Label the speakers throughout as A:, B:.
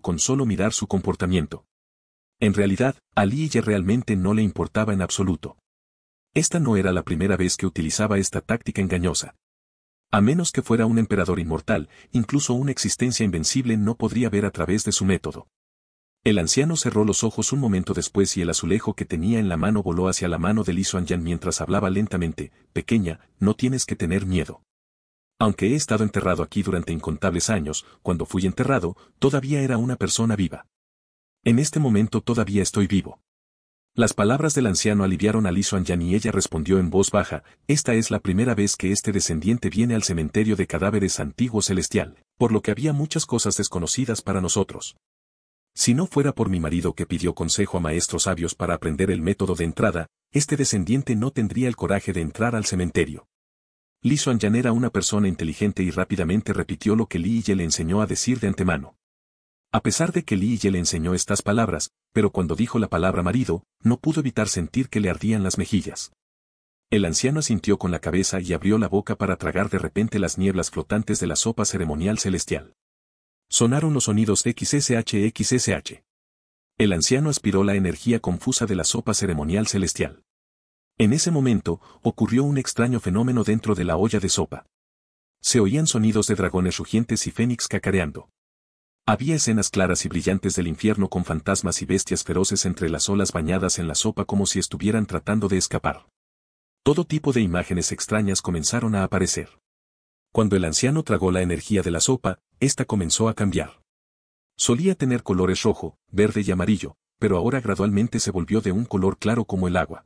A: con solo mirar su comportamiento. En realidad, a ya realmente no le importaba en absoluto. Esta no era la primera vez que utilizaba esta táctica engañosa. A menos que fuera un emperador inmortal, incluso una existencia invencible no podría ver a través de su método. El anciano cerró los ojos un momento después y el azulejo que tenía en la mano voló hacia la mano de Li Yan mientras hablaba lentamente, Pequeña, no tienes que tener miedo. Aunque he estado enterrado aquí durante incontables años, cuando fui enterrado, todavía era una persona viva. En este momento todavía estoy vivo. Las palabras del anciano aliviaron a Lisuan Yan y ella respondió en voz baja, esta es la primera vez que este descendiente viene al cementerio de cadáveres antiguo celestial, por lo que había muchas cosas desconocidas para nosotros. Si no fuera por mi marido que pidió consejo a maestros sabios para aprender el método de entrada, este descendiente no tendría el coraje de entrar al cementerio. Li Yan era una persona inteligente y rápidamente repitió lo que Li Ye le enseñó a decir de antemano. A pesar de que Li Ye le enseñó estas palabras, pero cuando dijo la palabra marido, no pudo evitar sentir que le ardían las mejillas. El anciano asintió con la cabeza y abrió la boca para tragar de repente las nieblas flotantes de la sopa ceremonial celestial. Sonaron los sonidos XSHXSH. El anciano aspiró la energía confusa de la sopa ceremonial celestial. En ese momento, ocurrió un extraño fenómeno dentro de la olla de sopa. Se oían sonidos de dragones rugientes y fénix cacareando. Había escenas claras y brillantes del infierno con fantasmas y bestias feroces entre las olas bañadas en la sopa como si estuvieran tratando de escapar. Todo tipo de imágenes extrañas comenzaron a aparecer. Cuando el anciano tragó la energía de la sopa, ésta comenzó a cambiar. Solía tener colores rojo, verde y amarillo, pero ahora gradualmente se volvió de un color claro como el agua.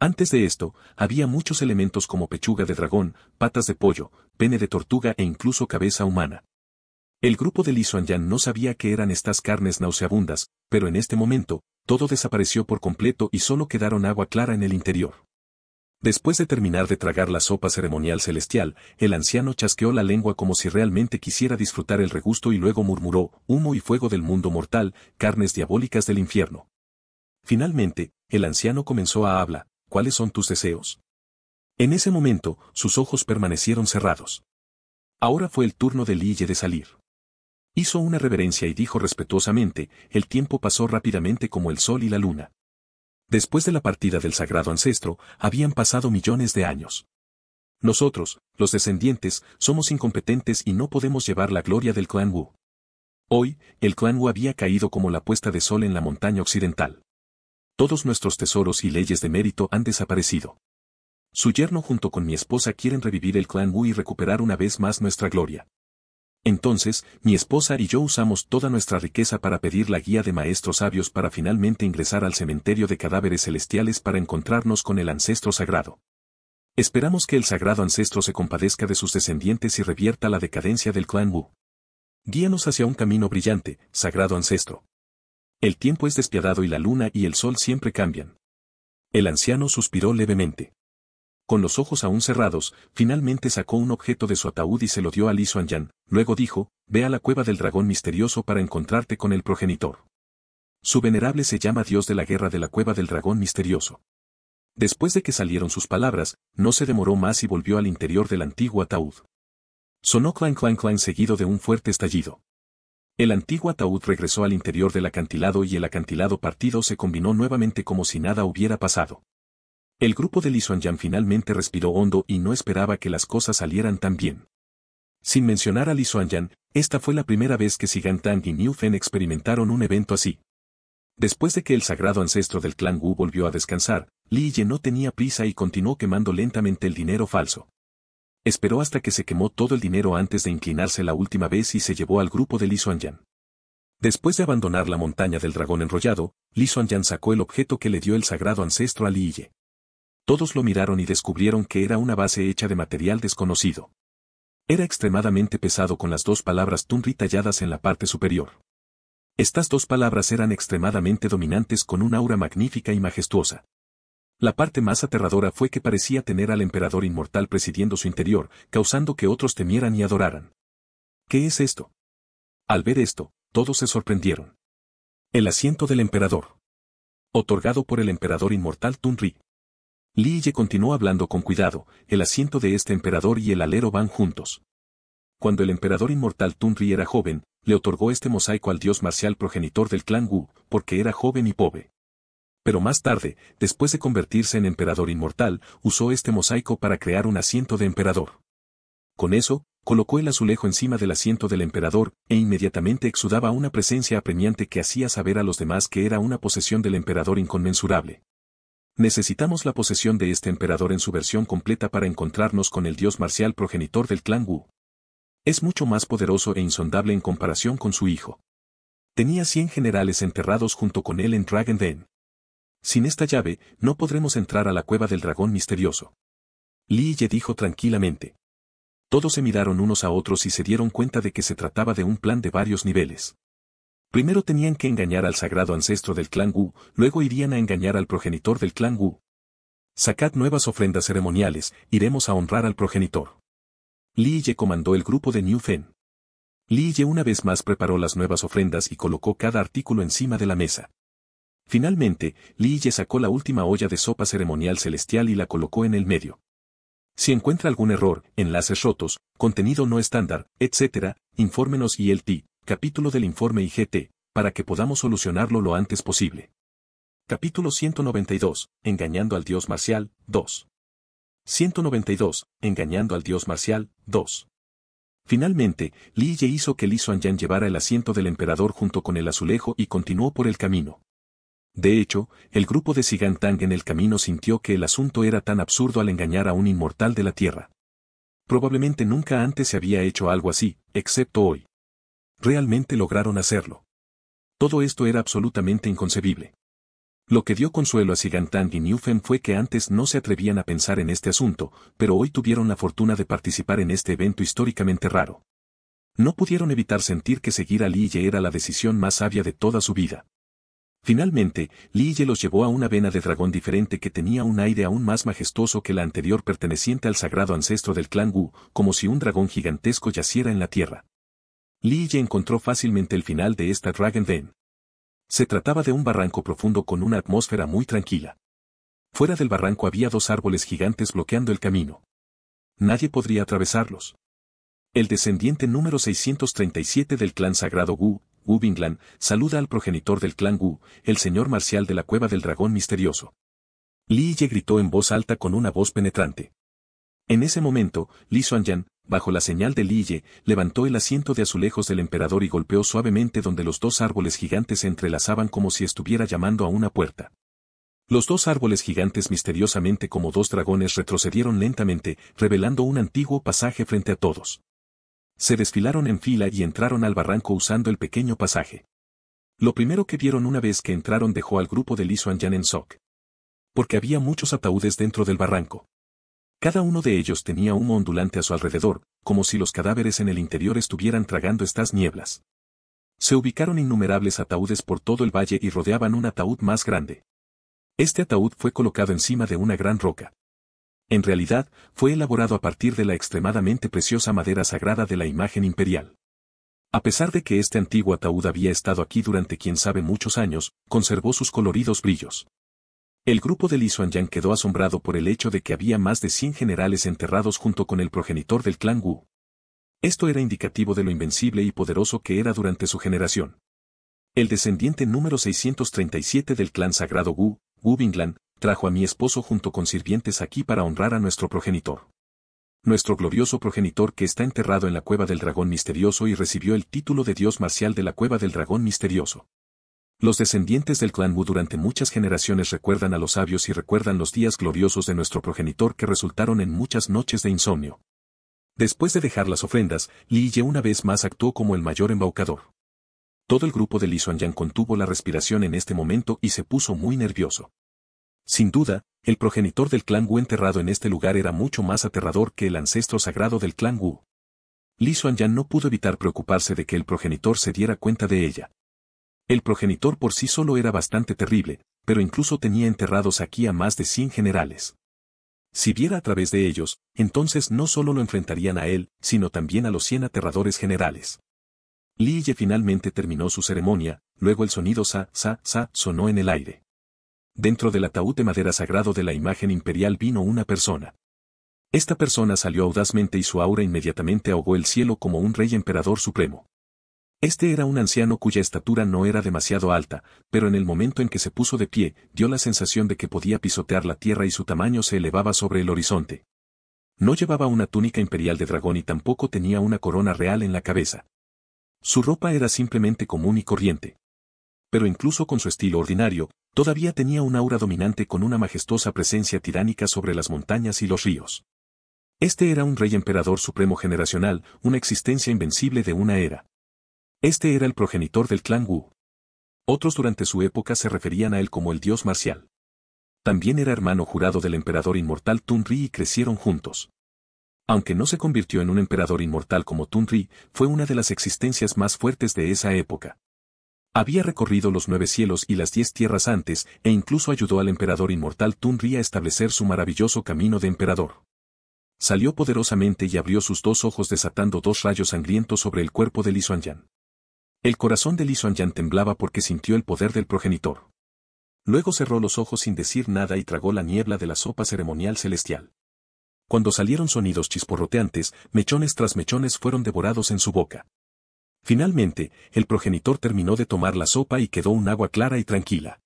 A: Antes de esto, había muchos elementos como pechuga de dragón, patas de pollo, pene de tortuga e incluso cabeza humana. El grupo de Li Yan no sabía qué eran estas carnes nauseabundas, pero en este momento, todo desapareció por completo y solo quedaron agua clara en el interior. Después de terminar de tragar la sopa ceremonial celestial, el anciano chasqueó la lengua como si realmente quisiera disfrutar el regusto y luego murmuró, humo y fuego del mundo mortal, carnes diabólicas del infierno. Finalmente, el anciano comenzó a hablar, ¿cuáles son tus deseos? En ese momento, sus ojos permanecieron cerrados. Ahora fue el turno de Lille de salir. Hizo una reverencia y dijo respetuosamente, el tiempo pasó rápidamente como el sol y la luna. Después de la partida del sagrado ancestro, habían pasado millones de años. Nosotros, los descendientes, somos incompetentes y no podemos llevar la gloria del clan Wu. Hoy, el clan Wu había caído como la puesta de sol en la montaña occidental. Todos nuestros tesoros y leyes de mérito han desaparecido. Su yerno junto con mi esposa quieren revivir el clan Wu y recuperar una vez más nuestra gloria. Entonces, mi esposa y yo usamos toda nuestra riqueza para pedir la guía de maestros sabios para finalmente ingresar al cementerio de cadáveres celestiales para encontrarnos con el ancestro sagrado. Esperamos que el sagrado ancestro se compadezca de sus descendientes y revierta la decadencia del clan Wu. Guíanos hacia un camino brillante, sagrado ancestro. El tiempo es despiadado y la luna y el sol siempre cambian. El anciano suspiró levemente. Con los ojos aún cerrados, finalmente sacó un objeto de su ataúd y se lo dio a Li Yan. luego dijo, ve a la cueva del dragón misterioso para encontrarte con el progenitor. Su venerable se llama Dios de la guerra de la cueva del dragón misterioso. Después de que salieron sus palabras, no se demoró más y volvió al interior del antiguo ataúd. Sonó clan clan clan seguido de un fuerte estallido. El antiguo ataúd regresó al interior del acantilado y el acantilado partido se combinó nuevamente como si nada hubiera pasado. El grupo de Li Yan finalmente respiró hondo y no esperaba que las cosas salieran tan bien. Sin mencionar a Li Yan, esta fue la primera vez que Tang y New Fen experimentaron un evento así. Después de que el sagrado ancestro del clan Wu volvió a descansar, Li Ye no tenía prisa y continuó quemando lentamente el dinero falso. Esperó hasta que se quemó todo el dinero antes de inclinarse la última vez y se llevó al grupo de Li Yan. Después de abandonar la montaña del dragón enrollado, Li Yan sacó el objeto que le dio el sagrado ancestro a Li Ye. Todos lo miraron y descubrieron que era una base hecha de material desconocido. Era extremadamente pesado con las dos palabras Tunri talladas en la parte superior. Estas dos palabras eran extremadamente dominantes con un aura magnífica y majestuosa. La parte más aterradora fue que parecía tener al emperador inmortal presidiendo su interior, causando que otros temieran y adoraran. ¿Qué es esto? Al ver esto, todos se sorprendieron. El asiento del emperador. Otorgado por el emperador inmortal Tunri. Ye continuó hablando con cuidado, el asiento de este emperador y el alero van juntos. Cuando el emperador inmortal Tunri era joven, le otorgó este mosaico al dios marcial progenitor del clan Wu, porque era joven y pobre pero más tarde, después de convertirse en emperador inmortal, usó este mosaico para crear un asiento de emperador. Con eso, colocó el azulejo encima del asiento del emperador, e inmediatamente exudaba una presencia apremiante que hacía saber a los demás que era una posesión del emperador inconmensurable. Necesitamos la posesión de este emperador en su versión completa para encontrarnos con el dios marcial progenitor del clan Wu. Es mucho más poderoso e insondable en comparación con su hijo. Tenía 100 generales enterrados junto con él en Dragon Den. Sin esta llave, no podremos entrar a la cueva del dragón misterioso. Li Ye dijo tranquilamente. Todos se miraron unos a otros y se dieron cuenta de que se trataba de un plan de varios niveles. Primero tenían que engañar al sagrado ancestro del clan Wu, luego irían a engañar al progenitor del clan Wu. Sacad nuevas ofrendas ceremoniales, iremos a honrar al progenitor. Li Ye comandó el grupo de New Fen. Li Ye una vez más preparó las nuevas ofrendas y colocó cada artículo encima de la mesa. Finalmente, Ye sacó la última olla de sopa ceremonial celestial y la colocó en el medio. Si encuentra algún error, enlaces rotos, contenido no estándar, etc., infórmenos y el T, capítulo del informe IGT, para que podamos solucionarlo lo antes posible. Capítulo 192. Engañando al Dios Marcial, 2. 192. Engañando al Dios Marcial, 2. Finalmente, Ye hizo que Li Yan llevara el asiento del emperador junto con el azulejo y continuó por el camino. De hecho, el grupo de Sigantang en el camino sintió que el asunto era tan absurdo al engañar a un inmortal de la Tierra. Probablemente nunca antes se había hecho algo así, excepto hoy. Realmente lograron hacerlo. Todo esto era absolutamente inconcebible. Lo que dio consuelo a Sigantang y Newfen fue que antes no se atrevían a pensar en este asunto, pero hoy tuvieron la fortuna de participar en este evento históricamente raro. No pudieron evitar sentir que seguir a Ye era la decisión más sabia de toda su vida. Finalmente, Lille los llevó a una vena de dragón diferente que tenía un aire aún más majestuoso que la anterior perteneciente al sagrado ancestro del clan Wu, como si un dragón gigantesco yaciera en la tierra. Lille encontró fácilmente el final de esta Dragon Den. Se trataba de un barranco profundo con una atmósfera muy tranquila. Fuera del barranco había dos árboles gigantes bloqueando el camino. Nadie podría atravesarlos. El descendiente número 637 del clan sagrado Wu, Wu Binglan, saluda al progenitor del clan Wu, el señor marcial de la cueva del dragón misterioso. Li Ye gritó en voz alta con una voz penetrante. En ese momento, Li Yan, bajo la señal de Li Ye, levantó el asiento de azulejos del emperador y golpeó suavemente donde los dos árboles gigantes se entrelazaban como si estuviera llamando a una puerta. Los dos árboles gigantes misteriosamente como dos dragones retrocedieron lentamente, revelando un antiguo pasaje frente a todos. Se desfilaron en fila y entraron al barranco usando el pequeño pasaje. Lo primero que vieron una vez que entraron dejó al grupo de Lisuan Yan en Porque había muchos ataúdes dentro del barranco. Cada uno de ellos tenía humo ondulante a su alrededor, como si los cadáveres en el interior estuvieran tragando estas nieblas. Se ubicaron innumerables ataúdes por todo el valle y rodeaban un ataúd más grande. Este ataúd fue colocado encima de una gran roca. En realidad, fue elaborado a partir de la extremadamente preciosa madera sagrada de la imagen imperial. A pesar de que este antiguo ataúd había estado aquí durante quién sabe muchos años, conservó sus coloridos brillos. El grupo de Li Yang quedó asombrado por el hecho de que había más de 100 generales enterrados junto con el progenitor del clan Wu. Esto era indicativo de lo invencible y poderoso que era durante su generación. El descendiente número 637 del clan sagrado Wu, Wu Binglan, trajo a mi esposo junto con sirvientes aquí para honrar a nuestro progenitor. Nuestro glorioso progenitor que está enterrado en la cueva del dragón misterioso y recibió el título de Dios marcial de la cueva del dragón misterioso. Los descendientes del clan Wu durante muchas generaciones recuerdan a los sabios y recuerdan los días gloriosos de nuestro progenitor que resultaron en muchas noches de insomnio. Después de dejar las ofrendas, Li Ye una vez más actuó como el mayor embaucador. Todo el grupo de Li Yang contuvo la respiración en este momento y se puso muy nervioso. Sin duda, el progenitor del clan Wu enterrado en este lugar era mucho más aterrador que el ancestro sagrado del clan Wu. Li Yan no pudo evitar preocuparse de que el progenitor se diera cuenta de ella. El progenitor por sí solo era bastante terrible, pero incluso tenía enterrados aquí a más de 100 generales. Si viera a través de ellos, entonces no solo lo enfrentarían a él, sino también a los 100 aterradores generales. Li Ye finalmente terminó su ceremonia, luego el sonido sa, sa, sa sonó en el aire dentro del ataúd de madera sagrado de la imagen imperial vino una persona. Esta persona salió audazmente y su aura inmediatamente ahogó el cielo como un rey emperador supremo. Este era un anciano cuya estatura no era demasiado alta, pero en el momento en que se puso de pie, dio la sensación de que podía pisotear la tierra y su tamaño se elevaba sobre el horizonte. No llevaba una túnica imperial de dragón y tampoco tenía una corona real en la cabeza. Su ropa era simplemente común y corriente. Pero incluso con su estilo ordinario, Todavía tenía un aura dominante con una majestuosa presencia tiránica sobre las montañas y los ríos. Este era un rey emperador supremo generacional, una existencia invencible de una era. Este era el progenitor del clan Wu. Otros durante su época se referían a él como el dios marcial. También era hermano jurado del emperador inmortal Tun Ri y crecieron juntos. Aunque no se convirtió en un emperador inmortal como Ri, fue una de las existencias más fuertes de esa época. Había recorrido los nueve cielos y las diez tierras antes, e incluso ayudó al emperador inmortal Tunri a establecer su maravilloso camino de emperador. Salió poderosamente y abrió sus dos ojos desatando dos rayos sangrientos sobre el cuerpo de Li Yan. El corazón de Li Yan temblaba porque sintió el poder del progenitor. Luego cerró los ojos sin decir nada y tragó la niebla de la sopa ceremonial celestial. Cuando salieron sonidos chisporroteantes, mechones tras mechones fueron devorados en su boca. Finalmente, el progenitor terminó de tomar la sopa y quedó un agua clara y tranquila.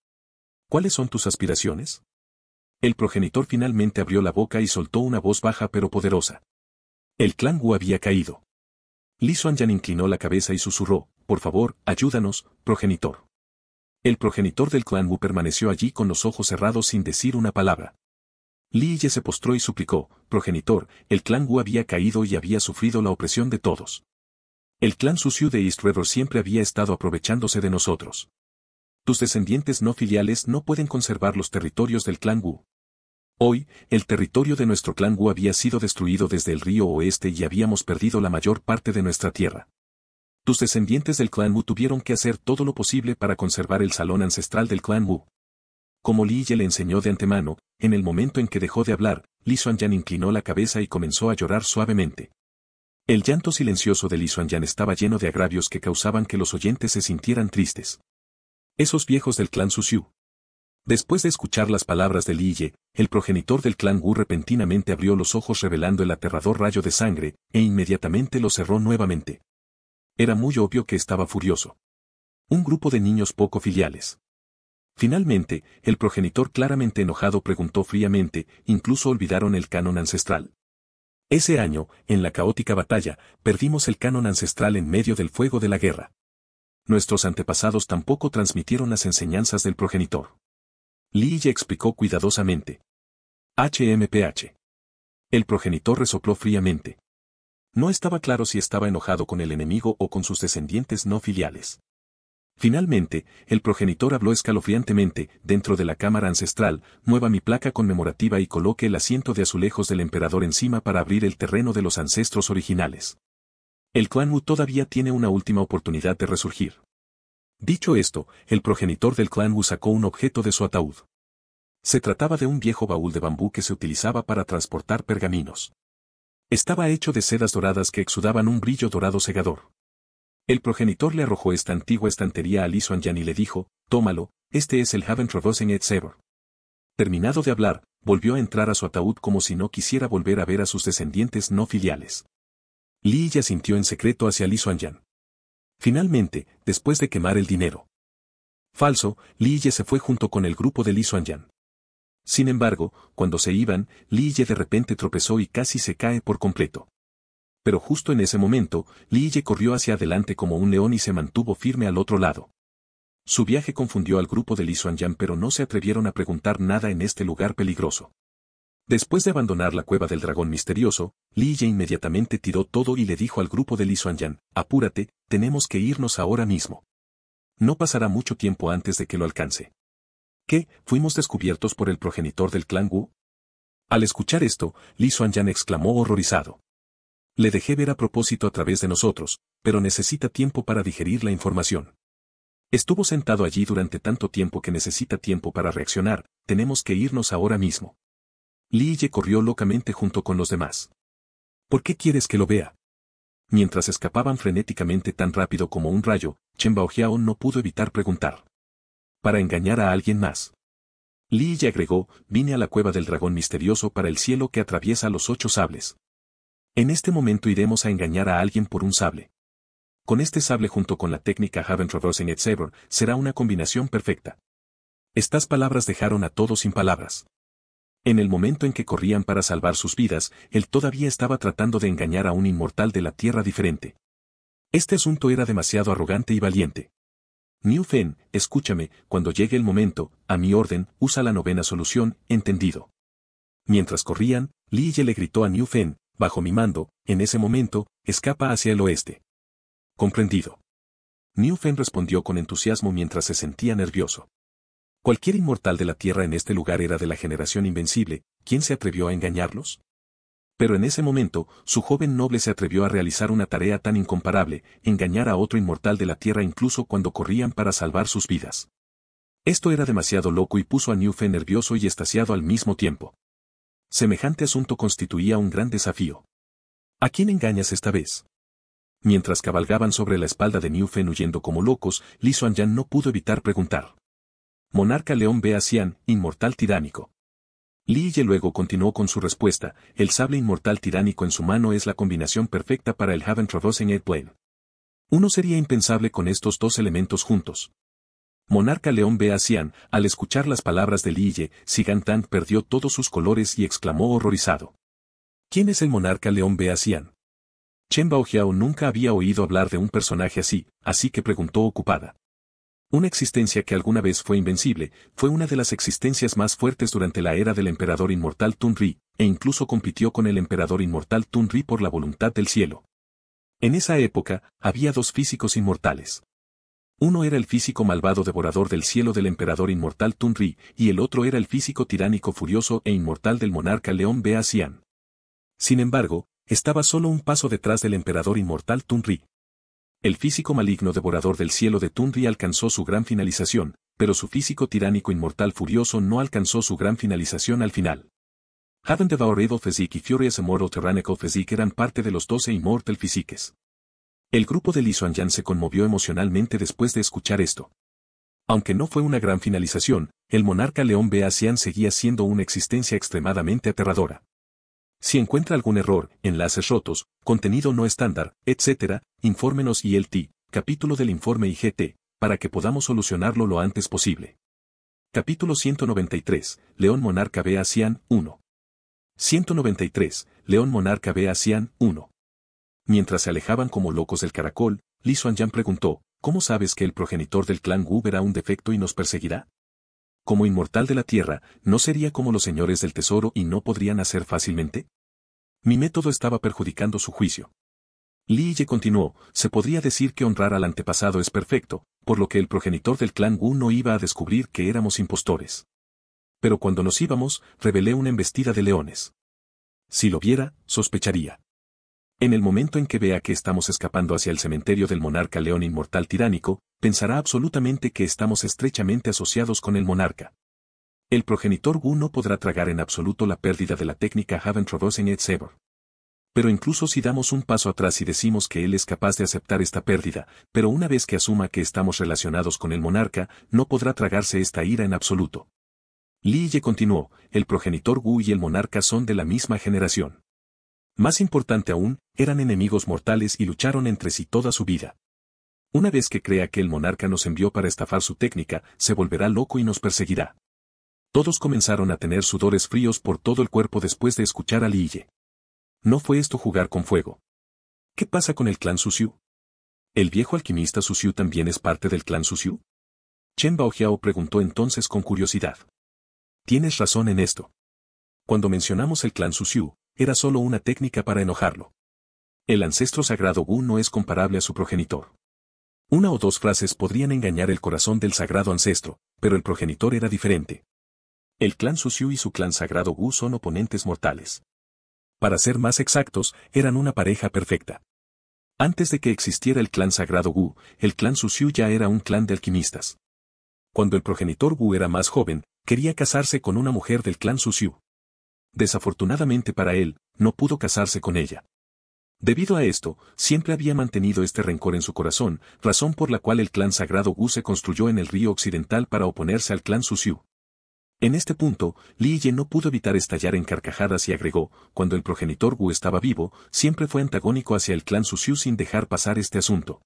A: ¿Cuáles son tus aspiraciones? El progenitor finalmente abrió la boca y soltó una voz baja pero poderosa. El clan Wu había caído. Li Yan inclinó la cabeza y susurró, por favor, ayúdanos, progenitor. El progenitor del clan Wu permaneció allí con los ojos cerrados sin decir una palabra. Li Ye se postró y suplicó, progenitor, el clan Wu había caído y había sufrido la opresión de todos. El clan sucio de East River siempre había estado aprovechándose de nosotros. Tus descendientes no filiales no pueden conservar los territorios del clan Wu. Hoy, el territorio de nuestro clan Wu había sido destruido desde el río oeste y habíamos perdido la mayor parte de nuestra tierra. Tus descendientes del clan Wu tuvieron que hacer todo lo posible para conservar el salón ancestral del clan Wu. Como Li Ye le enseñó de antemano, en el momento en que dejó de hablar, Li Yan inclinó la cabeza y comenzó a llorar suavemente. El llanto silencioso de Li Yan estaba lleno de agravios que causaban que los oyentes se sintieran tristes. Esos viejos del clan Susiu. Después de escuchar las palabras de Ye, el progenitor del clan Wu repentinamente abrió los ojos revelando el aterrador rayo de sangre, e inmediatamente lo cerró nuevamente. Era muy obvio que estaba furioso. Un grupo de niños poco filiales. Finalmente, el progenitor claramente enojado preguntó fríamente, incluso olvidaron el canon ancestral. Ese año, en la caótica batalla, perdimos el canon ancestral en medio del fuego de la guerra. Nuestros antepasados tampoco transmitieron las enseñanzas del progenitor. Lee explicó cuidadosamente. HMPH. El progenitor resopló fríamente. No estaba claro si estaba enojado con el enemigo o con sus descendientes no filiales. Finalmente, el progenitor habló escalofriantemente, dentro de la cámara ancestral, mueva mi placa conmemorativa y coloque el asiento de azulejos del emperador encima para abrir el terreno de los ancestros originales. El clan Wu todavía tiene una última oportunidad de resurgir. Dicho esto, el progenitor del clan Wu sacó un objeto de su ataúd. Se trataba de un viejo baúl de bambú que se utilizaba para transportar pergaminos. Estaba hecho de sedas doradas que exudaban un brillo dorado cegador. El progenitor le arrojó esta antigua estantería a Li Yan y le dijo, tómalo, este es el Haven Traversing et Sever. Terminado de hablar, volvió a entrar a su ataúd como si no quisiera volver a ver a sus descendientes no filiales. Li ya sintió en secreto hacia Li Yan. Finalmente, después de quemar el dinero. Falso, Li se fue junto con el grupo de Li Yan. Sin embargo, cuando se iban, Li Ye de repente tropezó y casi se cae por completo. Pero justo en ese momento, Li Ye corrió hacia adelante como un león y se mantuvo firme al otro lado. Su viaje confundió al grupo de Li Yan pero no se atrevieron a preguntar nada en este lugar peligroso. Después de abandonar la cueva del dragón misterioso, Li Ye inmediatamente tiró todo y le dijo al grupo de Li Yan, apúrate, tenemos que irnos ahora mismo. No pasará mucho tiempo antes de que lo alcance. ¿Qué? ¿Fuimos descubiertos por el progenitor del clan Wu? Al escuchar esto, Li Yan exclamó horrorizado. Le dejé ver a propósito a través de nosotros, pero necesita tiempo para digerir la información. Estuvo sentado allí durante tanto tiempo que necesita tiempo para reaccionar, tenemos que irnos ahora mismo. Liye corrió locamente junto con los demás. ¿Por qué quieres que lo vea? Mientras escapaban frenéticamente tan rápido como un rayo, Chen Baojiao no pudo evitar preguntar. Para engañar a alguien más. y agregó, vine a la cueva del dragón misterioso para el cielo que atraviesa los ocho sables. En este momento iremos a engañar a alguien por un sable. Con este sable junto con la técnica Haven Traversing et Saber, será una combinación perfecta. Estas palabras dejaron a todos sin palabras. En el momento en que corrían para salvar sus vidas, él todavía estaba tratando de engañar a un inmortal de la Tierra diferente. Este asunto era demasiado arrogante y valiente. New Fen, escúchame, cuando llegue el momento, a mi orden, usa la novena solución, entendido. Mientras corrían, Li Ye le gritó a New Fen, bajo mi mando, en ese momento, escapa hacia el oeste. Comprendido. Newfen respondió con entusiasmo mientras se sentía nervioso. Cualquier inmortal de la Tierra en este lugar era de la generación invencible, ¿quién se atrevió a engañarlos? Pero en ese momento, su joven noble se atrevió a realizar una tarea tan incomparable, engañar a otro inmortal de la Tierra incluso cuando corrían para salvar sus vidas. Esto era demasiado loco y puso a Newfen nervioso y estasiado al mismo tiempo. Semejante asunto constituía un gran desafío. ¿A quién engañas esta vez? Mientras cabalgaban sobre la espalda de Fen huyendo como locos, Li Yan no pudo evitar preguntar. Monarca León ve a Xian, inmortal tiránico. Li Ye luego continuó con su respuesta, el sable inmortal tiránico en su mano es la combinación perfecta para el Haven Traversing Airplane. Uno sería impensable con estos dos elementos juntos. Monarca León Beasian, al escuchar las palabras de Lille, Tan perdió todos sus colores y exclamó horrorizado. ¿Quién es el monarca León Beasian? Chen Baojiao nunca había oído hablar de un personaje así, así que preguntó ocupada. Una existencia que alguna vez fue invencible, fue una de las existencias más fuertes durante la era del emperador inmortal Tunri, e incluso compitió con el emperador inmortal Ri por la voluntad del cielo. En esa época, había dos físicos inmortales. Uno era el físico malvado devorador del cielo del emperador inmortal Tunri, y el otro era el físico tiránico furioso e inmortal del monarca León Bea Sin embargo, estaba solo un paso detrás del emperador inmortal Tunri. El físico maligno devorador del cielo de Tunri alcanzó su gran finalización, pero su físico tiránico inmortal furioso no alcanzó su gran finalización al final. Haven Devoured Physique y Furious Immortal Tyrannical Physique eran parte de los 12 Immortal Physiques. El grupo de Lizuan Yan se conmovió emocionalmente después de escuchar esto. Aunque no fue una gran finalización, el monarca León B. Asian seguía siendo una existencia extremadamente aterradora. Si encuentra algún error, enlaces rotos, contenido no estándar, etc., infórmenos ILT, capítulo del informe IGT, para que podamos solucionarlo lo antes posible. Capítulo 193, León Monarca B. Asian 1. 193, León Monarca B. Asian 1. Mientras se alejaban como locos del caracol, Li Xuanyan preguntó, ¿Cómo sabes que el progenitor del clan Wu verá un defecto y nos perseguirá? Como inmortal de la tierra, ¿no sería como los señores del tesoro y no podrían hacer fácilmente? Mi método estaba perjudicando su juicio. Li Ye continuó, se podría decir que honrar al antepasado es perfecto, por lo que el progenitor del clan Wu no iba a descubrir que éramos impostores. Pero cuando nos íbamos, revelé una embestida de leones. Si lo viera, sospecharía. En el momento en que vea que estamos escapando hacia el cementerio del monarca león inmortal tiránico, pensará absolutamente que estamos estrechamente asociados con el monarca. El progenitor Wu no podrá tragar en absoluto la pérdida de la técnica Haven Traversing et Sever. Pero incluso si damos un paso atrás y decimos que él es capaz de aceptar esta pérdida, pero una vez que asuma que estamos relacionados con el monarca, no podrá tragarse esta ira en absoluto. Li Ye continuó, el progenitor Wu y el monarca son de la misma generación. Más importante aún, eran enemigos mortales y lucharon entre sí toda su vida. Una vez que crea que el monarca nos envió para estafar su técnica, se volverá loco y nos perseguirá. Todos comenzaron a tener sudores fríos por todo el cuerpo después de escuchar a Liye. No fue esto jugar con fuego. ¿Qué pasa con el clan Susiu? ¿El viejo alquimista Susiu también es parte del clan Susiu? Chen Baojiao preguntó entonces con curiosidad. Tienes razón en esto. Cuando mencionamos el clan Susiu, era solo una técnica para enojarlo. El ancestro sagrado Wu no es comparable a su progenitor. Una o dos frases podrían engañar el corazón del sagrado ancestro, pero el progenitor era diferente. El clan Susiu y su clan sagrado Wu son oponentes mortales. Para ser más exactos, eran una pareja perfecta. Antes de que existiera el clan sagrado Wu, el clan Susiu ya era un clan de alquimistas. Cuando el progenitor Wu era más joven, quería casarse con una mujer del clan Susiu. Desafortunadamente para él, no pudo casarse con ella. Debido a esto, siempre había mantenido este rencor en su corazón, razón por la cual el clan sagrado Wu se construyó en el río occidental para oponerse al clan Susiu. En este punto, Li Ye no pudo evitar estallar en carcajadas y agregó, cuando el progenitor Wu estaba vivo, siempre fue antagónico hacia el clan Susiu sin dejar pasar este asunto.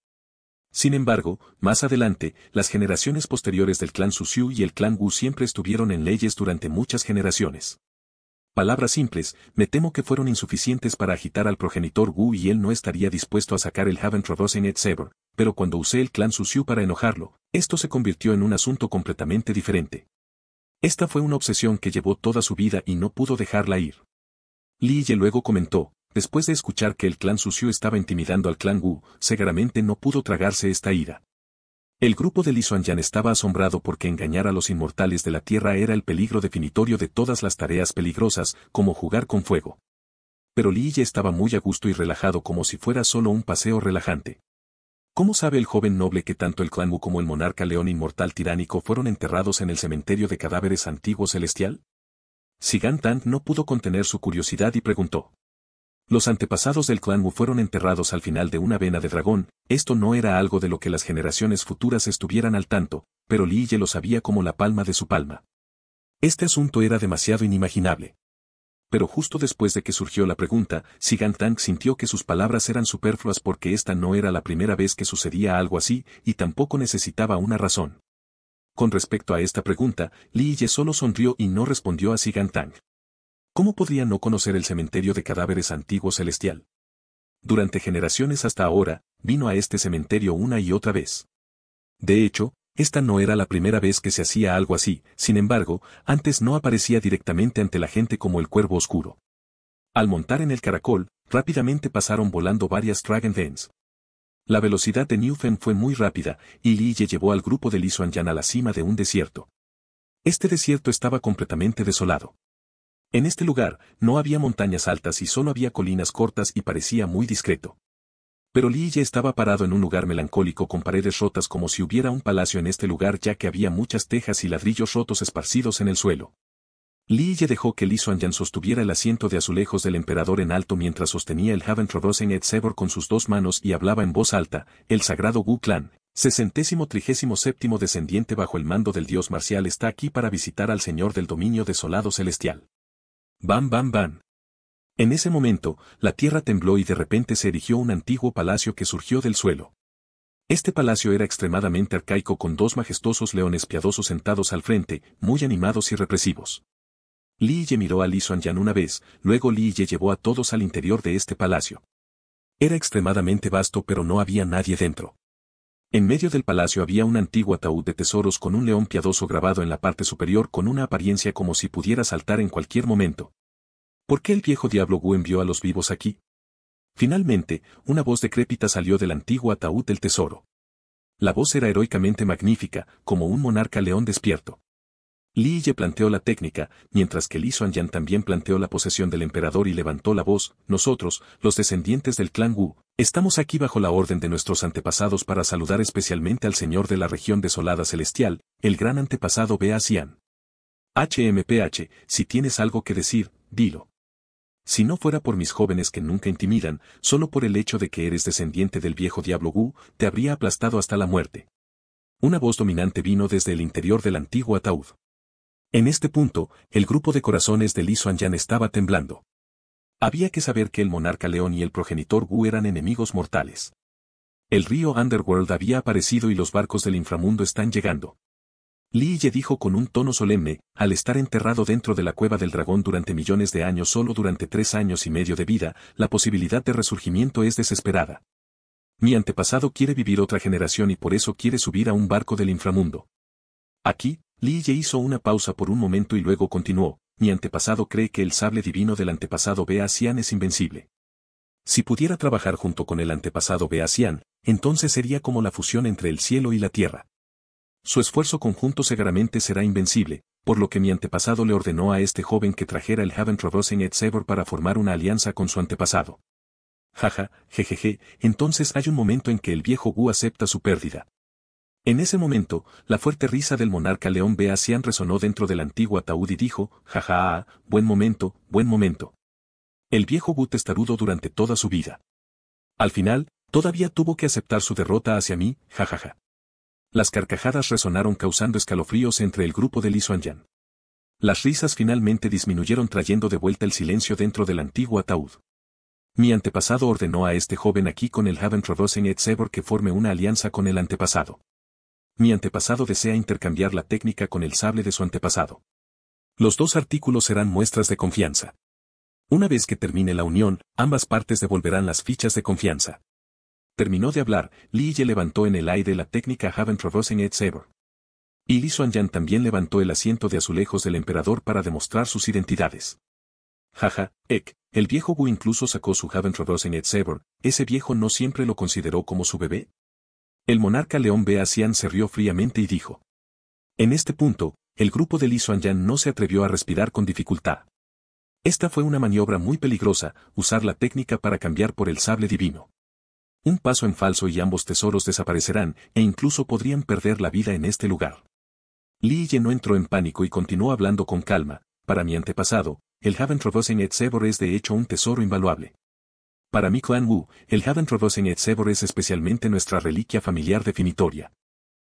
A: Sin embargo, más adelante, las generaciones posteriores del clan Susiu y el clan Wu siempre estuvieron en leyes durante muchas generaciones. Palabras simples, me temo que fueron insuficientes para agitar al progenitor Wu y él no estaría dispuesto a sacar el Haven et Sever, pero cuando usé el clan Sucio para enojarlo, esto se convirtió en un asunto completamente diferente. Esta fue una obsesión que llevó toda su vida y no pudo dejarla ir. Li Ye luego comentó, después de escuchar que el clan Suciu estaba intimidando al clan Wu, seguramente no pudo tragarse esta ira. El grupo de Li Yan estaba asombrado porque engañar a los inmortales de la Tierra era el peligro definitorio de todas las tareas peligrosas, como jugar con fuego. Pero Li ya estaba muy a gusto y relajado como si fuera solo un paseo relajante. ¿Cómo sabe el joven noble que tanto el clan Wu como el monarca león inmortal tiránico fueron enterrados en el cementerio de cadáveres antiguo celestial? Sigan Tan no pudo contener su curiosidad y preguntó. Los antepasados del clan Wu fueron enterrados al final de una vena de dragón, esto no era algo de lo que las generaciones futuras estuvieran al tanto, pero Li Ye lo sabía como la palma de su palma. Este asunto era demasiado inimaginable. Pero justo después de que surgió la pregunta, Sigantang Tang sintió que sus palabras eran superfluas porque esta no era la primera vez que sucedía algo así y tampoco necesitaba una razón. Con respecto a esta pregunta, Li Ye solo sonrió y no respondió a Sigantang. Tang. ¿Cómo podría no conocer el cementerio de cadáveres antiguo celestial? Durante generaciones hasta ahora, vino a este cementerio una y otra vez. De hecho, esta no era la primera vez que se hacía algo así, sin embargo, antes no aparecía directamente ante la gente como el cuervo oscuro. Al montar en el caracol, rápidamente pasaron volando varias Dragon Dance. La velocidad de Newfen fue muy rápida, y Lee llevó al grupo de Yan a la cima de un desierto. Este desierto estaba completamente desolado. En este lugar, no había montañas altas y solo había colinas cortas y parecía muy discreto. Pero Li estaba parado en un lugar melancólico con paredes rotas como si hubiera un palacio en este lugar ya que había muchas tejas y ladrillos rotos esparcidos en el suelo. Li Ye dejó que Li Yan sostuviera el asiento de azulejos del emperador en alto mientras sostenía el Heaven en et con sus dos manos y hablaba en voz alta, el sagrado Gu Clan, sesentésimo trigésimo séptimo descendiente bajo el mando del dios marcial está aquí para visitar al señor del dominio desolado celestial. Bam, bam, bam. En ese momento, la tierra tembló y de repente se erigió un antiguo palacio que surgió del suelo. Este palacio era extremadamente arcaico con dos majestuosos leones piadosos sentados al frente, muy animados y represivos. Li Ye miró a Li Yan una vez, luego Li Ye llevó a todos al interior de este palacio. Era extremadamente vasto pero no había nadie dentro. En medio del palacio había un antiguo ataúd de tesoros con un león piadoso grabado en la parte superior con una apariencia como si pudiera saltar en cualquier momento. ¿Por qué el viejo diablo Wu envió a los vivos aquí? Finalmente, una voz decrépita salió del antiguo ataúd del tesoro. La voz era heroicamente magnífica, como un monarca león despierto. Li Ye planteó la técnica, mientras que Li Yan también planteó la posesión del emperador y levantó la voz, nosotros, los descendientes del clan Wu, estamos aquí bajo la orden de nuestros antepasados para saludar especialmente al señor de la región desolada celestial, el gran antepasado Bea Xian. HMPH, si tienes algo que decir, dilo. Si no fuera por mis jóvenes que nunca intimidan, solo por el hecho de que eres descendiente del viejo diablo Wu, te habría aplastado hasta la muerte. Una voz dominante vino desde el interior del antiguo ataúd. En este punto, el grupo de corazones de Li Yan estaba temblando. Había que saber que el monarca León y el progenitor Wu eran enemigos mortales. El río Underworld había aparecido y los barcos del inframundo están llegando. Li Ye dijo con un tono solemne, al estar enterrado dentro de la cueva del dragón durante millones de años solo durante tres años y medio de vida, la posibilidad de resurgimiento es desesperada. Mi antepasado quiere vivir otra generación y por eso quiere subir a un barco del inframundo. Aquí, Li hizo una pausa por un momento y luego continuó, mi antepasado cree que el sable divino del antepasado Beasian es invencible. Si pudiera trabajar junto con el antepasado Beasian, entonces sería como la fusión entre el cielo y la tierra. Su esfuerzo conjunto seguramente será invencible, por lo que mi antepasado le ordenó a este joven que trajera el Haven Traversing et Sever para formar una alianza con su antepasado. Jaja, jejeje, entonces hay un momento en que el viejo Wu acepta su pérdida, en ese momento, la fuerte risa del monarca León Beasian resonó dentro del antiguo ataúd y dijo, jajaja, ah, buen momento, buen momento. El viejo But durante toda su vida. Al final, todavía tuvo que aceptar su derrota hacia mí, jajaja. Las carcajadas resonaron causando escalofríos entre el grupo de Li Yan. Las risas finalmente disminuyeron trayendo de vuelta el silencio dentro del antiguo ataúd. Mi antepasado ordenó a este joven aquí con el Haven et que forme una alianza con el antepasado mi antepasado desea intercambiar la técnica con el sable de su antepasado. Los dos artículos serán muestras de confianza. Una vez que termine la unión, ambas partes devolverán las fichas de confianza. Terminó de hablar, Li Yi levantó en el aire la técnica Haven Traversing Ed Saber. Y Li Yan también levantó el asiento de azulejos del emperador para demostrar sus identidades. Jaja, Ek, el viejo Wu incluso sacó su Haven Traversing Ed Saber, ese viejo no siempre lo consideró como su bebé. El monarca León B. Asian se rió fríamente y dijo. En este punto, el grupo de Li Yan no se atrevió a respirar con dificultad. Esta fue una maniobra muy peligrosa, usar la técnica para cambiar por el sable divino. Un paso en falso y ambos tesoros desaparecerán e incluso podrían perder la vida en este lugar. Li Ye no entró en pánico y continuó hablando con calma, para mi antepasado, el Haven et es de hecho un tesoro invaluable. Para mi clan Wu, el Haven et Zebor es especialmente nuestra reliquia familiar definitoria.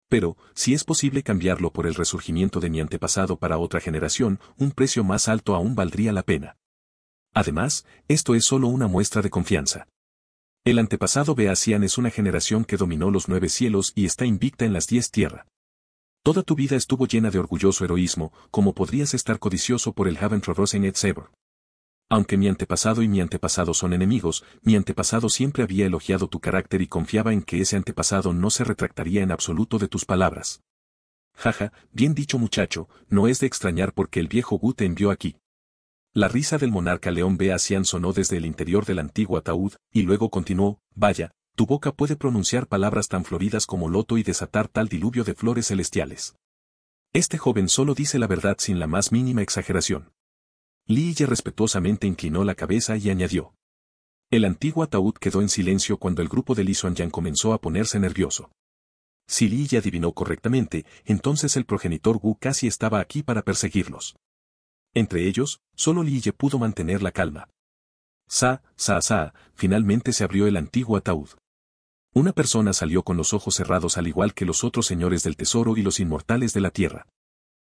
A: Pero, si es posible cambiarlo por el resurgimiento de mi antepasado para otra generación, un precio más alto aún valdría la pena. Además, esto es solo una muestra de confianza. El antepasado Beasian es una generación que dominó los nueve cielos y está invicta en las diez tierras. Toda tu vida estuvo llena de orgulloso heroísmo, como podrías estar codicioso por el Haven et Zebor. Aunque mi antepasado y mi antepasado son enemigos, mi antepasado siempre había elogiado tu carácter y confiaba en que ese antepasado no se retractaría en absoluto de tus palabras. Jaja, bien dicho muchacho, no es de extrañar porque el viejo Gu te envió aquí. La risa del monarca León B. sonó desde el interior del antiguo ataúd, y luego continuó, vaya, tu boca puede pronunciar palabras tan floridas como loto y desatar tal diluvio de flores celestiales. Este joven solo dice la verdad sin la más mínima exageración. Li Ye respetuosamente inclinó la cabeza y añadió. El antiguo ataúd quedó en silencio cuando el grupo de Li yang comenzó a ponerse nervioso. Si Ye adivinó correctamente, entonces el progenitor Wu casi estaba aquí para perseguirlos. Entre ellos, solo Ye pudo mantener la calma. Sa, sa, sa, finalmente se abrió el antiguo ataúd. Una persona salió con los ojos cerrados al igual que los otros señores del tesoro y los inmortales de la tierra.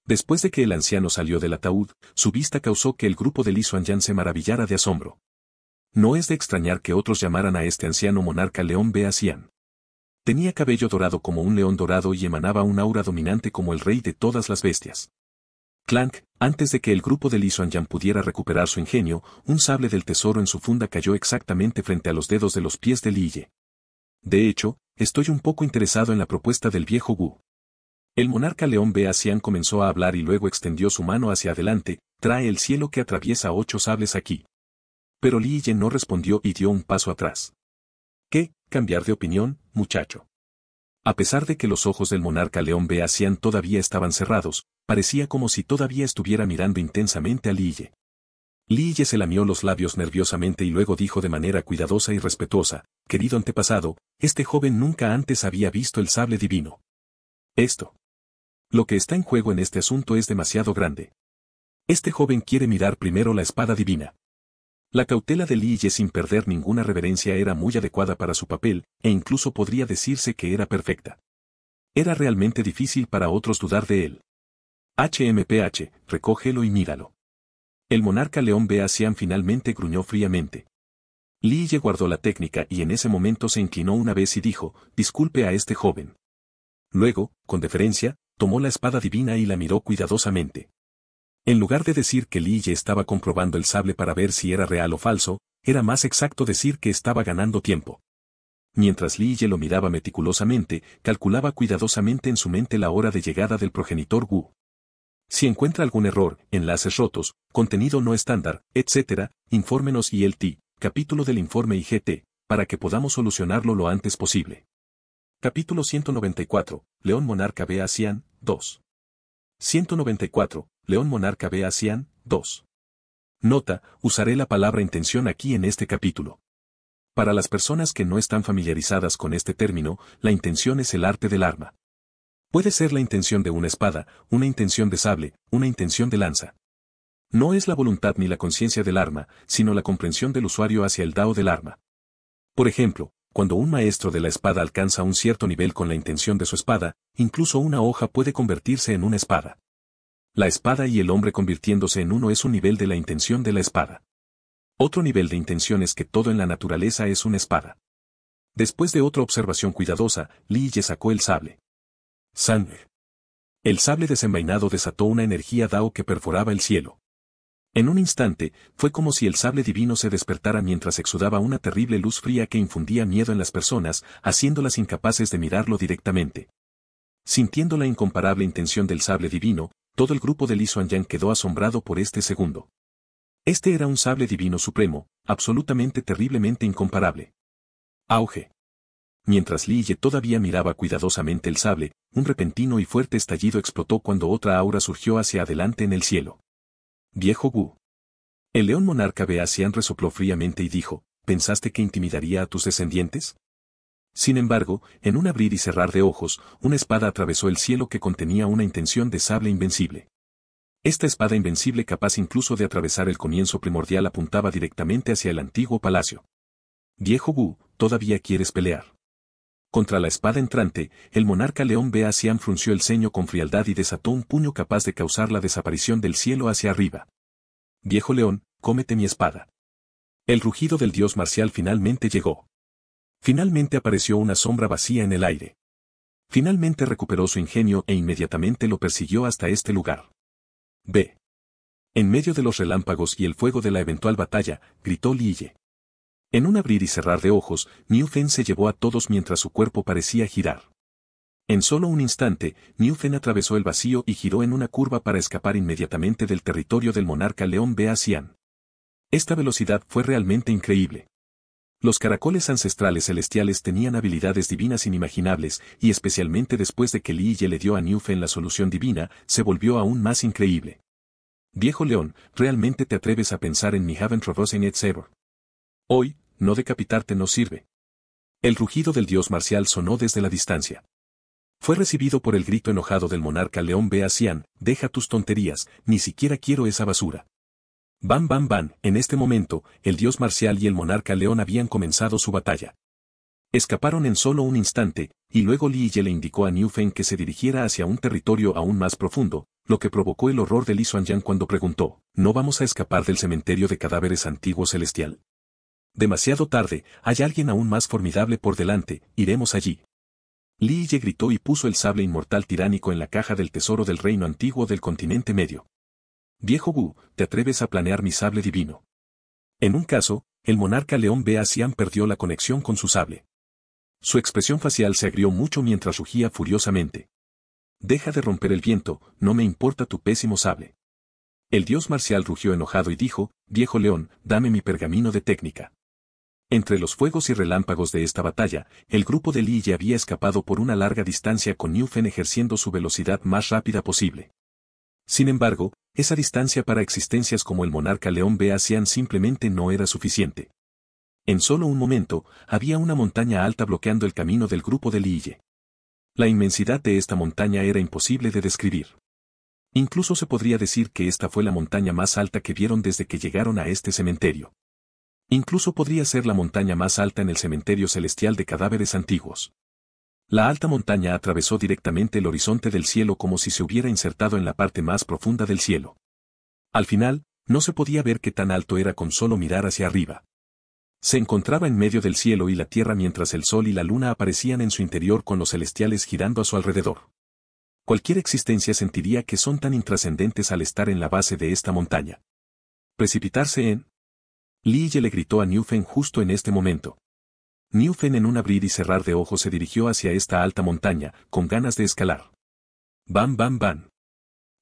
A: Después de que el anciano salió del ataúd, su vista causó que el grupo de Li Yan se maravillara de asombro. No es de extrañar que otros llamaran a este anciano monarca León Bea Tenía cabello dorado como un león dorado y emanaba un aura dominante como el rey de todas las bestias. Clank, antes de que el grupo de Li Yan pudiera recuperar su ingenio, un sable del tesoro en su funda cayó exactamente frente a los dedos de los pies de Li De hecho, estoy un poco interesado en la propuesta del viejo Wu. El monarca León Beacian comenzó a hablar y luego extendió su mano hacia adelante, trae el cielo que atraviesa ocho sables aquí. Pero Liye no respondió y dio un paso atrás. ¿Qué? Cambiar de opinión, muchacho. A pesar de que los ojos del monarca León Beacian todavía estaban cerrados, parecía como si todavía estuviera mirando intensamente a Liye. Liye se lamió los labios nerviosamente y luego dijo de manera cuidadosa y respetuosa, querido antepasado, este joven nunca antes había visto el sable divino. Esto. Lo que está en juego en este asunto es demasiado grande. Este joven quiere mirar primero la espada divina. La cautela de Ye sin perder ninguna reverencia era muy adecuada para su papel, e incluso podría decirse que era perfecta. Era realmente difícil para otros dudar de él. HMPH, recógelo y míralo. El monarca león B. finalmente gruñó fríamente. Ye guardó la técnica y en ese momento se inclinó una vez y dijo, disculpe a este joven. Luego, con deferencia, tomó la espada divina y la miró cuidadosamente. En lugar de decir que Liye estaba comprobando el sable para ver si era real o falso, era más exacto decir que estaba ganando tiempo. Mientras Liye lo miraba meticulosamente, calculaba cuidadosamente en su mente la hora de llegada del progenitor Wu. Si encuentra algún error, enlaces rotos, contenido no estándar, etc., infórmenos T, capítulo del informe IGT, para que podamos solucionarlo lo antes posible. Capítulo 194. León Monarca ve a 2. 194. León Monarca B. Cian, 2. Nota, usaré la palabra intención aquí en este capítulo. Para las personas que no están familiarizadas con este término, la intención es el arte del arma. Puede ser la intención de una espada, una intención de sable, una intención de lanza. No es la voluntad ni la conciencia del arma, sino la comprensión del usuario hacia el dao del arma. Por ejemplo, cuando un maestro de la espada alcanza un cierto nivel con la intención de su espada, incluso una hoja puede convertirse en una espada. La espada y el hombre convirtiéndose en uno es un nivel de la intención de la espada. Otro nivel de intención es que todo en la naturaleza es una espada. Después de otra observación cuidadosa, Ye sacó el sable. Sangre. El sable desenvainado desató una energía Dao que perforaba el cielo. En un instante, fue como si el sable divino se despertara mientras exudaba una terrible luz fría que infundía miedo en las personas, haciéndolas incapaces de mirarlo directamente. Sintiendo la incomparable intención del sable divino, todo el grupo de Li Yang quedó asombrado por este segundo. Este era un sable divino supremo, absolutamente terriblemente incomparable. Auge. Mientras Li Ye todavía miraba cuidadosamente el sable, un repentino y fuerte estallido explotó cuando otra aura surgió hacia adelante en el cielo. Viejo Wu. El león monarca Beasian resopló fríamente y dijo, ¿pensaste que intimidaría a tus descendientes? Sin embargo, en un abrir y cerrar de ojos, una espada atravesó el cielo que contenía una intención de sable invencible. Esta espada invencible capaz incluso de atravesar el comienzo primordial apuntaba directamente hacia el antiguo palacio. Viejo Wu, todavía quieres pelear. Contra la espada entrante, el monarca león ve a frunció el ceño con frialdad y desató un puño capaz de causar la desaparición del cielo hacia arriba. Viejo león, cómete mi espada. El rugido del dios marcial finalmente llegó. Finalmente apareció una sombra vacía en el aire. Finalmente recuperó su ingenio e inmediatamente lo persiguió hasta este lugar. B. En medio de los relámpagos y el fuego de la eventual batalla, gritó Lille. En un abrir y cerrar de ojos, Fen se llevó a todos mientras su cuerpo parecía girar. En solo un instante, Fen atravesó el vacío y giró en una curva para escapar inmediatamente del territorio del monarca León Xian. Esta velocidad fue realmente increíble. Los caracoles ancestrales celestiales tenían habilidades divinas inimaginables, y especialmente después de que Ye le dio a Fen la solución divina, se volvió aún más increíble. Viejo león, realmente te atreves a pensar en mi Haven Traversing It Hoy, no decapitarte no sirve. El rugido del dios marcial sonó desde la distancia. Fue recibido por el grito enojado del monarca León Sian, deja tus tonterías, ni siquiera quiero esa basura. Bam bam bam, en este momento, el dios marcial y el monarca León habían comenzado su batalla. Escaparon en solo un instante, y luego Li Ye le indicó a Feng que se dirigiera hacia un territorio aún más profundo, lo que provocó el horror de Li Yan cuando preguntó, ¿no vamos a escapar del cementerio de cadáveres antiguo celestial? Demasiado tarde, hay alguien aún más formidable por delante, iremos allí. Liye gritó y puso el sable inmortal tiránico en la caja del tesoro del reino antiguo del continente medio. Viejo Bu, te atreves a planear mi sable divino. En un caso, el monarca León Bea perdió la conexión con su sable. Su expresión facial se agrió mucho mientras rugía furiosamente. Deja de romper el viento, no me importa tu pésimo sable. El dios marcial rugió enojado y dijo, Viejo León, dame mi pergamino de técnica. Entre los fuegos y relámpagos de esta batalla, el grupo de Liye había escapado por una larga distancia con Newfen ejerciendo su velocidad más rápida posible. Sin embargo, esa distancia para existencias como el monarca León Beasian simplemente no era suficiente. En solo un momento, había una montaña alta bloqueando el camino del grupo de Lille. La inmensidad de esta montaña era imposible de describir. Incluso se podría decir que esta fue la montaña más alta que vieron desde que llegaron a este cementerio. Incluso podría ser la montaña más alta en el cementerio celestial de cadáveres antiguos. La alta montaña atravesó directamente el horizonte del cielo como si se hubiera insertado en la parte más profunda del cielo. Al final, no se podía ver qué tan alto era con solo mirar hacia arriba. Se encontraba en medio del cielo y la tierra mientras el sol y la luna aparecían en su interior con los celestiales girando a su alrededor. Cualquier existencia sentiría que son tan intrascendentes al estar en la base de esta montaña. Precipitarse en, Lille le gritó a Newfen justo en este momento. Newfen en un abrir y cerrar de ojos se dirigió hacia esta alta montaña, con ganas de escalar. Bam, bam, bam.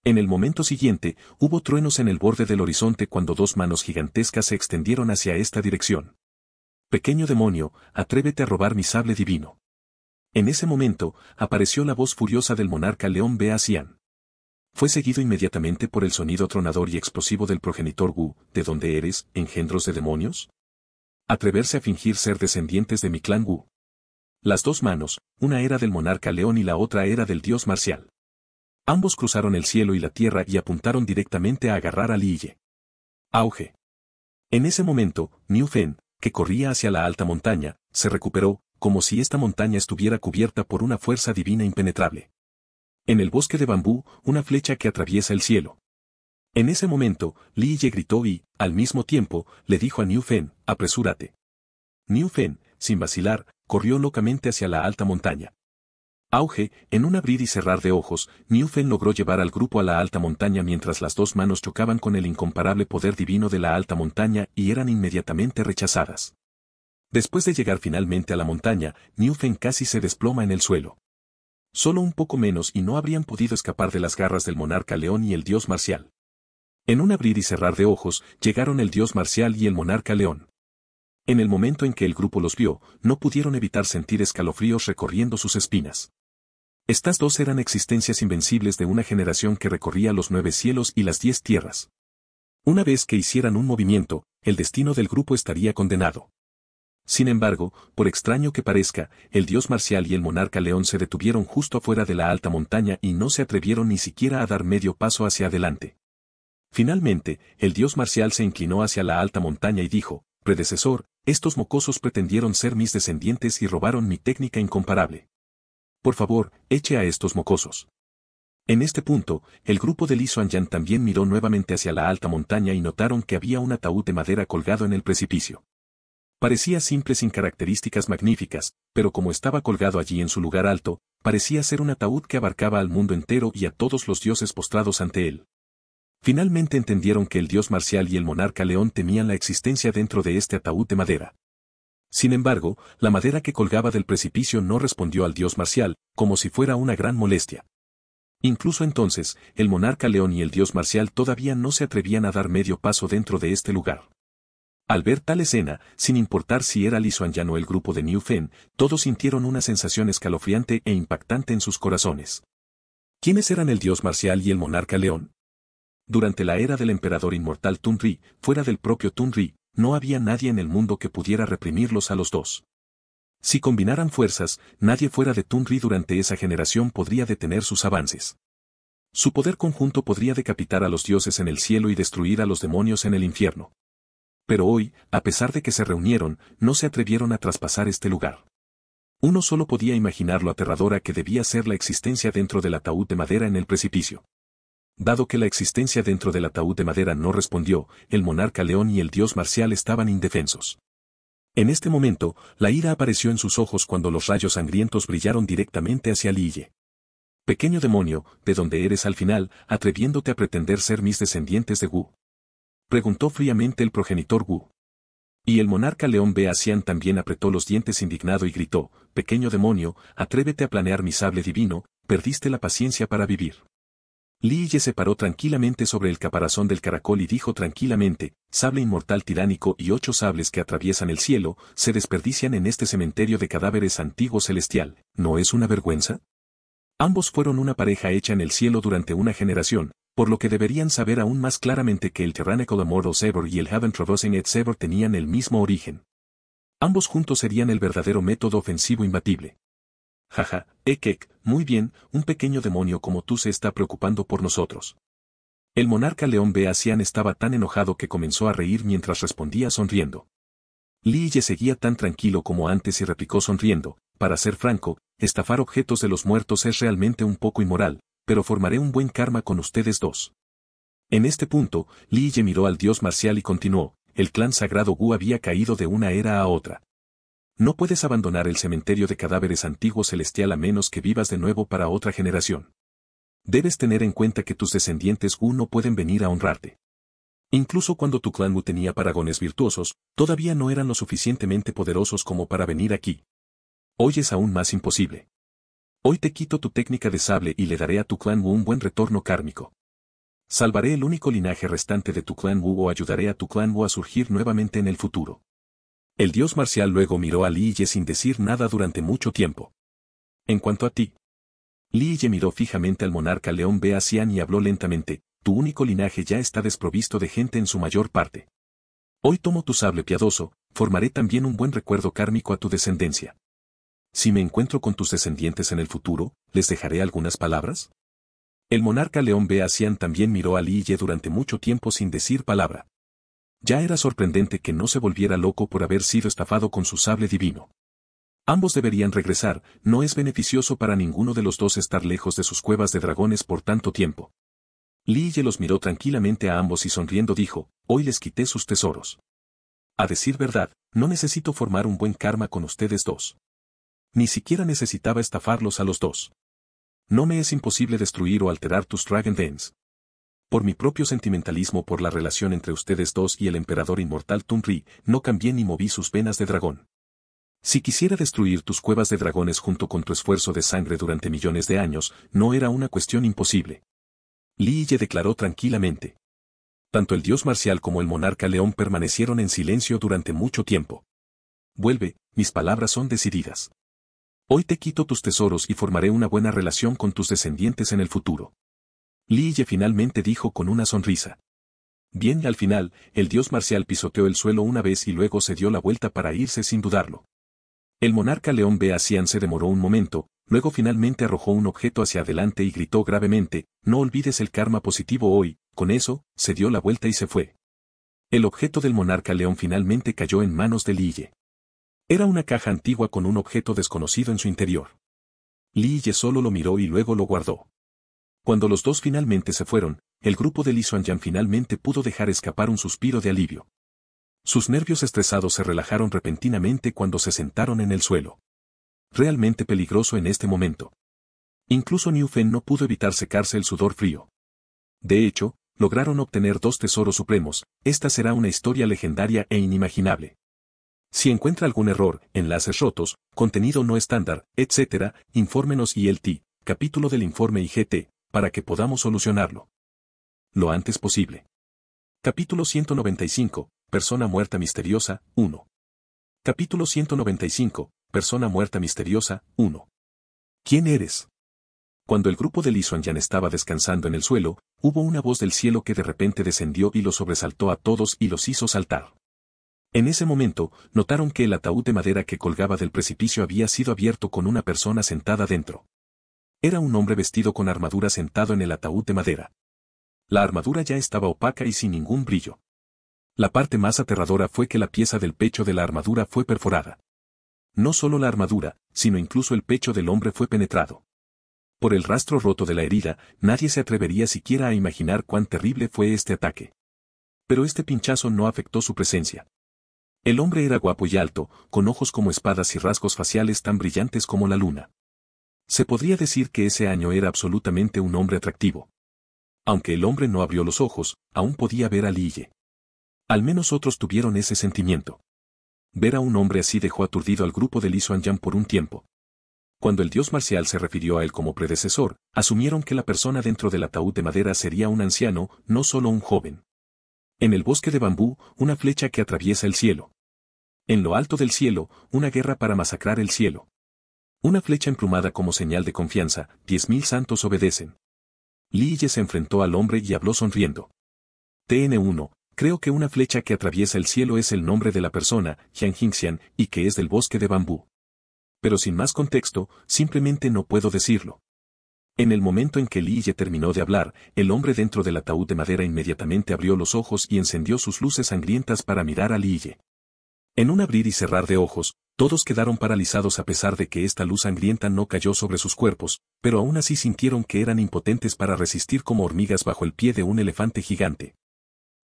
A: En el momento siguiente, hubo truenos en el borde del horizonte cuando dos manos gigantescas se extendieron hacia esta dirección. Pequeño demonio, atrévete a robar mi sable divino. En ese momento, apareció la voz furiosa del monarca León Beasian fue seguido inmediatamente por el sonido tronador y explosivo del progenitor Wu, ¿de dónde eres, engendros de demonios? Atreverse a fingir ser descendientes de mi clan Wu. Las dos manos, una era del monarca león y la otra era del dios marcial. Ambos cruzaron el cielo y la tierra y apuntaron directamente a agarrar a Liye. Auge. En ese momento, Niu Fen, que corría hacia la alta montaña, se recuperó, como si esta montaña estuviera cubierta por una fuerza divina impenetrable. En el bosque de bambú, una flecha que atraviesa el cielo. En ese momento, Li Ye gritó y, al mismo tiempo, le dijo a Niu Fen, apresúrate. Niu Fen, sin vacilar, corrió locamente hacia la alta montaña. Auge, en un abrir y cerrar de ojos, Niu Fen logró llevar al grupo a la alta montaña mientras las dos manos chocaban con el incomparable poder divino de la alta montaña y eran inmediatamente rechazadas. Después de llegar finalmente a la montaña, Fen casi se desploma en el suelo. Solo un poco menos y no habrían podido escapar de las garras del monarca león y el dios marcial. En un abrir y cerrar de ojos, llegaron el dios marcial y el monarca león. En el momento en que el grupo los vio, no pudieron evitar sentir escalofríos recorriendo sus espinas. Estas dos eran existencias invencibles de una generación que recorría los nueve cielos y las diez tierras. Una vez que hicieran un movimiento, el destino del grupo estaría condenado. Sin embargo, por extraño que parezca, el dios marcial y el monarca león se detuvieron justo afuera de la alta montaña y no se atrevieron ni siquiera a dar medio paso hacia adelante. Finalmente, el dios marcial se inclinó hacia la alta montaña y dijo, Predecesor, estos mocosos pretendieron ser mis descendientes y robaron mi técnica incomparable. Por favor, eche a estos mocosos. En este punto, el grupo de Li Yan también miró nuevamente hacia la alta montaña y notaron que había un ataúd de madera colgado en el precipicio. Parecía simple sin características magníficas, pero como estaba colgado allí en su lugar alto, parecía ser un ataúd que abarcaba al mundo entero y a todos los dioses postrados ante él. Finalmente entendieron que el dios marcial y el monarca león temían la existencia dentro de este ataúd de madera. Sin embargo, la madera que colgaba del precipicio no respondió al dios marcial, como si fuera una gran molestia. Incluso entonces, el monarca león y el dios marcial todavía no se atrevían a dar medio paso dentro de este lugar. Al ver tal escena, sin importar si era Lisuan Yan o el grupo de New Fen, todos sintieron una sensación escalofriante e impactante en sus corazones. ¿Quiénes eran el dios marcial y el monarca león? Durante la era del emperador inmortal Tunri, fuera del propio Tunri, no había nadie en el mundo que pudiera reprimirlos a los dos. Si combinaran fuerzas, nadie fuera de Tunri durante esa generación podría detener sus avances. Su poder conjunto podría decapitar a los dioses en el cielo y destruir a los demonios en el infierno pero hoy, a pesar de que se reunieron, no se atrevieron a traspasar este lugar. Uno solo podía imaginar lo aterradora que debía ser la existencia dentro del ataúd de madera en el precipicio. Dado que la existencia dentro del ataúd de madera no respondió, el monarca león y el dios marcial estaban indefensos. En este momento, la ira apareció en sus ojos cuando los rayos sangrientos brillaron directamente hacia Lille. Pequeño demonio, de donde eres al final, atreviéndote a pretender ser mis descendientes de Wu. Preguntó fríamente el progenitor Wu. Y el monarca león Beasian también apretó los dientes indignado y gritó, pequeño demonio, atrévete a planear mi sable divino, perdiste la paciencia para vivir. Li Ye se paró tranquilamente sobre el caparazón del caracol y dijo tranquilamente, sable inmortal tiránico y ocho sables que atraviesan el cielo, se desperdician en este cementerio de cadáveres antiguo celestial, ¿no es una vergüenza? Ambos fueron una pareja hecha en el cielo durante una generación, por lo que deberían saber aún más claramente que el Tyrannical Immortal Saber y el Heaven Traversing Ed Saber tenían el mismo origen. Ambos juntos serían el verdadero método ofensivo imbatible. Jaja, Ekek, muy bien, un pequeño demonio como tú se está preocupando por nosotros. El monarca león Beasian estaba tan enojado que comenzó a reír mientras respondía sonriendo. Liye seguía tan tranquilo como antes y replicó sonriendo, para ser franco, estafar objetos de los muertos es realmente un poco inmoral, pero formaré un buen karma con ustedes dos. En este punto, Ye miró al dios marcial y continuó, el clan sagrado Gu había caído de una era a otra. No puedes abandonar el cementerio de cadáveres antiguo celestial a menos que vivas de nuevo para otra generación. Debes tener en cuenta que tus descendientes Gu no pueden venir a honrarte. Incluso cuando tu clan Wu tenía paragones virtuosos, todavía no eran lo suficientemente poderosos como para venir aquí. Hoy es aún más imposible. Hoy te quito tu técnica de sable y le daré a tu clan Wu un buen retorno kármico. Salvaré el único linaje restante de tu clan Wu o ayudaré a tu clan Wu a surgir nuevamente en el futuro. El dios marcial luego miró a Li Ye sin decir nada durante mucho tiempo. En cuanto a ti, Li Ye miró fijamente al monarca León Bea y habló lentamente, tu único linaje ya está desprovisto de gente en su mayor parte. Hoy tomo tu sable piadoso, formaré también un buen recuerdo kármico a tu descendencia si me encuentro con tus descendientes en el futuro, ¿les dejaré algunas palabras? El monarca León Beacian también miró a Ye durante mucho tiempo sin decir palabra. Ya era sorprendente que no se volviera loco por haber sido estafado con su sable divino. Ambos deberían regresar, no es beneficioso para ninguno de los dos estar lejos de sus cuevas de dragones por tanto tiempo. Liye los miró tranquilamente a ambos y sonriendo dijo, hoy les quité sus tesoros. A decir verdad, no necesito formar un buen karma con ustedes dos ni siquiera necesitaba estafarlos a los dos. No me es imposible destruir o alterar tus Dragon Por mi propio sentimentalismo por la relación entre ustedes dos y el emperador inmortal Tunri, no cambié ni moví sus venas de dragón. Si quisiera destruir tus cuevas de dragones junto con tu esfuerzo de sangre durante millones de años, no era una cuestión imposible. Liye declaró tranquilamente. Tanto el dios marcial como el monarca león permanecieron en silencio durante mucho tiempo. Vuelve, mis palabras son decididas. Hoy te quito tus tesoros y formaré una buena relación con tus descendientes en el futuro. Liye finalmente dijo con una sonrisa. Bien, al final, el dios marcial pisoteó el suelo una vez y luego se dio la vuelta para irse sin dudarlo. El monarca león Beasian se demoró un momento, luego finalmente arrojó un objeto hacia adelante y gritó gravemente, no olvides el karma positivo hoy, con eso, se dio la vuelta y se fue. El objeto del monarca león finalmente cayó en manos de Liye. Era una caja antigua con un objeto desconocido en su interior. Ye solo lo miró y luego lo guardó. Cuando los dos finalmente se fueron, el grupo de Li Yan finalmente pudo dejar escapar un suspiro de alivio. Sus nervios estresados se relajaron repentinamente cuando se sentaron en el suelo. Realmente peligroso en este momento. Incluso Niu Fen no pudo evitar secarse el sudor frío. De hecho, lograron obtener dos tesoros supremos, esta será una historia legendaria e inimaginable. Si encuentra algún error, enlaces rotos, contenido no estándar, etc., infórmenos ILT, capítulo del informe IGT, para que podamos solucionarlo. Lo antes posible. Capítulo 195, Persona muerta misteriosa, 1. Capítulo 195, Persona muerta misteriosa, 1. ¿Quién eres? Cuando el grupo de Yan estaba descansando en el suelo, hubo una voz del cielo que de repente descendió y lo sobresaltó a todos y los hizo saltar. En ese momento, notaron que el ataúd de madera que colgaba del precipicio había sido abierto con una persona sentada dentro. Era un hombre vestido con armadura sentado en el ataúd de madera. La armadura ya estaba opaca y sin ningún brillo. La parte más aterradora fue que la pieza del pecho de la armadura fue perforada. No solo la armadura, sino incluso el pecho del hombre fue penetrado. Por el rastro roto de la herida, nadie se atrevería siquiera a imaginar cuán terrible fue este ataque. Pero este pinchazo no afectó su presencia. El hombre era guapo y alto, con ojos como espadas y rasgos faciales tan brillantes como la luna. Se podría decir que ese año era absolutamente un hombre atractivo. Aunque el hombre no abrió los ojos, aún podía ver a Lille. Al menos otros tuvieron ese sentimiento. Ver a un hombre así dejó aturdido al grupo de Li Yan por un tiempo. Cuando el dios marcial se refirió a él como predecesor, asumieron que la persona dentro del ataúd de madera sería un anciano, no solo un joven. En el bosque de bambú, una flecha que atraviesa el cielo. En lo alto del cielo, una guerra para masacrar el cielo. Una flecha emplumada como señal de confianza, diez mil santos obedecen. Ye se enfrentó al hombre y habló sonriendo. TN1, creo que una flecha que atraviesa el cielo es el nombre de la persona, Jiang Jingxian, y que es del bosque de bambú. Pero sin más contexto, simplemente no puedo decirlo. En el momento en que Liye terminó de hablar, el hombre dentro del ataúd de madera inmediatamente abrió los ojos y encendió sus luces sangrientas para mirar a Liye. En un abrir y cerrar de ojos, todos quedaron paralizados a pesar de que esta luz sangrienta no cayó sobre sus cuerpos, pero aún así sintieron que eran impotentes para resistir como hormigas bajo el pie de un elefante gigante.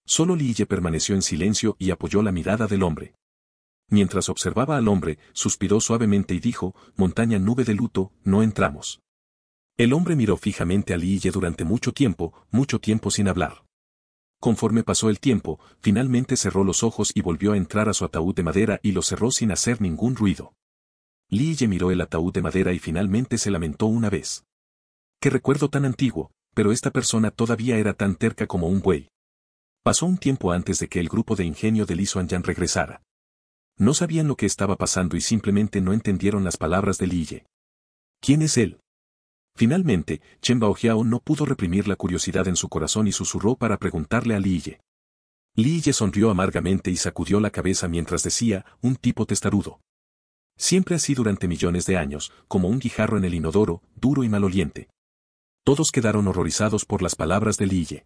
A: Solo Lille permaneció en silencio y apoyó la mirada del hombre. Mientras observaba al hombre, suspiró suavemente y dijo, Montaña nube de luto, no entramos. El hombre miró fijamente a Lille durante mucho tiempo, mucho tiempo sin hablar. Conforme pasó el tiempo, finalmente cerró los ojos y volvió a entrar a su ataúd de madera y lo cerró sin hacer ningún ruido. Ye miró el ataúd de madera y finalmente se lamentó una vez. Qué recuerdo tan antiguo, pero esta persona todavía era tan terca como un buey. Pasó un tiempo antes de que el grupo de ingenio de Li Yan regresara. No sabían lo que estaba pasando y simplemente no entendieron las palabras de Ye. ¿Quién es él? Finalmente, Chen Baojiao no pudo reprimir la curiosidad en su corazón y susurró para preguntarle a Li Ye. Li Ye sonrió amargamente y sacudió la cabeza mientras decía, un tipo testarudo. Siempre así durante millones de años, como un guijarro en el inodoro, duro y maloliente. Todos quedaron horrorizados por las palabras de Li Ye.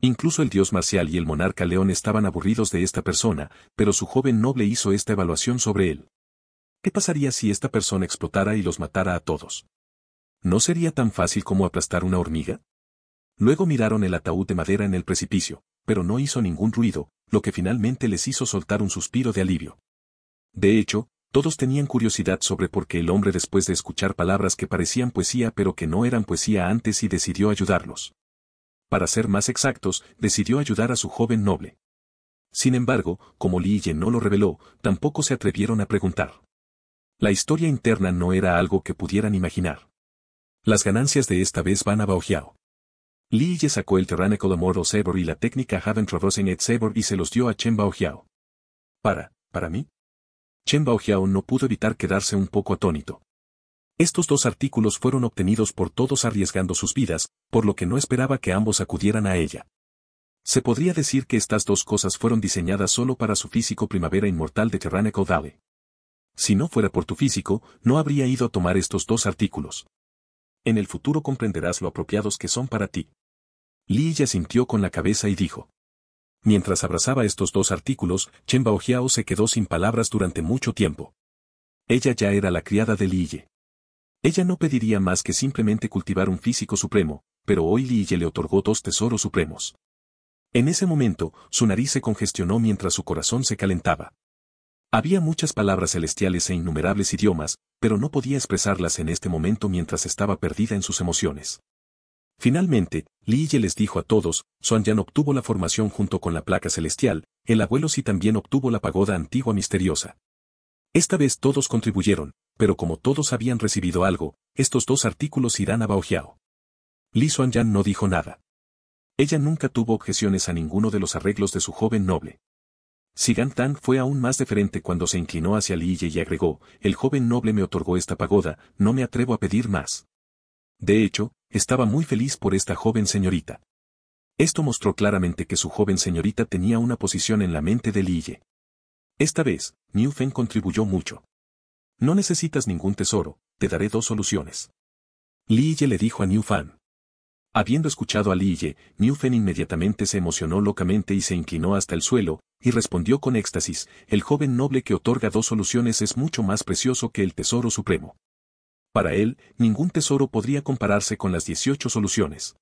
A: Incluso el dios marcial y el monarca león estaban aburridos de esta persona, pero su joven noble hizo esta evaluación sobre él. ¿Qué pasaría si esta persona explotara y los matara a todos? ¿No sería tan fácil como aplastar una hormiga? Luego miraron el ataúd de madera en el precipicio, pero no hizo ningún ruido, lo que finalmente les hizo soltar un suspiro de alivio. De hecho, todos tenían curiosidad sobre por qué el hombre después de escuchar palabras que parecían poesía pero que no eran poesía antes y decidió ayudarlos. Para ser más exactos, decidió ayudar a su joven noble. Sin embargo, como Yen no lo reveló, tampoco se atrevieron a preguntar. La historia interna no era algo que pudieran imaginar. Las ganancias de esta vez van a Li Ye sacó el Tyrannical Amor Saber y la técnica Haven It Saber y se los dio a Chen Baojiao. Para, para mí. Chen Baojiao no pudo evitar quedarse un poco atónito. Estos dos artículos fueron obtenidos por todos arriesgando sus vidas, por lo que no esperaba que ambos acudieran a ella. Se podría decir que estas dos cosas fueron diseñadas solo para su físico primavera inmortal de Tyrannical Dale. Si no fuera por tu físico, no habría ido a tomar estos dos artículos. En el futuro comprenderás lo apropiados que son para ti. Li ya sintió con la cabeza y dijo. Mientras abrazaba estos dos artículos, Chen Baojiao se quedó sin palabras durante mucho tiempo. Ella ya era la criada de Liye. Ella no pediría más que simplemente cultivar un físico supremo, pero hoy Liye le otorgó dos tesoros supremos. En ese momento, su nariz se congestionó mientras su corazón se calentaba. Había muchas palabras celestiales e innumerables idiomas, pero no podía expresarlas en este momento mientras estaba perdida en sus emociones. Finalmente, Li Ye les dijo a todos, Yan obtuvo la formación junto con la placa celestial, el abuelo sí también obtuvo la pagoda antigua misteriosa. Esta vez todos contribuyeron, pero como todos habían recibido algo, estos dos artículos irán a Baojiao. Li Yan no dijo nada. Ella nunca tuvo objeciones a ninguno de los arreglos de su joven noble. Tang fue aún más deferente cuando se inclinó hacia Ye y agregó, el joven noble me otorgó esta pagoda, no me atrevo a pedir más. De hecho, estaba muy feliz por esta joven señorita. Esto mostró claramente que su joven señorita tenía una posición en la mente de Ye. Esta vez, Feng contribuyó mucho. No necesitas ningún tesoro, te daré dos soluciones. Ye le dijo a Fan. Habiendo escuchado a Lille, Newfen inmediatamente se emocionó locamente y se inclinó hasta el suelo, y respondió con éxtasis, el joven noble que otorga dos soluciones es mucho más precioso que el tesoro supremo. Para él, ningún tesoro podría compararse con las dieciocho soluciones.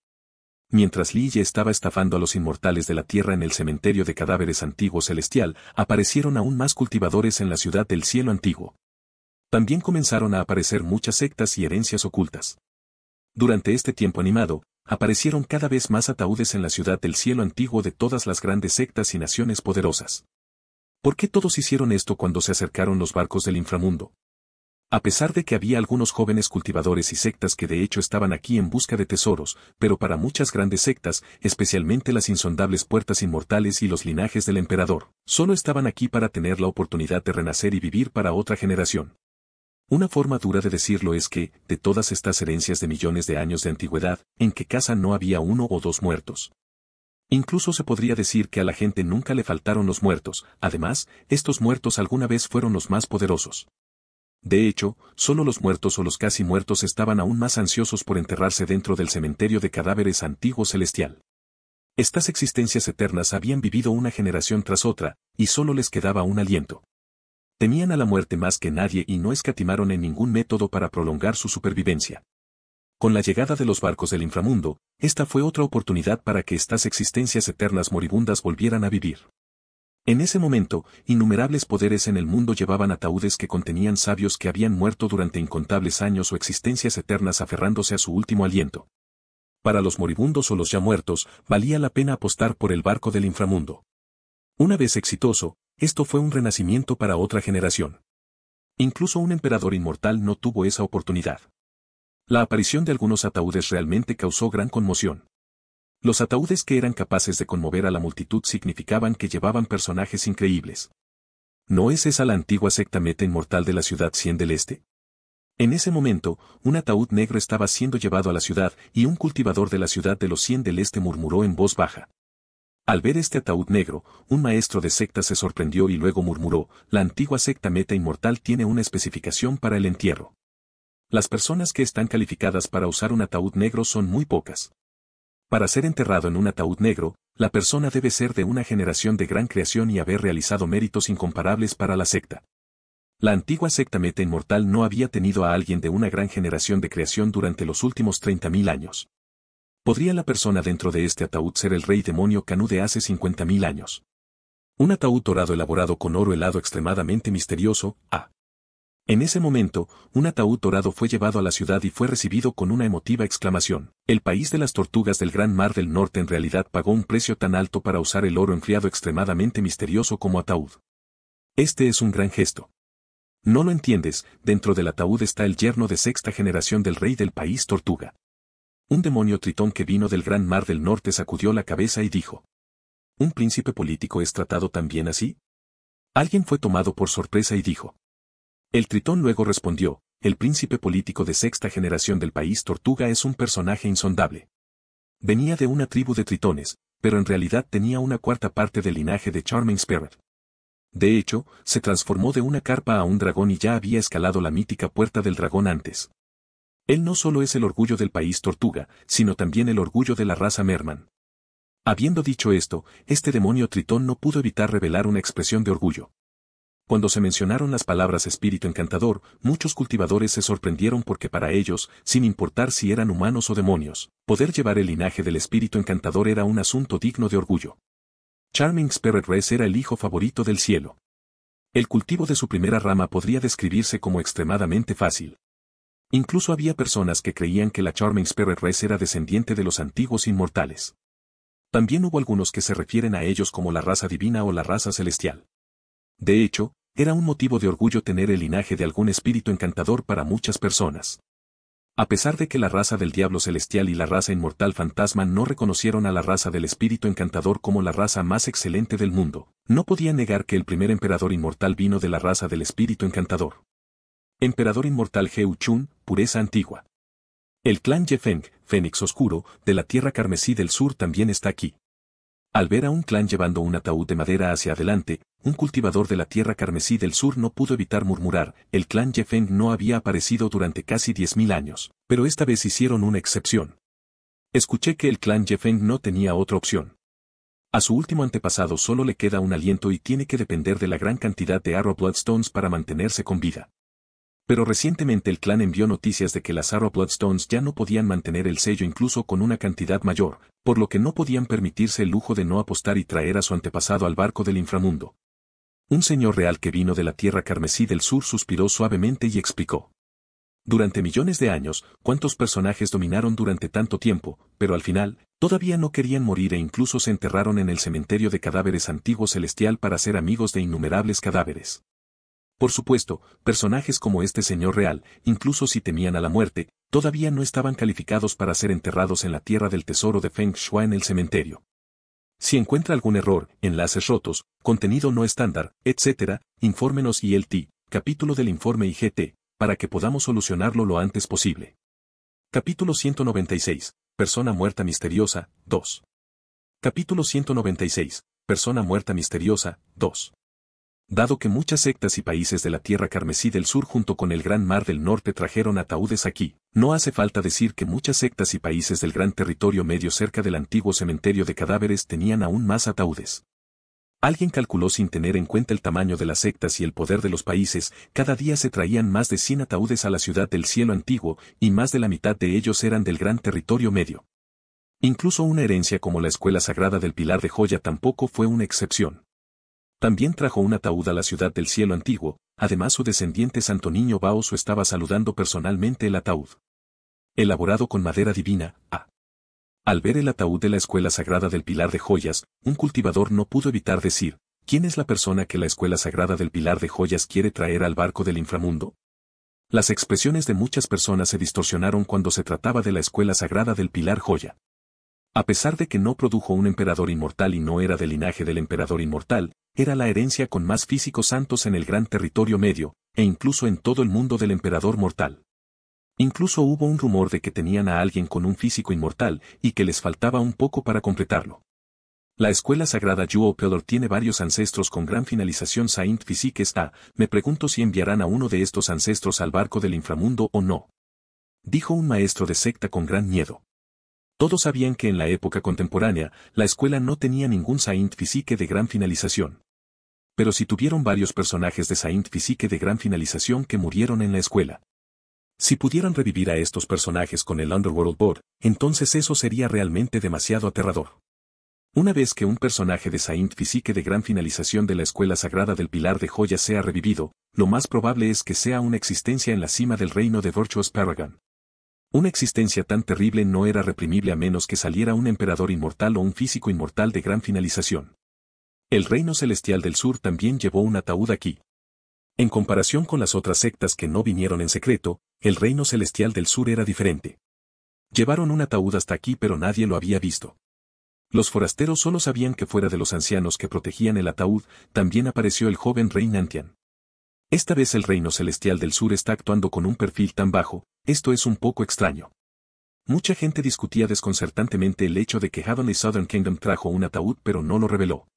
A: Mientras Lille estaba estafando a los inmortales de la tierra en el cementerio de cadáveres antiguo celestial, aparecieron aún más cultivadores en la ciudad del cielo antiguo. También comenzaron a aparecer muchas sectas y herencias ocultas. Durante este tiempo animado, aparecieron cada vez más ataúdes en la ciudad del cielo antiguo de todas las grandes sectas y naciones poderosas. ¿Por qué todos hicieron esto cuando se acercaron los barcos del inframundo? A pesar de que había algunos jóvenes cultivadores y sectas que de hecho estaban aquí en busca de tesoros, pero para muchas grandes sectas, especialmente las insondables puertas inmortales y los linajes del emperador, solo estaban aquí para tener la oportunidad de renacer y vivir para otra generación. Una forma dura de decirlo es que, de todas estas herencias de millones de años de antigüedad, en que casa no había uno o dos muertos. Incluso se podría decir que a la gente nunca le faltaron los muertos, además, estos muertos alguna vez fueron los más poderosos. De hecho, solo los muertos o los casi muertos estaban aún más ansiosos por enterrarse dentro del cementerio de cadáveres antiguo celestial. Estas existencias eternas habían vivido una generación tras otra, y solo les quedaba un aliento temían a la muerte más que nadie y no escatimaron en ningún método para prolongar su supervivencia. Con la llegada de los barcos del inframundo, esta fue otra oportunidad para que estas existencias eternas moribundas volvieran a vivir. En ese momento, innumerables poderes en el mundo llevaban ataúdes que contenían sabios que habían muerto durante incontables años o existencias eternas aferrándose a su último aliento. Para los moribundos o los ya muertos, valía la pena apostar por el barco del inframundo. Una vez exitoso, esto fue un renacimiento para otra generación. Incluso un emperador inmortal no tuvo esa oportunidad. La aparición de algunos ataúdes realmente causó gran conmoción. Los ataúdes que eran capaces de conmover a la multitud significaban que llevaban personajes increíbles. ¿No es esa la antigua secta meta inmortal de la ciudad 100 del Este? En ese momento, un ataúd negro estaba siendo llevado a la ciudad y un cultivador de la ciudad de los 100 del Este murmuró en voz baja. Al ver este ataúd negro, un maestro de secta se sorprendió y luego murmuró, la antigua secta meta inmortal tiene una especificación para el entierro. Las personas que están calificadas para usar un ataúd negro son muy pocas. Para ser enterrado en un ataúd negro, la persona debe ser de una generación de gran creación y haber realizado méritos incomparables para la secta. La antigua secta meta inmortal no había tenido a alguien de una gran generación de creación durante los últimos 30.000 años. ¿Podría la persona dentro de este ataúd ser el rey demonio Canú de hace 50.000 años? Un ataúd dorado elaborado con oro helado extremadamente misterioso, ah. En ese momento, un ataúd dorado fue llevado a la ciudad y fue recibido con una emotiva exclamación. El país de las tortugas del Gran Mar del Norte en realidad pagó un precio tan alto para usar el oro enfriado extremadamente misterioso como ataúd. Este es un gran gesto. No lo entiendes, dentro del ataúd está el yerno de sexta generación del rey del país tortuga. Un demonio tritón que vino del gran mar del norte sacudió la cabeza y dijo. ¿Un príncipe político es tratado también así? Alguien fue tomado por sorpresa y dijo. El tritón luego respondió, el príncipe político de sexta generación del país Tortuga es un personaje insondable. Venía de una tribu de tritones, pero en realidad tenía una cuarta parte del linaje de Charming Spirit. De hecho, se transformó de una carpa a un dragón y ya había escalado la mítica puerta del dragón antes. Él no solo es el orgullo del país tortuga, sino también el orgullo de la raza merman. Habiendo dicho esto, este demonio tritón no pudo evitar revelar una expresión de orgullo. Cuando se mencionaron las palabras espíritu encantador, muchos cultivadores se sorprendieron porque para ellos, sin importar si eran humanos o demonios, poder llevar el linaje del espíritu encantador era un asunto digno de orgullo. Charming Spirit Race era el hijo favorito del cielo. El cultivo de su primera rama podría describirse como extremadamente fácil. Incluso había personas que creían que la Spirit Res era descendiente de los antiguos inmortales. También hubo algunos que se refieren a ellos como la raza divina o la raza celestial. De hecho, era un motivo de orgullo tener el linaje de algún espíritu encantador para muchas personas. A pesar de que la raza del diablo celestial y la raza inmortal fantasma no reconocieron a la raza del espíritu encantador como la raza más excelente del mundo, no podía negar que el primer emperador inmortal vino de la raza del espíritu encantador. Emperador inmortal Heu Chun, pureza antigua. El clan Jefeng, Fénix Oscuro, de la Tierra Carmesí del Sur también está aquí. Al ver a un clan llevando un ataúd de madera hacia adelante, un cultivador de la Tierra Carmesí del Sur no pudo evitar murmurar, el clan Jefeng no había aparecido durante casi 10.000 años, pero esta vez hicieron una excepción. Escuché que el clan Jefeng no tenía otra opción. A su último antepasado solo le queda un aliento y tiene que depender de la gran cantidad de Arrow Bloodstones para mantenerse con vida. Pero recientemente el clan envió noticias de que las Arrow Bloodstones ya no podían mantener el sello incluso con una cantidad mayor, por lo que no podían permitirse el lujo de no apostar y traer a su antepasado al barco del inframundo. Un señor real que vino de la tierra carmesí del sur suspiró suavemente y explicó. Durante millones de años, cuántos personajes dominaron durante tanto tiempo, pero al final, todavía no querían morir e incluso se enterraron en el cementerio de cadáveres antiguo celestial para ser amigos de innumerables cadáveres. Por supuesto, personajes como este señor real, incluso si temían a la muerte, todavía no estaban calificados para ser enterrados en la tierra del tesoro de Feng Shui en el cementerio. Si encuentra algún error, enlaces rotos, contenido no estándar, etc., infórmenos ILT, capítulo del informe IGT, para que podamos solucionarlo lo antes posible. Capítulo 196. Persona muerta misteriosa, 2. Capítulo 196. Persona muerta misteriosa, 2 dado que muchas sectas y países de la Tierra Carmesí del Sur junto con el Gran Mar del Norte trajeron ataúdes aquí, no hace falta decir que muchas sectas y países del gran territorio medio cerca del antiguo cementerio de cadáveres tenían aún más ataúdes. Alguien calculó sin tener en cuenta el tamaño de las sectas y el poder de los países, cada día se traían más de 100 ataúdes a la ciudad del cielo antiguo, y más de la mitad de ellos eran del gran territorio medio. Incluso una herencia como la Escuela Sagrada del Pilar de Joya tampoco fue una excepción. También trajo un ataúd a la ciudad del cielo antiguo, además su descendiente Santo Niño Baoso estaba saludando personalmente el ataúd. Elaborado con madera divina, A. Al ver el ataúd de la Escuela Sagrada del Pilar de Joyas, un cultivador no pudo evitar decir, ¿quién es la persona que la Escuela Sagrada del Pilar de Joyas quiere traer al barco del inframundo? Las expresiones de muchas personas se distorsionaron cuando se trataba de la Escuela Sagrada del Pilar Joya. A pesar de que no produjo un emperador inmortal y no era del linaje del emperador inmortal, era la herencia con más físicos santos en el gran territorio medio, e incluso en todo el mundo del emperador mortal. Incluso hubo un rumor de que tenían a alguien con un físico inmortal y que les faltaba un poco para completarlo. La escuela sagrada Yuo tiene varios ancestros con gran finalización Saint Physique está, me pregunto si enviarán a uno de estos ancestros al barco del inframundo o no. Dijo un maestro de secta con gran miedo. Todos sabían que en la época contemporánea, la escuela no tenía ningún Saint Physique de gran finalización. Pero si tuvieron varios personajes de Saint Physique de gran finalización que murieron en la escuela. Si pudieran revivir a estos personajes con el Underworld Board, entonces eso sería realmente demasiado aterrador. Una vez que un personaje de Saint Physique de gran finalización de la Escuela Sagrada del Pilar de Joya sea revivido, lo más probable es que sea una existencia en la cima del reino de Virtuous Paragon. Una existencia tan terrible no era reprimible a menos que saliera un emperador inmortal o un físico inmortal de gran finalización. El reino celestial del sur también llevó un ataúd aquí. En comparación con las otras sectas que no vinieron en secreto, el reino celestial del sur era diferente. Llevaron un ataúd hasta aquí pero nadie lo había visto. Los forasteros solo sabían que fuera de los ancianos que protegían el ataúd, también apareció el joven rey Nantian. Esta vez el reino celestial del sur está actuando con un perfil tan bajo, esto es un poco extraño. Mucha gente discutía desconcertantemente el hecho de que y Southern Kingdom trajo un ataúd pero no lo reveló.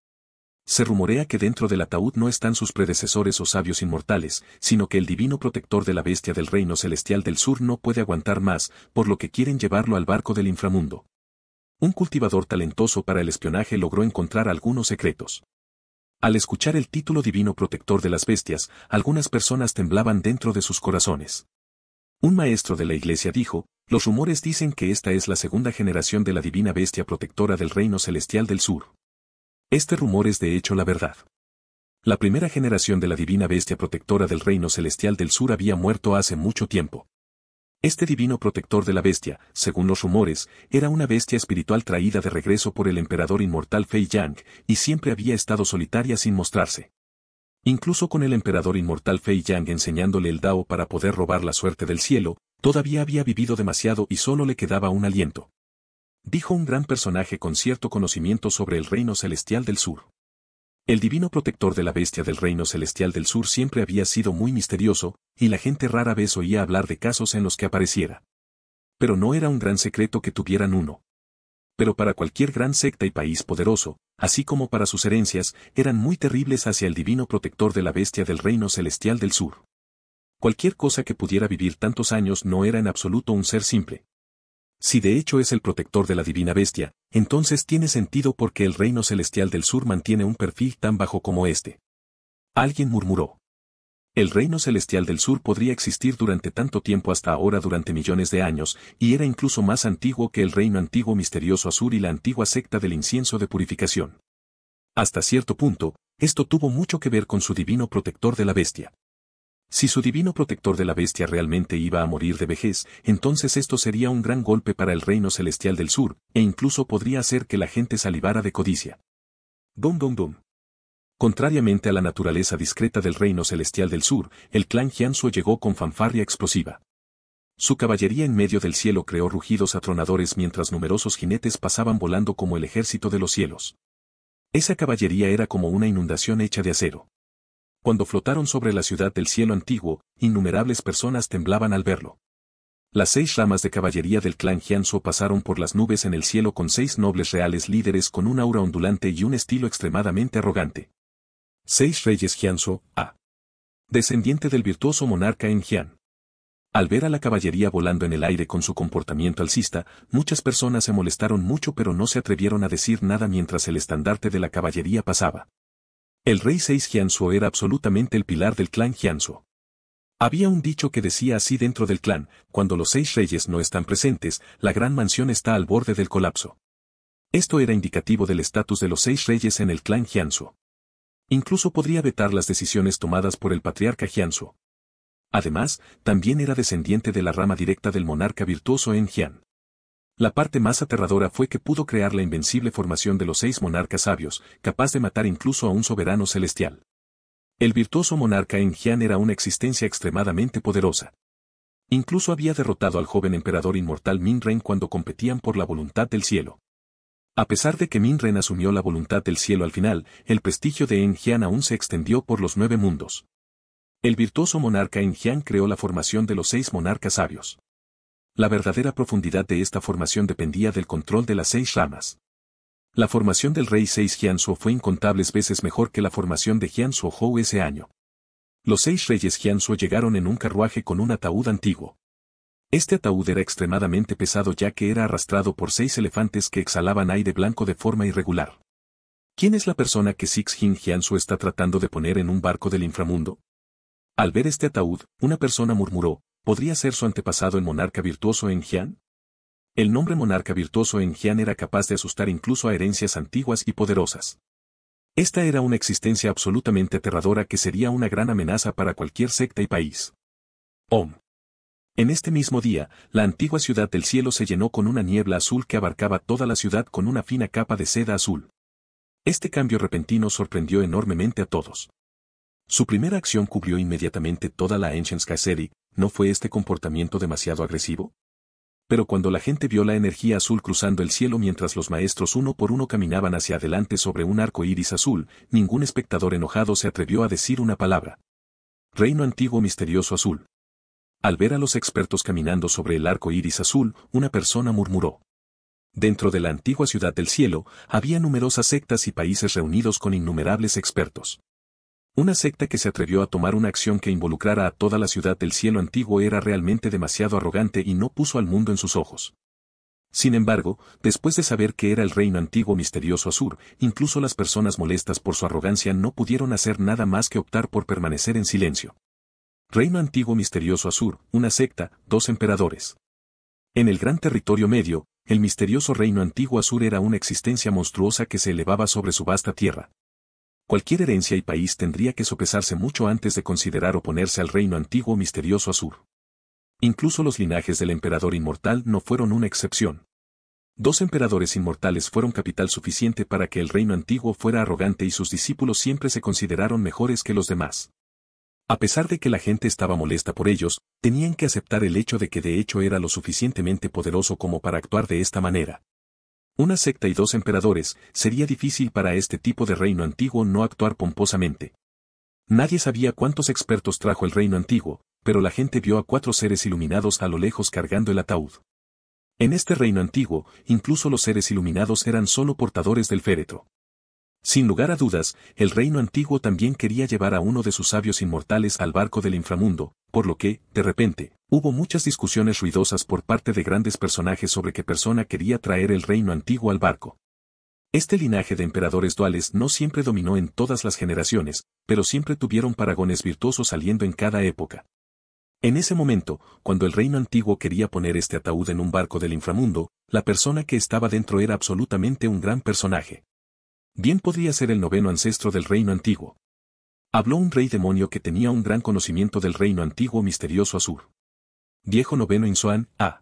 A: Se rumorea que dentro del ataúd no están sus predecesores o sabios inmortales, sino que el divino protector de la bestia del reino celestial del sur no puede aguantar más, por lo que quieren llevarlo al barco del inframundo. Un cultivador talentoso para el espionaje logró encontrar algunos secretos. Al escuchar el título divino protector de las bestias, algunas personas temblaban dentro de sus corazones. Un maestro de la iglesia dijo, los rumores dicen que esta es la segunda generación de la divina bestia protectora del reino celestial del sur. Este rumor es de hecho la verdad. La primera generación de la divina bestia protectora del reino celestial del sur había muerto hace mucho tiempo. Este divino protector de la bestia, según los rumores, era una bestia espiritual traída de regreso por el emperador inmortal Fei Yang, y siempre había estado solitaria sin mostrarse. Incluso con el emperador inmortal Fei Yang enseñándole el Dao para poder robar la suerte del cielo, todavía había vivido demasiado y solo le quedaba un aliento. Dijo un gran personaje con cierto conocimiento sobre el reino celestial del sur. El divino protector de la bestia del reino celestial del sur siempre había sido muy misterioso, y la gente rara vez oía hablar de casos en los que apareciera. Pero no era un gran secreto que tuvieran uno. Pero para cualquier gran secta y país poderoso, así como para sus herencias, eran muy terribles hacia el divino protector de la bestia del reino celestial del sur. Cualquier cosa que pudiera vivir tantos años no era en absoluto un ser simple, si de hecho es el protector de la divina bestia, entonces tiene sentido porque el reino celestial del sur mantiene un perfil tan bajo como este. Alguien murmuró. El reino celestial del sur podría existir durante tanto tiempo hasta ahora durante millones de años, y era incluso más antiguo que el reino antiguo misterioso azul y la antigua secta del incienso de purificación. Hasta cierto punto, esto tuvo mucho que ver con su divino protector de la bestia. Si su divino protector de la bestia realmente iba a morir de vejez, entonces esto sería un gran golpe para el reino celestial del sur, e incluso podría hacer que la gente salivara de codicia. Dum dum dum. Contrariamente a la naturaleza discreta del reino celestial del sur, el clan Jiansuo llegó con fanfarria explosiva. Su caballería en medio del cielo creó rugidos atronadores mientras numerosos jinetes pasaban volando como el ejército de los cielos. Esa caballería era como una inundación hecha de acero. Cuando flotaron sobre la ciudad del cielo antiguo, innumerables personas temblaban al verlo. Las seis ramas de caballería del clan Jianzo pasaron por las nubes en el cielo con seis nobles reales líderes con un aura ondulante y un estilo extremadamente arrogante. Seis reyes Jianzo, A. Descendiente del virtuoso monarca en Al ver a la caballería volando en el aire con su comportamiento alcista, muchas personas se molestaron mucho pero no se atrevieron a decir nada mientras el estandarte de la caballería pasaba. El rey Seis Jiansuo era absolutamente el pilar del clan Jianso. Había un dicho que decía así dentro del clan, cuando los seis reyes no están presentes, la gran mansión está al borde del colapso. Esto era indicativo del estatus de los seis reyes en el clan Jianso. Incluso podría vetar las decisiones tomadas por el patriarca Jiansuo. Además, también era descendiente de la rama directa del monarca virtuoso en Jian. La parte más aterradora fue que pudo crear la invencible formación de los seis monarcas sabios, capaz de matar incluso a un soberano celestial. El virtuoso monarca Jian era una existencia extremadamente poderosa. Incluso había derrotado al joven emperador inmortal Ren cuando competían por la voluntad del cielo. A pesar de que Ren asumió la voluntad del cielo al final, el prestigio de Jian aún se extendió por los nueve mundos. El virtuoso monarca Jian creó la formación de los seis monarcas sabios. La verdadera profundidad de esta formación dependía del control de las seis ramas. La formación del rey seis Jiansuo fue incontables veces mejor que la formación de Jiansuo Hou ese año. Los seis reyes Jiansuo llegaron en un carruaje con un ataúd antiguo. Este ataúd era extremadamente pesado ya que era arrastrado por seis elefantes que exhalaban aire blanco de forma irregular. ¿Quién es la persona que Six Jin está tratando de poner en un barco del inframundo? Al ver este ataúd, una persona murmuró, ¿Podría ser su antepasado el monarca virtuoso en Jian? El nombre monarca virtuoso en Jian era capaz de asustar incluso a herencias antiguas y poderosas. Esta era una existencia absolutamente aterradora que sería una gran amenaza para cualquier secta y país. Om. En este mismo día, la antigua ciudad del cielo se llenó con una niebla azul que abarcaba toda la ciudad con una fina capa de seda azul. Este cambio repentino sorprendió enormemente a todos. Su primera acción cubrió inmediatamente toda la Ancient ¿no fue este comportamiento demasiado agresivo? Pero cuando la gente vio la energía azul cruzando el cielo mientras los maestros uno por uno caminaban hacia adelante sobre un arco iris azul, ningún espectador enojado se atrevió a decir una palabra. Reino antiguo misterioso azul. Al ver a los expertos caminando sobre el arco iris azul, una persona murmuró. Dentro de la antigua ciudad del cielo, había numerosas sectas y países reunidos con innumerables expertos. Una secta que se atrevió a tomar una acción que involucrara a toda la ciudad del cielo antiguo era realmente demasiado arrogante y no puso al mundo en sus ojos. Sin embargo, después de saber que era el reino antiguo misterioso Azur, incluso las personas molestas por su arrogancia no pudieron hacer nada más que optar por permanecer en silencio. Reino antiguo misterioso Azur, una secta, dos emperadores. En el gran territorio medio, el misterioso reino antiguo Azur era una existencia monstruosa que se elevaba sobre su vasta tierra. Cualquier herencia y país tendría que sopesarse mucho antes de considerar oponerse al reino antiguo misterioso Azur. Incluso los linajes del emperador inmortal no fueron una excepción. Dos emperadores inmortales fueron capital suficiente para que el reino antiguo fuera arrogante y sus discípulos siempre se consideraron mejores que los demás. A pesar de que la gente estaba molesta por ellos, tenían que aceptar el hecho de que de hecho era lo suficientemente poderoso como para actuar de esta manera. Una secta y dos emperadores, sería difícil para este tipo de reino antiguo no actuar pomposamente. Nadie sabía cuántos expertos trajo el reino antiguo, pero la gente vio a cuatro seres iluminados a lo lejos cargando el ataúd. En este reino antiguo, incluso los seres iluminados eran solo portadores del féretro. Sin lugar a dudas, el reino antiguo también quería llevar a uno de sus sabios inmortales al barco del inframundo, por lo que, de repente, hubo muchas discusiones ruidosas por parte de grandes personajes sobre qué persona quería traer el reino antiguo al barco. Este linaje de emperadores duales no siempre dominó en todas las generaciones, pero siempre tuvieron paragones virtuosos saliendo en cada época. En ese momento, cuando el reino antiguo quería poner este ataúd en un barco del inframundo, la persona que estaba dentro era absolutamente un gran personaje. Bien podría ser el noveno ancestro del reino antiguo. Habló un rey demonio que tenía un gran conocimiento del reino antiguo misterioso Azur. Viejo noveno Insuan, A.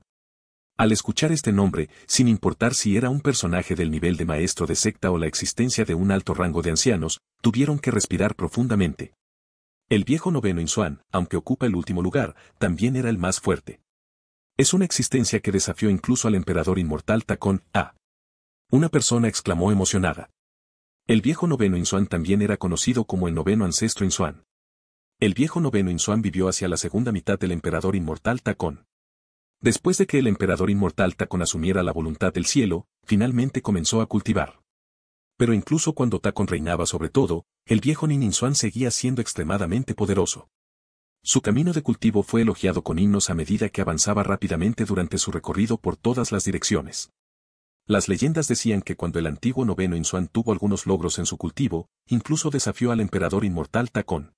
A: Al escuchar este nombre, sin importar si era un personaje del nivel de maestro de secta o la existencia de un alto rango de ancianos, tuvieron que respirar profundamente. El viejo noveno Insuan, aunque ocupa el último lugar, también era el más fuerte. Es una existencia que desafió incluso al emperador inmortal Tacón A. Una persona exclamó emocionada. El viejo noveno Insuan también era conocido como el noveno ancestro Insuan. El viejo noveno Insuan vivió hacia la segunda mitad del emperador inmortal Tacón. Después de que el emperador inmortal Tacón asumiera la voluntad del cielo, finalmente comenzó a cultivar. Pero incluso cuando Tacón reinaba sobre todo, el viejo Nin Insuan seguía siendo extremadamente poderoso. Su camino de cultivo fue elogiado con himnos a medida que avanzaba rápidamente durante su recorrido por todas las direcciones. Las leyendas decían que cuando el antiguo noveno Insuan tuvo algunos logros en su cultivo, incluso desafió al emperador inmortal Tacón.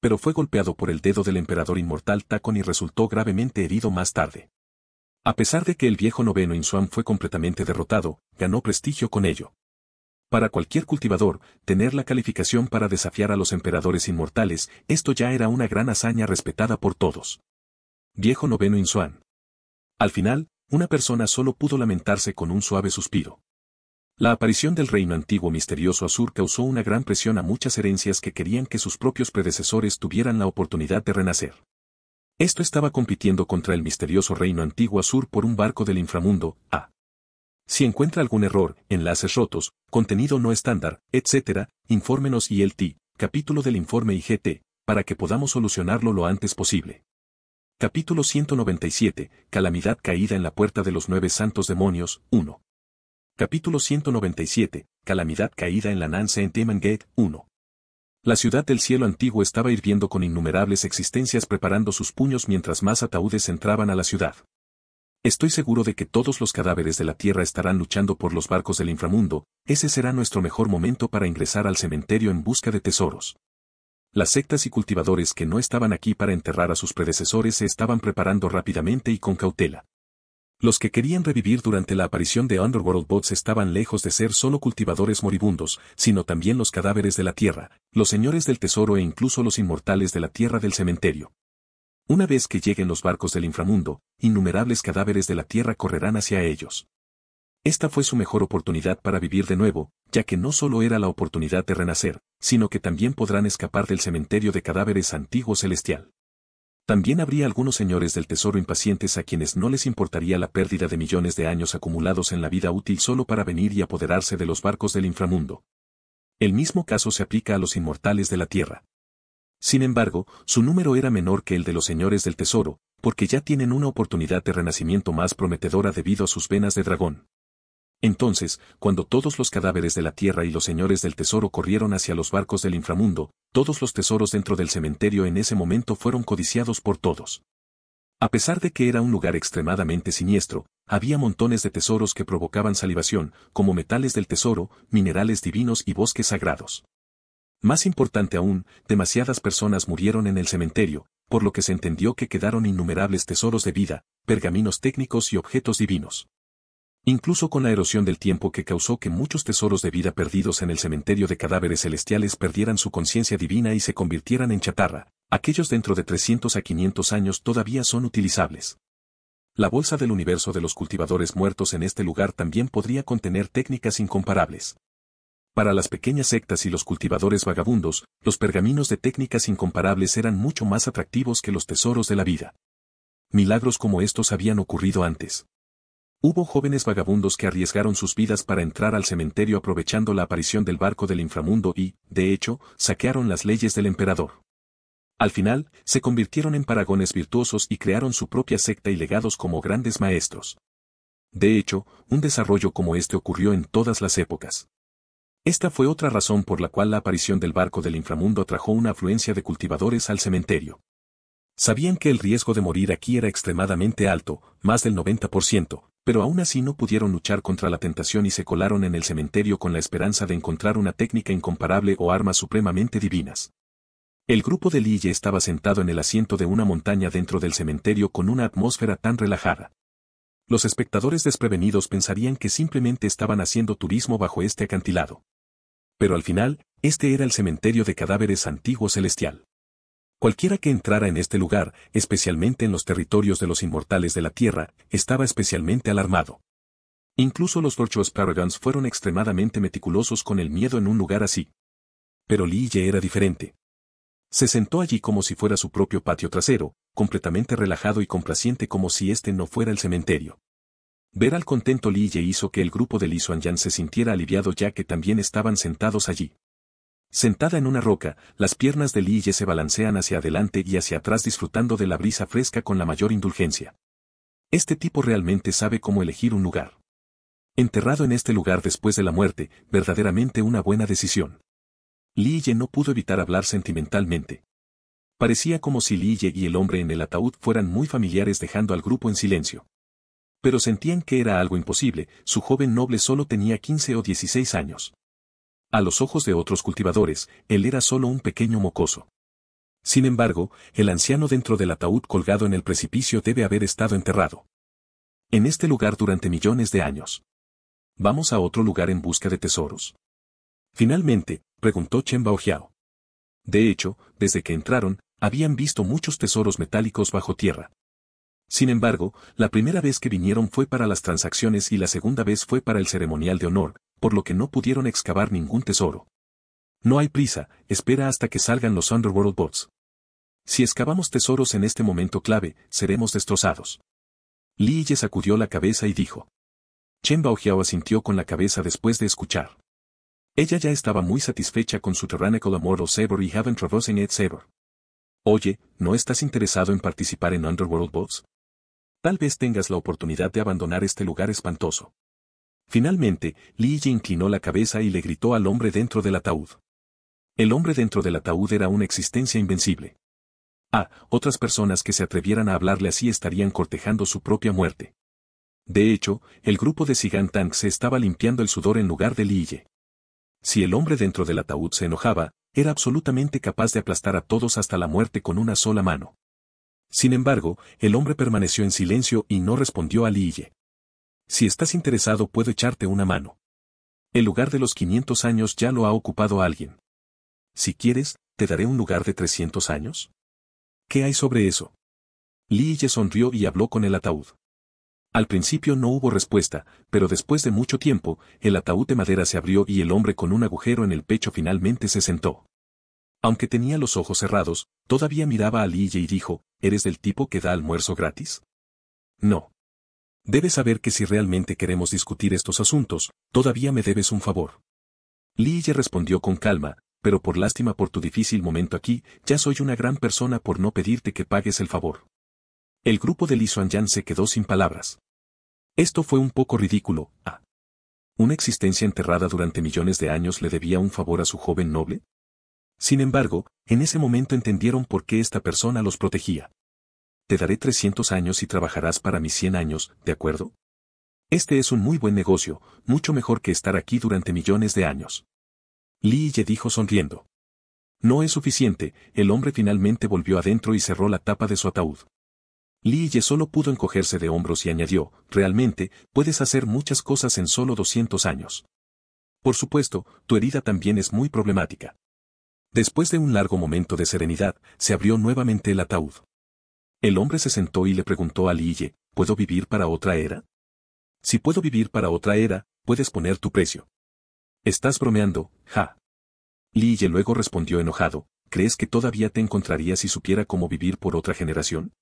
A: Pero fue golpeado por el dedo del emperador inmortal Tacón y resultó gravemente herido más tarde. A pesar de que el viejo noveno Insuan fue completamente derrotado, ganó prestigio con ello. Para cualquier cultivador, tener la calificación para desafiar a los emperadores inmortales, esto ya era una gran hazaña respetada por todos. Viejo noveno Insuan. Al final, una persona solo pudo lamentarse con un suave suspiro. La aparición del reino antiguo misterioso Azur causó una gran presión a muchas herencias que querían que sus propios predecesores tuvieran la oportunidad de renacer. Esto estaba compitiendo contra el misterioso reino antiguo Azur por un barco del inframundo, A. Si encuentra algún error, enlaces rotos, contenido no estándar, etc., infórmenos y el T, capítulo del informe IGT, para que podamos solucionarlo lo antes posible. Capítulo 197, Calamidad caída en la puerta de los nueve santos demonios, 1. Capítulo 197, Calamidad caída en la NANCE en Gate. 1. La ciudad del cielo antiguo estaba hirviendo con innumerables existencias preparando sus puños mientras más ataúdes entraban a la ciudad. Estoy seguro de que todos los cadáveres de la tierra estarán luchando por los barcos del inframundo, ese será nuestro mejor momento para ingresar al cementerio en busca de tesoros. Las sectas y cultivadores que no estaban aquí para enterrar a sus predecesores se estaban preparando rápidamente y con cautela. Los que querían revivir durante la aparición de Underworld Bots estaban lejos de ser solo cultivadores moribundos, sino también los cadáveres de la Tierra, los señores del tesoro e incluso los inmortales de la Tierra del cementerio. Una vez que lleguen los barcos del inframundo, innumerables cadáveres de la Tierra correrán hacia ellos. Esta fue su mejor oportunidad para vivir de nuevo, ya que no solo era la oportunidad de renacer, sino que también podrán escapar del cementerio de cadáveres antiguo celestial. También habría algunos señores del tesoro impacientes a quienes no les importaría la pérdida de millones de años acumulados en la vida útil solo para venir y apoderarse de los barcos del inframundo. El mismo caso se aplica a los inmortales de la Tierra. Sin embargo, su número era menor que el de los señores del tesoro, porque ya tienen una oportunidad de renacimiento más prometedora debido a sus venas de dragón. Entonces, cuando todos los cadáveres de la tierra y los señores del tesoro corrieron hacia los barcos del inframundo, todos los tesoros dentro del cementerio en ese momento fueron codiciados por todos. A pesar de que era un lugar extremadamente siniestro, había montones de tesoros que provocaban salivación, como metales del tesoro, minerales divinos y bosques sagrados. Más importante aún, demasiadas personas murieron en el cementerio, por lo que se entendió que quedaron innumerables tesoros de vida, pergaminos técnicos y objetos divinos. Incluso con la erosión del tiempo que causó que muchos tesoros de vida perdidos en el cementerio de cadáveres celestiales perdieran su conciencia divina y se convirtieran en chatarra, aquellos dentro de 300 a 500 años todavía son utilizables. La bolsa del universo de los cultivadores muertos en este lugar también podría contener técnicas incomparables. Para las pequeñas sectas y los cultivadores vagabundos, los pergaminos de técnicas incomparables eran mucho más atractivos que los tesoros de la vida. Milagros como estos habían ocurrido antes. Hubo jóvenes vagabundos que arriesgaron sus vidas para entrar al cementerio aprovechando la aparición del barco del inframundo y, de hecho, saquearon las leyes del emperador. Al final, se convirtieron en paragones virtuosos y crearon su propia secta y legados como grandes maestros. De hecho, un desarrollo como este ocurrió en todas las épocas. Esta fue otra razón por la cual la aparición del barco del inframundo atrajo una afluencia de cultivadores al cementerio. Sabían que el riesgo de morir aquí era extremadamente alto, más del 90%, pero aún así no pudieron luchar contra la tentación y se colaron en el cementerio con la esperanza de encontrar una técnica incomparable o armas supremamente divinas. El grupo de Lille estaba sentado en el asiento de una montaña dentro del cementerio con una atmósfera tan relajada. Los espectadores desprevenidos pensarían que simplemente estaban haciendo turismo bajo este acantilado. Pero al final, este era el cementerio de cadáveres antiguo celestial. Cualquiera que entrara en este lugar, especialmente en los territorios de los inmortales de la Tierra, estaba especialmente alarmado. Incluso los Dorchos Paragons fueron extremadamente meticulosos con el miedo en un lugar así. Pero Ye era diferente. Se sentó allí como si fuera su propio patio trasero, completamente relajado y complaciente como si este no fuera el cementerio. Ver al contento Ye hizo que el grupo de Yan se sintiera aliviado ya que también estaban sentados allí. Sentada en una roca, las piernas de Lille se balancean hacia adelante y hacia atrás disfrutando de la brisa fresca con la mayor indulgencia. Este tipo realmente sabe cómo elegir un lugar. Enterrado en este lugar después de la muerte, verdaderamente una buena decisión. Lille no pudo evitar hablar sentimentalmente. Parecía como si Lille y el hombre en el ataúd fueran muy familiares dejando al grupo en silencio. Pero sentían que era algo imposible, su joven noble solo tenía 15 o 16 años. A los ojos de otros cultivadores, él era solo un pequeño mocoso. Sin embargo, el anciano dentro del ataúd colgado en el precipicio debe haber estado enterrado. En este lugar durante millones de años. Vamos a otro lugar en busca de tesoros. Finalmente, preguntó Chen Baojiao. De hecho, desde que entraron, habían visto muchos tesoros metálicos bajo tierra. Sin embargo, la primera vez que vinieron fue para las transacciones y la segunda vez fue para el ceremonial de honor, por lo que no pudieron excavar ningún tesoro. No hay prisa, espera hasta que salgan los Underworld Bots. Si excavamos tesoros en este momento clave, seremos destrozados. Lee sacudió la cabeza y dijo. Chen Baojiao asintió con la cabeza después de escuchar. Ella ya estaba muy satisfecha con su Tyrannical Immortal Saber y haven Traversing It Saber. Oye, ¿no estás interesado en participar en Underworld Bots? Tal vez tengas la oportunidad de abandonar este lugar espantoso. Finalmente, Li Yi inclinó la cabeza y le gritó al hombre dentro del ataúd. El hombre dentro del ataúd era una existencia invencible. Ah, otras personas que se atrevieran a hablarle así estarían cortejando su propia muerte. De hecho, el grupo de Zigan Tang se estaba limpiando el sudor en lugar de Yi. Si el hombre dentro del ataúd se enojaba, era absolutamente capaz de aplastar a todos hasta la muerte con una sola mano. Sin embargo, el hombre permaneció en silencio y no respondió a Liye. Si estás interesado puedo echarte una mano. El lugar de los 500 años ya lo ha ocupado alguien. Si quieres, te daré un lugar de 300 años. ¿Qué hay sobre eso? Liye sonrió y habló con el ataúd. Al principio no hubo respuesta, pero después de mucho tiempo, el ataúd de madera se abrió y el hombre con un agujero en el pecho finalmente se sentó. Aunque tenía los ojos cerrados, todavía miraba a Lille y dijo, ¿eres del tipo que da almuerzo gratis? No. Debes saber que si realmente queremos discutir estos asuntos, todavía me debes un favor. Lille respondió con calma, pero por lástima por tu difícil momento aquí, ya soy una gran persona por no pedirte que pagues el favor. El grupo de Xuan Yan se quedó sin palabras. Esto fue un poco ridículo, ¿ah? ¿Una existencia enterrada durante millones de años le debía un favor a su joven noble? Sin embargo, en ese momento entendieron por qué esta persona los protegía. Te daré 300 años y trabajarás para mis 100 años, ¿de acuerdo? Este es un muy buen negocio, mucho mejor que estar aquí durante millones de años. Li Ye dijo sonriendo. No es suficiente, el hombre finalmente volvió adentro y cerró la tapa de su ataúd. Li Ye solo pudo encogerse de hombros y añadió, realmente, puedes hacer muchas cosas en solo 200 años. Por supuesto, tu herida también es muy problemática. Después de un largo momento de serenidad, se abrió nuevamente el ataúd. El hombre se sentó y le preguntó a Lille, ¿puedo vivir para otra era? Si puedo vivir para otra era, puedes poner tu precio. Estás bromeando, ja. Lille luego respondió enojado, ¿crees que todavía te encontraría si supiera cómo vivir por otra generación?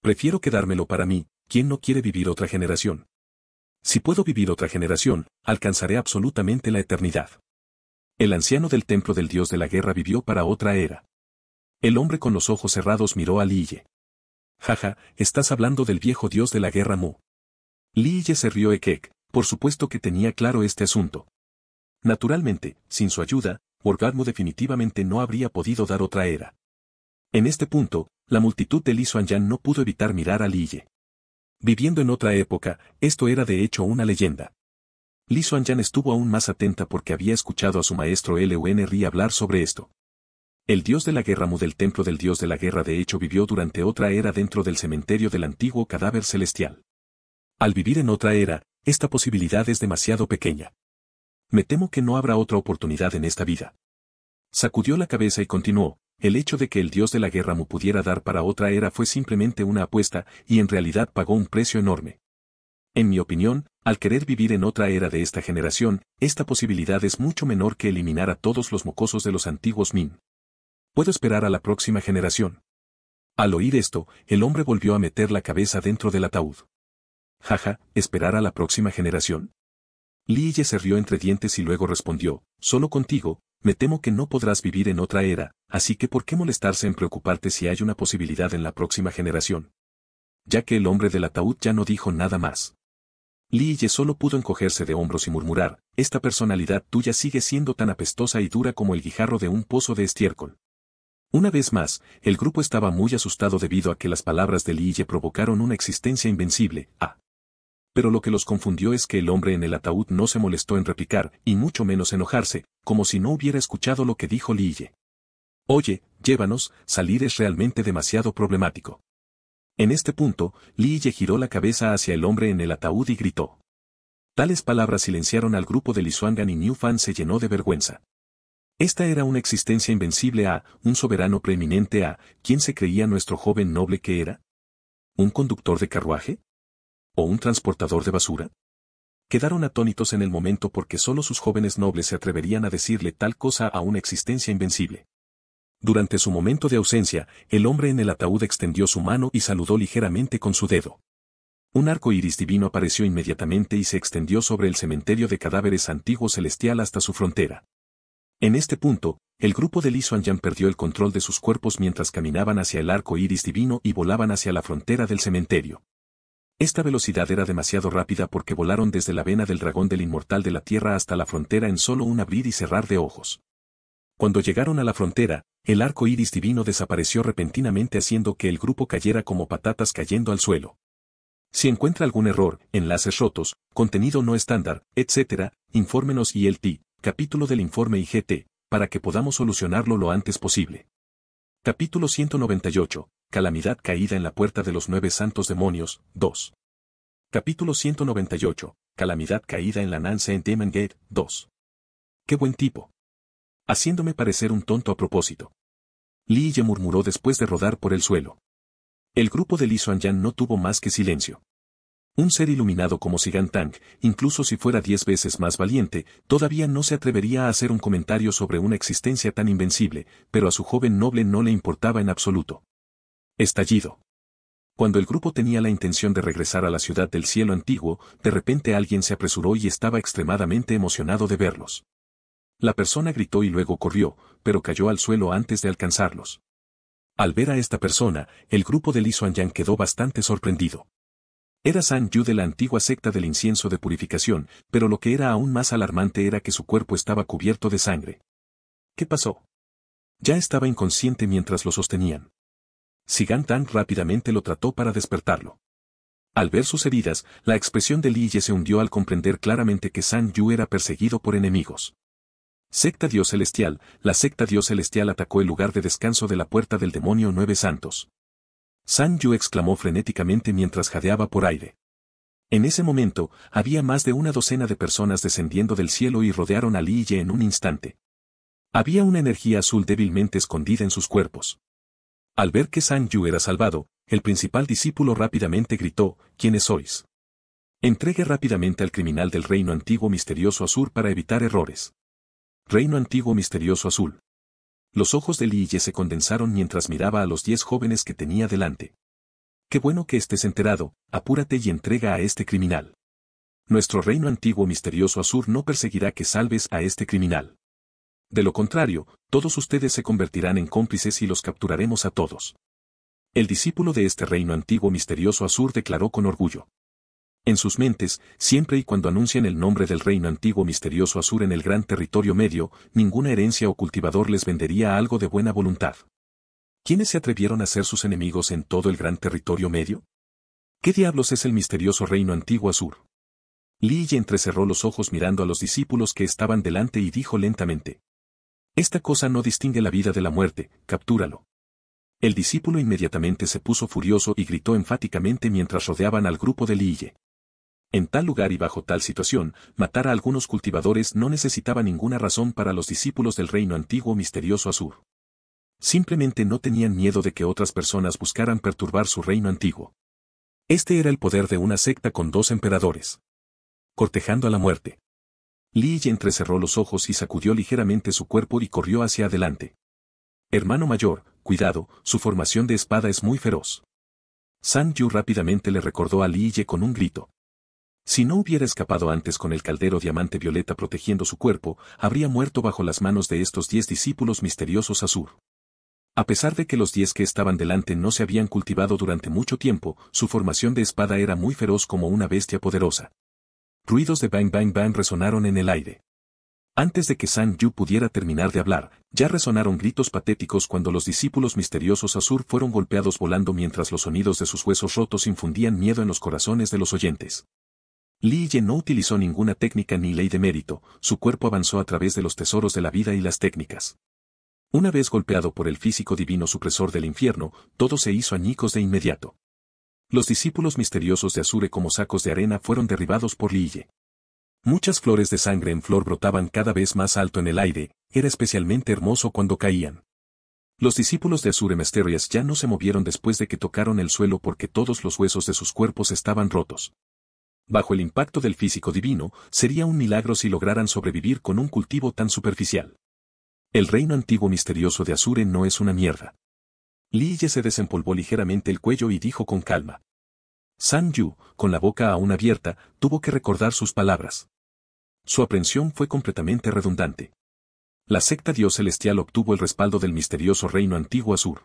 A: Prefiero quedármelo para mí, ¿quién no quiere vivir otra generación? Si puedo vivir otra generación, alcanzaré absolutamente la eternidad. El anciano del templo del dios de la guerra vivió para otra era. El hombre con los ojos cerrados miró a Liye. Jaja, estás hablando del viejo dios de la guerra Mu. Liye se rió Ekek, por supuesto que tenía claro este asunto. Naturalmente, sin su ayuda, Orgasmo definitivamente no habría podido dar otra era. En este punto, la multitud de Li Yan no pudo evitar mirar a Liye. Viviendo en otra época, esto era de hecho una leyenda. Li Yan estuvo aún más atenta porque había escuchado a su maestro L.U.N.R.I. hablar sobre esto. El dios de la guerra Mu del templo del dios de la guerra de hecho vivió durante otra era dentro del cementerio del antiguo cadáver celestial. Al vivir en otra era, esta posibilidad es demasiado pequeña. Me temo que no habrá otra oportunidad en esta vida. Sacudió la cabeza y continuó, el hecho de que el dios de la guerra Mu pudiera dar para otra era fue simplemente una apuesta y en realidad pagó un precio enorme. En mi opinión, al querer vivir en otra era de esta generación, esta posibilidad es mucho menor que eliminar a todos los mocosos de los antiguos Min. Puedo esperar a la próxima generación. Al oír esto, el hombre volvió a meter la cabeza dentro del ataúd. Jaja, esperar a la próxima generación. Liye se rió entre dientes y luego respondió, solo contigo, me temo que no podrás vivir en otra era, así que ¿por qué molestarse en preocuparte si hay una posibilidad en la próxima generación? Ya que el hombre del ataúd ya no dijo nada más. Liye solo pudo encogerse de hombros y murmurar, esta personalidad tuya sigue siendo tan apestosa y dura como el guijarro de un pozo de estiércol. Una vez más, el grupo estaba muy asustado debido a que las palabras de Liye provocaron una existencia invencible, ah. Pero lo que los confundió es que el hombre en el ataúd no se molestó en replicar, y mucho menos enojarse, como si no hubiera escuchado lo que dijo Liye. Oye, llévanos, salir es realmente demasiado problemático. En este punto, Ye giró la cabeza hacia el hombre en el ataúd y gritó. Tales palabras silenciaron al grupo de Lisuangan y New Fan se llenó de vergüenza. Esta era una existencia invencible a, un soberano preeminente a, ¿quién se creía nuestro joven noble que era? ¿Un conductor de carruaje? ¿O un transportador de basura? Quedaron atónitos en el momento porque solo sus jóvenes nobles se atreverían a decirle tal cosa a una existencia invencible. Durante su momento de ausencia, el hombre en el ataúd extendió su mano y saludó ligeramente con su dedo. Un arco iris divino apareció inmediatamente y se extendió sobre el cementerio de cadáveres antiguo celestial hasta su frontera. En este punto, el grupo de Li Yan perdió el control de sus cuerpos mientras caminaban hacia el arco iris divino y volaban hacia la frontera del cementerio. Esta velocidad era demasiado rápida porque volaron desde la vena del dragón del inmortal de la tierra hasta la frontera en solo un abrir y cerrar de ojos. Cuando llegaron a la frontera, el arco iris divino desapareció repentinamente haciendo que el grupo cayera como patatas cayendo al suelo. Si encuentra algún error, enlaces rotos, contenido no estándar, etc., infórmenos T, capítulo del informe IGT, para que podamos solucionarlo lo antes posible. Capítulo 198. Calamidad caída en la puerta de los nueve santos demonios, 2. Capítulo 198. Calamidad caída en la Nance en Demon Gate, 2. Qué buen tipo haciéndome parecer un tonto a propósito. Li Ye murmuró después de rodar por el suelo. El grupo de Li Yan no tuvo más que silencio. Un ser iluminado como Sigan Tang, incluso si fuera diez veces más valiente, todavía no se atrevería a hacer un comentario sobre una existencia tan invencible, pero a su joven noble no le importaba en absoluto. Estallido. Cuando el grupo tenía la intención de regresar a la ciudad del cielo antiguo, de repente alguien se apresuró y estaba extremadamente emocionado de verlos. La persona gritó y luego corrió, pero cayó al suelo antes de alcanzarlos. Al ver a esta persona, el grupo de Li Yang quedó bastante sorprendido. Era San Yu de la antigua secta del incienso de purificación, pero lo que era aún más alarmante era que su cuerpo estaba cubierto de sangre. ¿Qué pasó? Ya estaba inconsciente mientras lo sostenían. Gan Tan rápidamente lo trató para despertarlo. Al ver sus heridas, la expresión de Li Ye se hundió al comprender claramente que San Yu era perseguido por enemigos. Secta Dios Celestial, la secta Dios Celestial atacó el lugar de descanso de la puerta del demonio Nueve Santos. San Yu exclamó frenéticamente mientras jadeaba por aire. En ese momento, había más de una docena de personas descendiendo del cielo y rodearon a Li en un instante. Había una energía azul débilmente escondida en sus cuerpos. Al ver que San Yu era salvado, el principal discípulo rápidamente gritó, ¿Quiénes sois? Entregue rápidamente al criminal del reino antiguo misterioso azul para evitar errores. Reino antiguo misterioso azul. Los ojos de Lille se condensaron mientras miraba a los diez jóvenes que tenía delante. Qué bueno que estés enterado, apúrate y entrega a este criminal. Nuestro reino antiguo misterioso azul no perseguirá que salves a este criminal. De lo contrario, todos ustedes se convertirán en cómplices y los capturaremos a todos. El discípulo de este reino antiguo misterioso azul declaró con orgullo en sus mentes, siempre y cuando anuncian el nombre del reino antiguo misterioso Azur en el gran territorio medio, ninguna herencia o cultivador les vendería algo de buena voluntad. ¿Quiénes se atrevieron a ser sus enemigos en todo el gran territorio medio? ¿Qué diablos es el misterioso reino antiguo Azur? Lille entrecerró los ojos mirando a los discípulos que estaban delante y dijo lentamente. Esta cosa no distingue la vida de la muerte, captúralo. El discípulo inmediatamente se puso furioso y gritó enfáticamente mientras rodeaban al grupo de Lille. En tal lugar y bajo tal situación, matar a algunos cultivadores no necesitaba ninguna razón para los discípulos del reino antiguo misterioso Azur. Simplemente no tenían miedo de que otras personas buscaran perturbar su reino antiguo. Este era el poder de una secta con dos emperadores. Cortejando a la muerte. Li entrecerró los ojos y sacudió ligeramente su cuerpo y corrió hacia adelante. Hermano mayor, cuidado, su formación de espada es muy feroz. San Yu rápidamente le recordó a Li con un grito. Si no hubiera escapado antes con el caldero diamante violeta protegiendo su cuerpo, habría muerto bajo las manos de estos diez discípulos misteriosos Azur. A pesar de que los diez que estaban delante no se habían cultivado durante mucho tiempo, su formación de espada era muy feroz como una bestia poderosa. Ruidos de bang bang bang resonaron en el aire. Antes de que San Yu pudiera terminar de hablar, ya resonaron gritos patéticos cuando los discípulos misteriosos Azur fueron golpeados volando mientras los sonidos de sus huesos rotos infundían miedo en los corazones de los oyentes. Liye no utilizó ninguna técnica ni ley de mérito, su cuerpo avanzó a través de los tesoros de la vida y las técnicas. Una vez golpeado por el físico divino supresor del infierno, todo se hizo añicos de inmediato. Los discípulos misteriosos de Azure como sacos de arena fueron derribados por Liye. Muchas flores de sangre en flor brotaban cada vez más alto en el aire, era especialmente hermoso cuando caían. Los discípulos de Azure Mysterious ya no se movieron después de que tocaron el suelo porque todos los huesos de sus cuerpos estaban rotos bajo el impacto del físico divino, sería un milagro si lograran sobrevivir con un cultivo tan superficial. El reino antiguo misterioso de Azure no es una mierda. Ye se desempolvó ligeramente el cuello y dijo con calma. San Yu, con la boca aún abierta, tuvo que recordar sus palabras. Su aprensión fue completamente redundante. La secta Dios Celestial obtuvo el respaldo del misterioso reino antiguo Azur.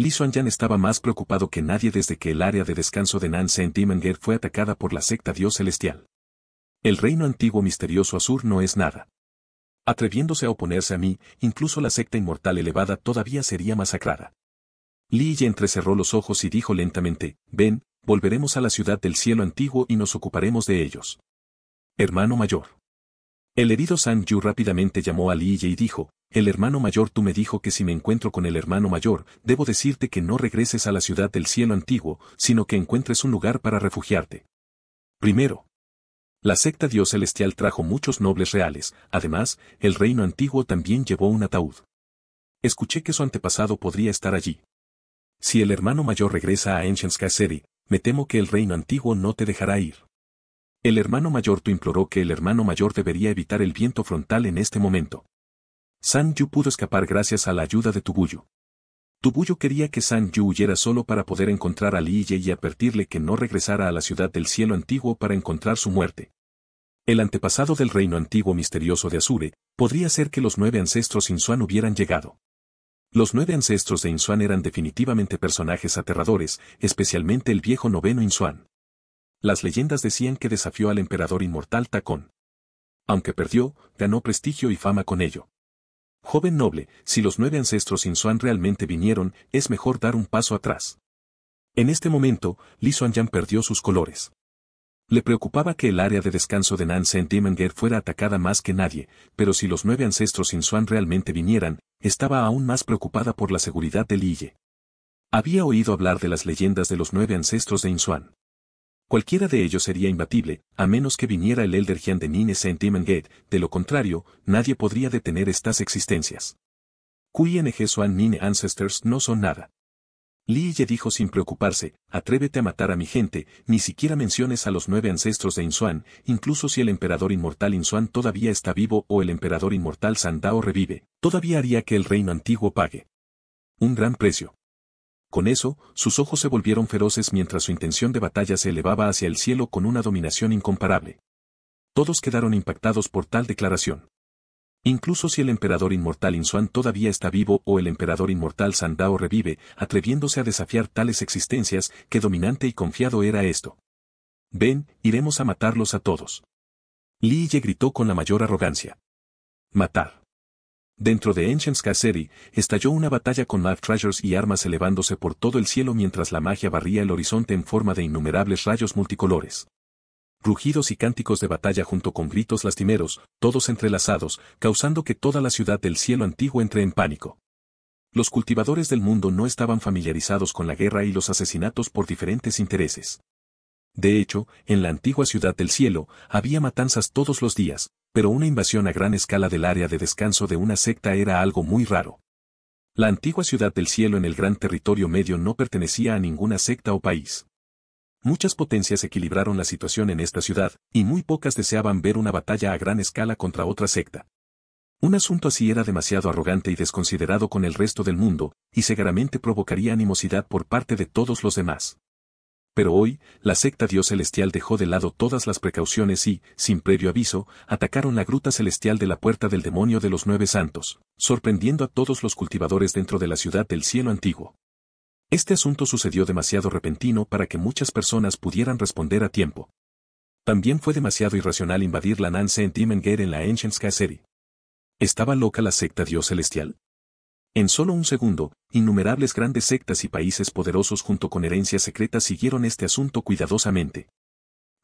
A: Li Swan-Yan estaba más preocupado que nadie desde que el área de descanso de Nan Shen fue atacada por la secta Dios Celestial. El reino antiguo misterioso azul no es nada. Atreviéndose a oponerse a mí, incluso la secta inmortal elevada todavía sería masacrada. Lee entrecerró los ojos y dijo lentamente, ven, volveremos a la ciudad del cielo antiguo y nos ocuparemos de ellos. Hermano mayor. El herido San Yu rápidamente llamó a Li y dijo, el hermano mayor tú me dijo que si me encuentro con el hermano mayor, debo decirte que no regreses a la ciudad del cielo antiguo, sino que encuentres un lugar para refugiarte. Primero. La secta Dios Celestial trajo muchos nobles reales, además, el reino antiguo también llevó un ataúd. Escuché que su antepasado podría estar allí. Si el hermano mayor regresa a Ancient Sky me temo que el reino antiguo no te dejará ir. El hermano mayor tú imploró que el hermano mayor debería evitar el viento frontal en este momento. San Yu pudo escapar gracias a la ayuda de Tubuyo. Tubuyo quería que San Yu huyera solo para poder encontrar a Li Ye y advertirle que no regresara a la ciudad del cielo antiguo para encontrar su muerte. El antepasado del reino antiguo misterioso de Asure, podría ser que los nueve ancestros Insuan hubieran llegado. Los nueve ancestros de Insuan eran definitivamente personajes aterradores, especialmente el viejo noveno Insuan. Las leyendas decían que desafió al emperador inmortal Tacón. Aunque perdió, ganó prestigio y fama con ello. Joven noble, si los nueve ancestros Insuan realmente vinieron, es mejor dar un paso atrás. En este momento, Li Yan perdió sus colores. Le preocupaba que el área de descanso de Nansen Demenger fuera atacada más que nadie, pero si los nueve ancestros Insuan realmente vinieran, estaba aún más preocupada por la seguridad de Li Ye. Había oído hablar de las leyendas de los nueve ancestros de Insuan. Cualquiera de ellos sería imbatible, a menos que viniera el Elder de Nine Saint Gate, de lo contrario, nadie podría detener estas existencias. QING Suan Nine Ancestors no son nada. Li Ye dijo sin preocuparse, atrévete a matar a mi gente, ni siquiera menciones a los nueve ancestros de Insuan, incluso si el emperador inmortal Insuan todavía está vivo o el emperador inmortal Sandao revive, todavía haría que el reino antiguo pague. Un gran precio. Con eso, sus ojos se volvieron feroces mientras su intención de batalla se elevaba hacia el cielo con una dominación incomparable. Todos quedaron impactados por tal declaración. Incluso si el emperador inmortal Insuan todavía está vivo o el emperador inmortal Sandao revive, atreviéndose a desafiar tales existencias, qué dominante y confiado era esto. Ven, iremos a matarlos a todos. Li Ye gritó con la mayor arrogancia. Matar. Dentro de Ancients City, estalló una batalla con Life Treasures y armas elevándose por todo el cielo mientras la magia barría el horizonte en forma de innumerables rayos multicolores. Rugidos y cánticos de batalla junto con gritos lastimeros, todos entrelazados, causando que toda la ciudad del cielo antiguo entre en pánico. Los cultivadores del mundo no estaban familiarizados con la guerra y los asesinatos por diferentes intereses. De hecho, en la antigua ciudad del cielo, había matanzas todos los días, pero una invasión a gran escala del área de descanso de una secta era algo muy raro. La antigua ciudad del cielo en el gran territorio medio no pertenecía a ninguna secta o país. Muchas potencias equilibraron la situación en esta ciudad, y muy pocas deseaban ver una batalla a gran escala contra otra secta. Un asunto así era demasiado arrogante y desconsiderado con el resto del mundo, y seguramente provocaría animosidad por parte de todos los demás. Pero hoy, la secta Dios Celestial dejó de lado todas las precauciones y, sin previo aviso, atacaron la gruta celestial de la puerta del demonio de los nueve santos, sorprendiendo a todos los cultivadores dentro de la ciudad del cielo antiguo. Este asunto sucedió demasiado repentino para que muchas personas pudieran responder a tiempo. También fue demasiado irracional invadir la en Dimengate en la Ancient City. ¿Estaba loca la secta Dios Celestial? En solo un segundo, innumerables grandes sectas y países poderosos junto con herencias secretas siguieron este asunto cuidadosamente.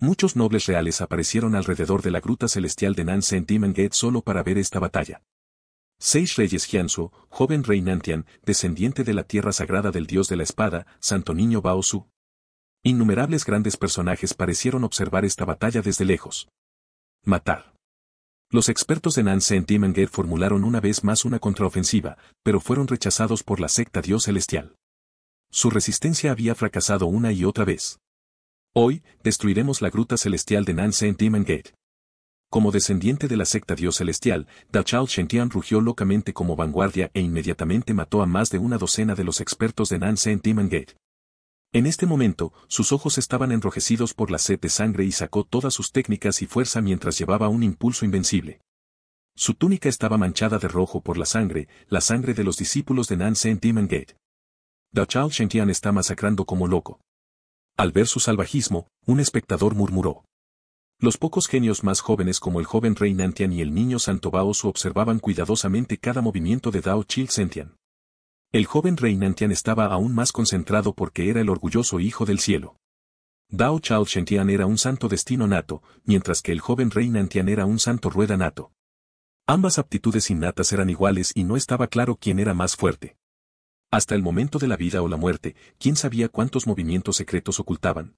A: Muchos nobles reales aparecieron alrededor de la gruta celestial de Nansen Dimengate solo para ver esta batalla. Seis reyes Jiansu, joven rey Nantian, descendiente de la tierra sagrada del dios de la espada, Santo Niño Baosu. Innumerables grandes personajes parecieron observar esta batalla desde lejos. Matar. Los expertos de Nance en timengate formularon una vez más una contraofensiva, pero fueron rechazados por la secta Dios Celestial. Su resistencia había fracasado una y otra vez. Hoy, destruiremos la gruta celestial de Nansen-Timengate. Como descendiente de la secta Dios Celestial, Dachal Shentian rugió locamente como vanguardia e inmediatamente mató a más de una docena de los expertos de Nansen-Timengate. En este momento, sus ojos estaban enrojecidos por la sed de sangre y sacó todas sus técnicas y fuerza mientras llevaba un impulso invencible. Su túnica estaba manchada de rojo por la sangre, la sangre de los discípulos de Nan Saint Demon Gate. Shen Tian está masacrando como loco. Al ver su salvajismo, un espectador murmuró. Los pocos genios más jóvenes como el joven rey Nantian y el niño Santo su observaban cuidadosamente cada movimiento de Dao Chil Sentian. El joven rey Nantian estaba aún más concentrado porque era el orgulloso hijo del cielo. Dao Chao Shentian era un santo destino nato, mientras que el joven rey Nantian era un santo rueda nato. Ambas aptitudes innatas eran iguales y no estaba claro quién era más fuerte. Hasta el momento de la vida o la muerte, quién sabía cuántos movimientos secretos ocultaban.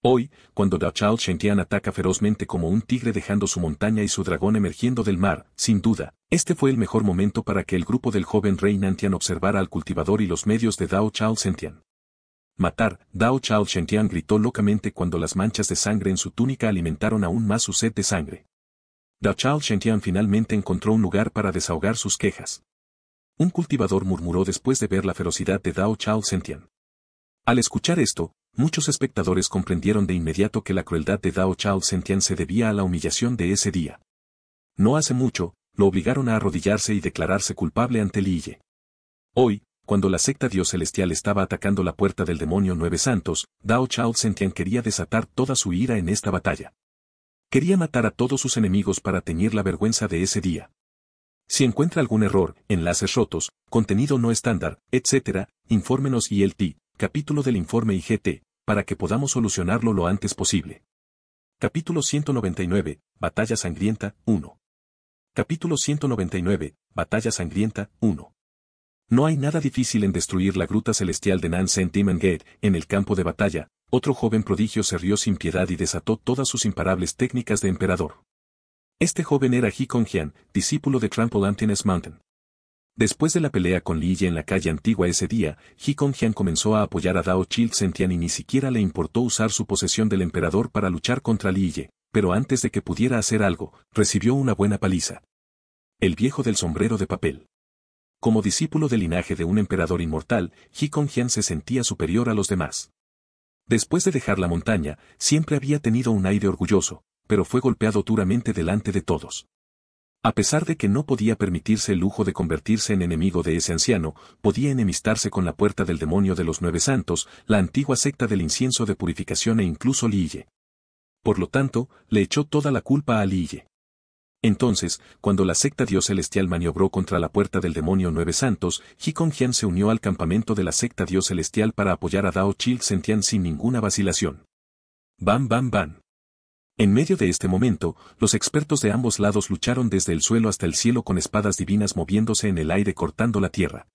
A: Hoy, cuando Chao Shentian ataca ferozmente como un tigre dejando su montaña y su dragón emergiendo del mar, sin duda, este fue el mejor momento para que el grupo del joven rey Nantian observara al cultivador y los medios de Dao Chao Shentian. Matar, Dao Chao Shentian gritó locamente cuando las manchas de sangre en su túnica alimentaron aún más su sed de sangre. Dao Chao Shentian finalmente encontró un lugar para desahogar sus quejas. Un cultivador murmuró después de ver la ferocidad de Dao Chao Shentian. Al escuchar esto, muchos espectadores comprendieron de inmediato que la crueldad de Dao Chao Sentian se debía a la humillación de ese día. No hace mucho, lo obligaron a arrodillarse y declararse culpable ante Lille. Hoy, cuando la secta Dios Celestial estaba atacando la puerta del demonio Nueve Santos, Dao Chao Sentian quería desatar toda su ira en esta batalla. Quería matar a todos sus enemigos para teñir la vergüenza de ese día. Si encuentra algún error, enlaces rotos, contenido no estándar, etc., infórmenos y el ti capítulo del informe IGT, para que podamos solucionarlo lo antes posible. Capítulo 199, Batalla Sangrienta, 1. Capítulo 199, Batalla Sangrienta, 1. No hay nada difícil en destruir la gruta celestial de Nan Saint Gate, en el campo de batalla, otro joven prodigio se rió sin piedad y desató todas sus imparables técnicas de emperador. Este joven era He Kong discípulo de Trample Mountain. Después de la pelea con Li Ye en la calle antigua ese día, Ji Kong comenzó a apoyar a Dao Chil Sentian y ni siquiera le importó usar su posesión del emperador para luchar contra Li Ye, pero antes de que pudiera hacer algo, recibió una buena paliza. El viejo del sombrero de papel. Como discípulo del linaje de un emperador inmortal, He Kong se sentía superior a los demás. Después de dejar la montaña, siempre había tenido un aire orgulloso, pero fue golpeado duramente delante de todos. A pesar de que no podía permitirse el lujo de convertirse en enemigo de ese anciano, podía enemistarse con la puerta del demonio de los nueve santos, la antigua secta del incienso de purificación e incluso Liye. Por lo tanto, le echó toda la culpa a Liye. Entonces, cuando la secta Dios Celestial maniobró contra la puerta del demonio Nueve Santos, Ji se unió al campamento de la secta Dios Celestial para apoyar a Dao Chil Sentian sin ninguna vacilación. Bam bam bam. En medio de este momento, los expertos de ambos lados lucharon desde el suelo hasta el cielo con espadas divinas moviéndose en el aire cortando la tierra.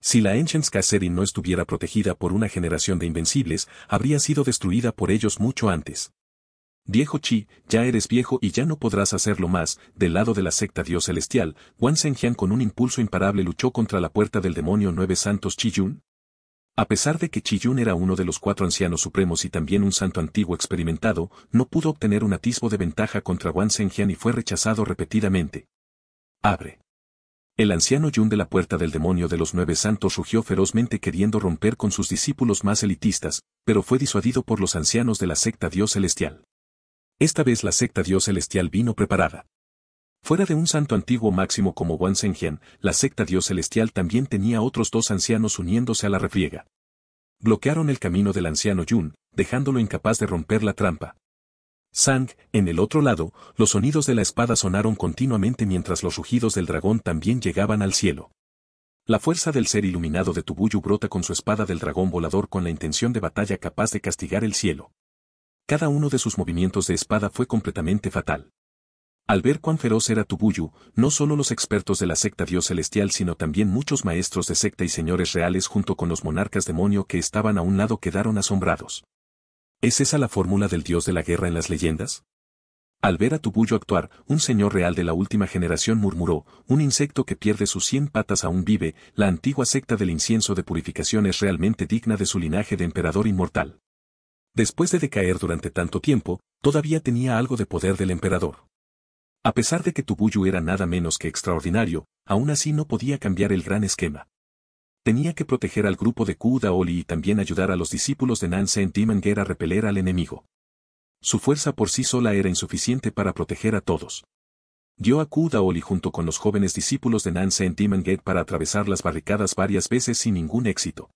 A: Si la Ancient Kasserin no estuviera protegida por una generación de invencibles, habría sido destruida por ellos mucho antes. Viejo Chi, ya eres viejo y ya no podrás hacerlo más, del lado de la secta Dios Celestial, Wan Zhenjian con un impulso imparable luchó contra la puerta del demonio Nueve Santos Chi Chiyun, a pesar de que Chiyun era uno de los cuatro ancianos supremos y también un santo antiguo experimentado, no pudo obtener un atisbo de ventaja contra Wan Zhenjian y fue rechazado repetidamente. Abre. El anciano Yun de la puerta del demonio de los nueve santos rugió ferozmente queriendo romper con sus discípulos más elitistas, pero fue disuadido por los ancianos de la secta Dios Celestial. Esta vez la secta Dios Celestial vino preparada. Fuera de un santo antiguo máximo como Zhenjian, la secta Dios Celestial también tenía otros dos ancianos uniéndose a la refriega. Bloquearon el camino del anciano Yun, dejándolo incapaz de romper la trampa. Sang, en el otro lado, los sonidos de la espada sonaron continuamente mientras los rugidos del dragón también llegaban al cielo. La fuerza del ser iluminado de Tubuyu brota con su espada del dragón volador con la intención de batalla capaz de castigar el cielo. Cada uno de sus movimientos de espada fue completamente fatal. Al ver cuán feroz era Tubuyu, no solo los expertos de la secta Dios Celestial sino también muchos maestros de secta y señores reales junto con los monarcas demonio que estaban a un lado quedaron asombrados. ¿Es esa la fórmula del Dios de la guerra en las leyendas? Al ver a Tubuyo actuar, un señor real de la última generación murmuró, un insecto que pierde sus cien patas aún vive, la antigua secta del incienso de purificación es realmente digna de su linaje de emperador inmortal. Después de decaer durante tanto tiempo, todavía tenía algo de poder del emperador. A pesar de que Tubuyu era nada menos que extraordinario, aún así no podía cambiar el gran esquema. Tenía que proteger al grupo de Daoli y también ayudar a los discípulos de Nansen en a repeler al enemigo. Su fuerza por sí sola era insuficiente para proteger a todos. Dio a Daoli junto con los jóvenes discípulos de Nance en para atravesar las barricadas varias veces sin ningún éxito.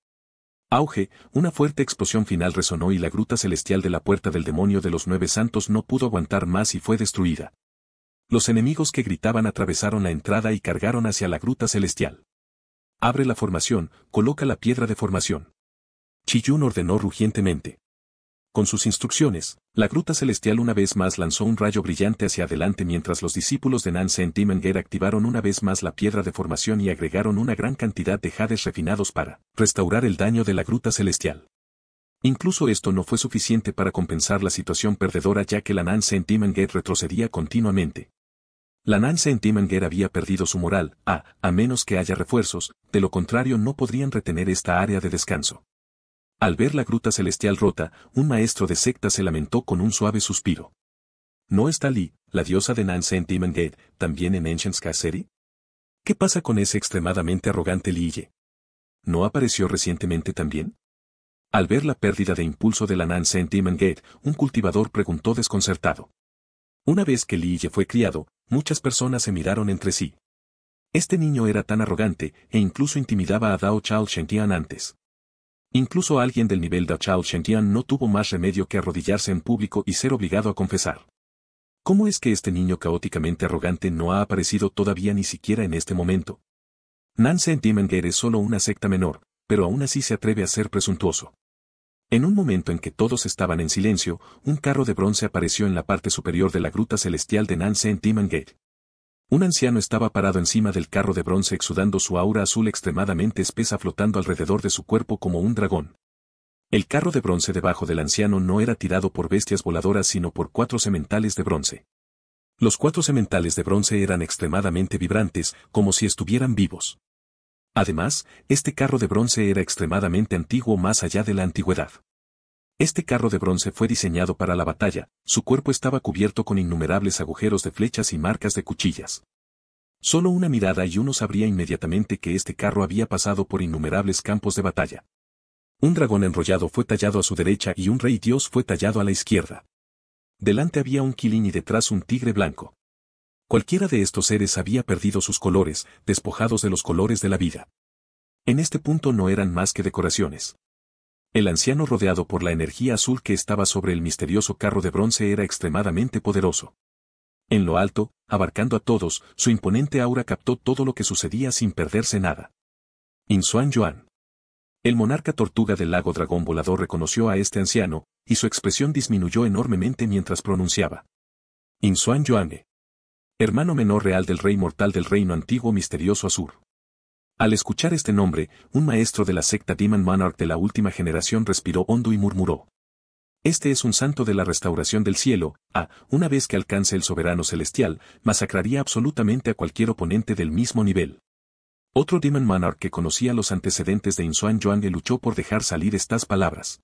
A: Auge, una fuerte explosión final resonó y la gruta celestial de la puerta del demonio de los nueve santos no pudo aguantar más y fue destruida. Los enemigos que gritaban atravesaron la entrada y cargaron hacia la gruta celestial. Abre la formación, coloca la piedra de formación. Chiyun ordenó rugientemente. Con sus instrucciones, la gruta celestial una vez más lanzó un rayo brillante hacia adelante mientras los discípulos de Nansen en activaron una vez más la piedra de formación y agregaron una gran cantidad de jades refinados para restaurar el daño de la gruta celestial. Incluso esto no fue suficiente para compensar la situación perdedora ya que la Nan en retrocedía continuamente, la Nan en Gate había perdido su moral, a, ah, a menos que haya refuerzos, de lo contrario no podrían retener esta área de descanso. Al ver la gruta celestial rota, un maestro de secta se lamentó con un suave suspiro. ¿No está Lee, la diosa de Nan en Gate, también en Ancient Seri? ¿Qué pasa con ese extremadamente arrogante Lee? ¿No apareció recientemente también? Al ver la pérdida de impulso de la Nan en Gate, un cultivador preguntó desconcertado. Una vez que Li Ye fue criado, muchas personas se miraron entre sí. Este niño era tan arrogante e incluso intimidaba a Dao Chao Shengtian antes. Incluso alguien del nivel Dao Chao Shengtian no tuvo más remedio que arrodillarse en público y ser obligado a confesar. ¿Cómo es que este niño caóticamente arrogante no ha aparecido todavía ni siquiera en este momento? Nansen Diemenger es solo una secta menor, pero aún así se atreve a ser presuntuoso. En un momento en que todos estaban en silencio, un carro de bronce apareció en la parte superior de la gruta celestial de Nansen en Demon Un anciano estaba parado encima del carro de bronce exudando su aura azul extremadamente espesa flotando alrededor de su cuerpo como un dragón. El carro de bronce debajo del anciano no era tirado por bestias voladoras sino por cuatro sementales de bronce. Los cuatro sementales de bronce eran extremadamente vibrantes, como si estuvieran vivos. Además, este carro de bronce era extremadamente antiguo más allá de la antigüedad. Este carro de bronce fue diseñado para la batalla, su cuerpo estaba cubierto con innumerables agujeros de flechas y marcas de cuchillas. Solo una mirada y uno sabría inmediatamente que este carro había pasado por innumerables campos de batalla. Un dragón enrollado fue tallado a su derecha y un rey dios fue tallado a la izquierda. Delante había un quilín y detrás un tigre blanco. Cualquiera de estos seres había perdido sus colores, despojados de los colores de la vida. En este punto no eran más que decoraciones. El anciano rodeado por la energía azul que estaba sobre el misterioso carro de bronce era extremadamente poderoso. En lo alto, abarcando a todos, su imponente aura captó todo lo que sucedía sin perderse nada. Insuan Yuan. El monarca tortuga del lago dragón volador reconoció a este anciano, y su expresión disminuyó enormemente mientras pronunciaba. Insuan Yuan hermano menor real del rey mortal del reino antiguo misterioso Azur. Al escuchar este nombre, un maestro de la secta Demon Monarch de la última generación respiró hondo y murmuró. Este es un santo de la restauración del cielo, a, ah, una vez que alcance el soberano celestial, masacraría absolutamente a cualquier oponente del mismo nivel. Otro Demon Monarch que conocía los antecedentes de Insuan Yuan luchó por dejar salir estas palabras.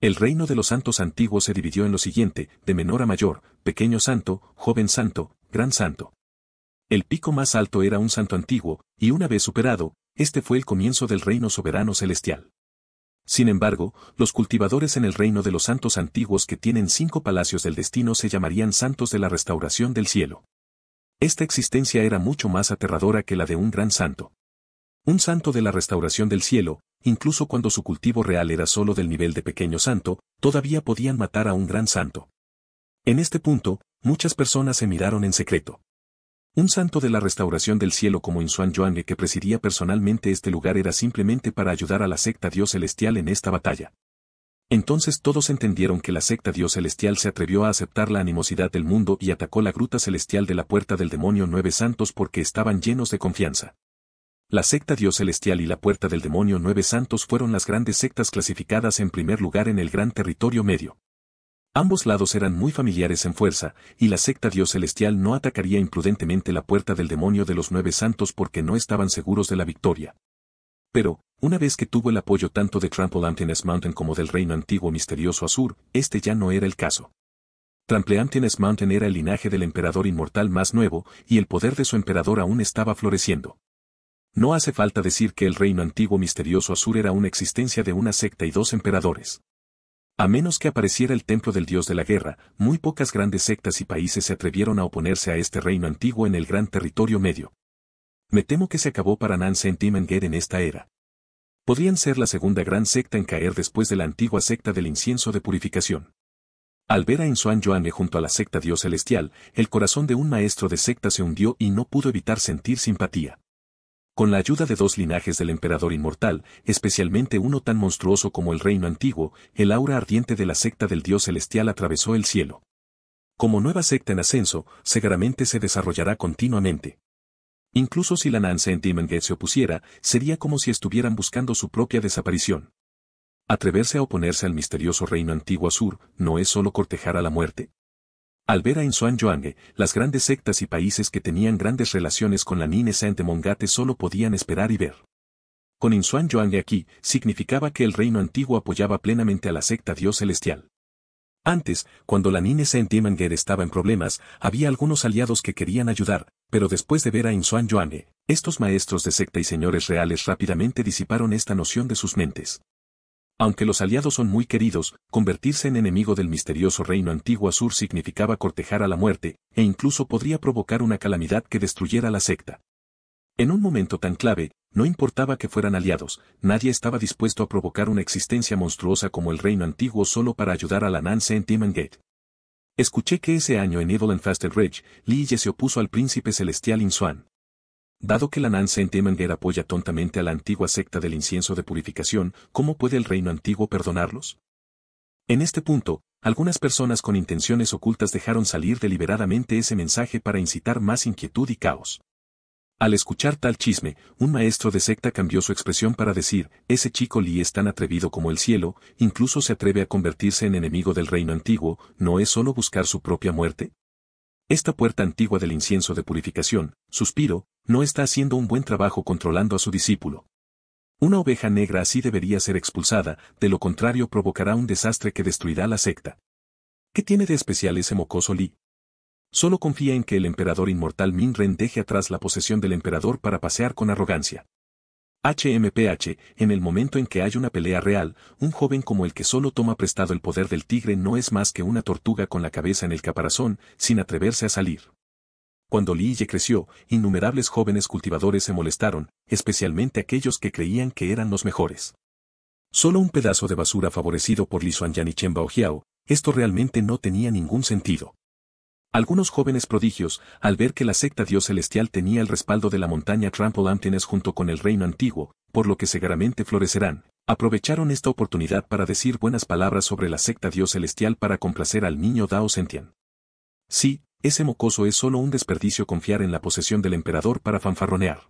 A: El reino de los santos antiguos se dividió en lo siguiente, de menor a mayor, pequeño santo, joven santo, gran santo. El pico más alto era un santo antiguo, y una vez superado, este fue el comienzo del reino soberano celestial. Sin embargo, los cultivadores en el reino de los santos antiguos que tienen cinco palacios del destino se llamarían santos de la restauración del cielo. Esta existencia era mucho más aterradora que la de un gran santo. Un santo de la restauración del cielo, incluso cuando su cultivo real era solo del nivel de pequeño santo, todavía podían matar a un gran santo. En este punto, muchas personas se miraron en secreto. Un santo de la restauración del cielo como Insuan Yuange que presidía personalmente este lugar era simplemente para ayudar a la secta Dios Celestial en esta batalla. Entonces todos entendieron que la secta Dios Celestial se atrevió a aceptar la animosidad del mundo y atacó la gruta celestial de la puerta del demonio nueve santos porque estaban llenos de confianza. La secta Dios Celestial y la puerta del demonio nueve santos fueron las grandes sectas clasificadas en primer lugar en el gran territorio medio. Ambos lados eran muy familiares en fuerza, y la secta Dios Celestial no atacaría imprudentemente la puerta del demonio de los nueve santos porque no estaban seguros de la victoria. Pero, una vez que tuvo el apoyo tanto de Trample Mountain como del reino antiguo misterioso Azur, este ya no era el caso. Trample Mountain era el linaje del emperador inmortal más nuevo, y el poder de su emperador aún estaba floreciendo. No hace falta decir que el reino antiguo misterioso Azur era una existencia de una secta y dos emperadores. A menos que apareciera el templo del dios de la guerra, muy pocas grandes sectas y países se atrevieron a oponerse a este reino antiguo en el gran territorio medio. Me temo que se acabó para Nance en en esta era. Podrían ser la segunda gran secta en caer después de la antigua secta del incienso de purificación. Al ver a Insuan Joanne junto a la secta Dios Celestial, el corazón de un maestro de secta se hundió y no pudo evitar sentir simpatía. Con la ayuda de dos linajes del emperador inmortal, especialmente uno tan monstruoso como el reino antiguo, el aura ardiente de la secta del dios celestial atravesó el cielo. Como nueva secta en ascenso, seguramente se desarrollará continuamente. Incluso si la nanza en se opusiera, sería como si estuvieran buscando su propia desaparición. Atreverse a oponerse al misterioso reino antiguo Azur no es solo cortejar a la muerte, al ver a Insuan Yuange, las grandes sectas y países que tenían grandes relaciones con la Nine Saint Mongate solo podían esperar y ver. Con Insuan Yuange aquí, significaba que el reino antiguo apoyaba plenamente a la secta Dios Celestial. Antes, cuando la Nine saint Mongate estaba en problemas, había algunos aliados que querían ayudar, pero después de ver a Insuan Yuange, estos maestros de secta y señores reales rápidamente disiparon esta noción de sus mentes. Aunque los aliados son muy queridos, convertirse en enemigo del misterioso reino antiguo Azur significaba cortejar a la muerte, e incluso podría provocar una calamidad que destruyera la secta. En un momento tan clave, no importaba que fueran aliados, nadie estaba dispuesto a provocar una existencia monstruosa como el reino antiguo solo para ayudar a la Nance en Timangate. Escuché que ese año en Evil and Fasted Ridge, Ye se opuso al príncipe celestial Insuan. Dado que la Nansen Temenger apoya tontamente a la antigua secta del incienso de purificación, ¿cómo puede el reino antiguo perdonarlos? En este punto, algunas personas con intenciones ocultas dejaron salir deliberadamente ese mensaje para incitar más inquietud y caos. Al escuchar tal chisme, un maestro de secta cambió su expresión para decir, ese chico Lee es tan atrevido como el cielo, incluso se atreve a convertirse en enemigo del reino antiguo, ¿no es solo buscar su propia muerte? Esta puerta antigua del incienso de purificación, suspiro, no está haciendo un buen trabajo controlando a su discípulo. Una oveja negra así debería ser expulsada, de lo contrario provocará un desastre que destruirá la secta. ¿Qué tiene de especial ese mocoso Li? Solo confía en que el emperador inmortal Min Ren deje atrás la posesión del emperador para pasear con arrogancia. HMPH, en el momento en que hay una pelea real, un joven como el que solo toma prestado el poder del tigre no es más que una tortuga con la cabeza en el caparazón, sin atreverse a salir. Cuando Liye creció, innumerables jóvenes cultivadores se molestaron, especialmente aquellos que creían que eran los mejores. Solo un pedazo de basura favorecido por Li y Yanichembao Baojiao, esto realmente no tenía ningún sentido. Algunos jóvenes prodigios, al ver que la secta Dios Celestial tenía el respaldo de la montaña Trample junto con el reino antiguo, por lo que seguramente florecerán, aprovecharon esta oportunidad para decir buenas palabras sobre la secta Dios Celestial para complacer al niño Dao Sentian. Sí, ese mocoso es solo un desperdicio confiar en la posesión del emperador para fanfarronear.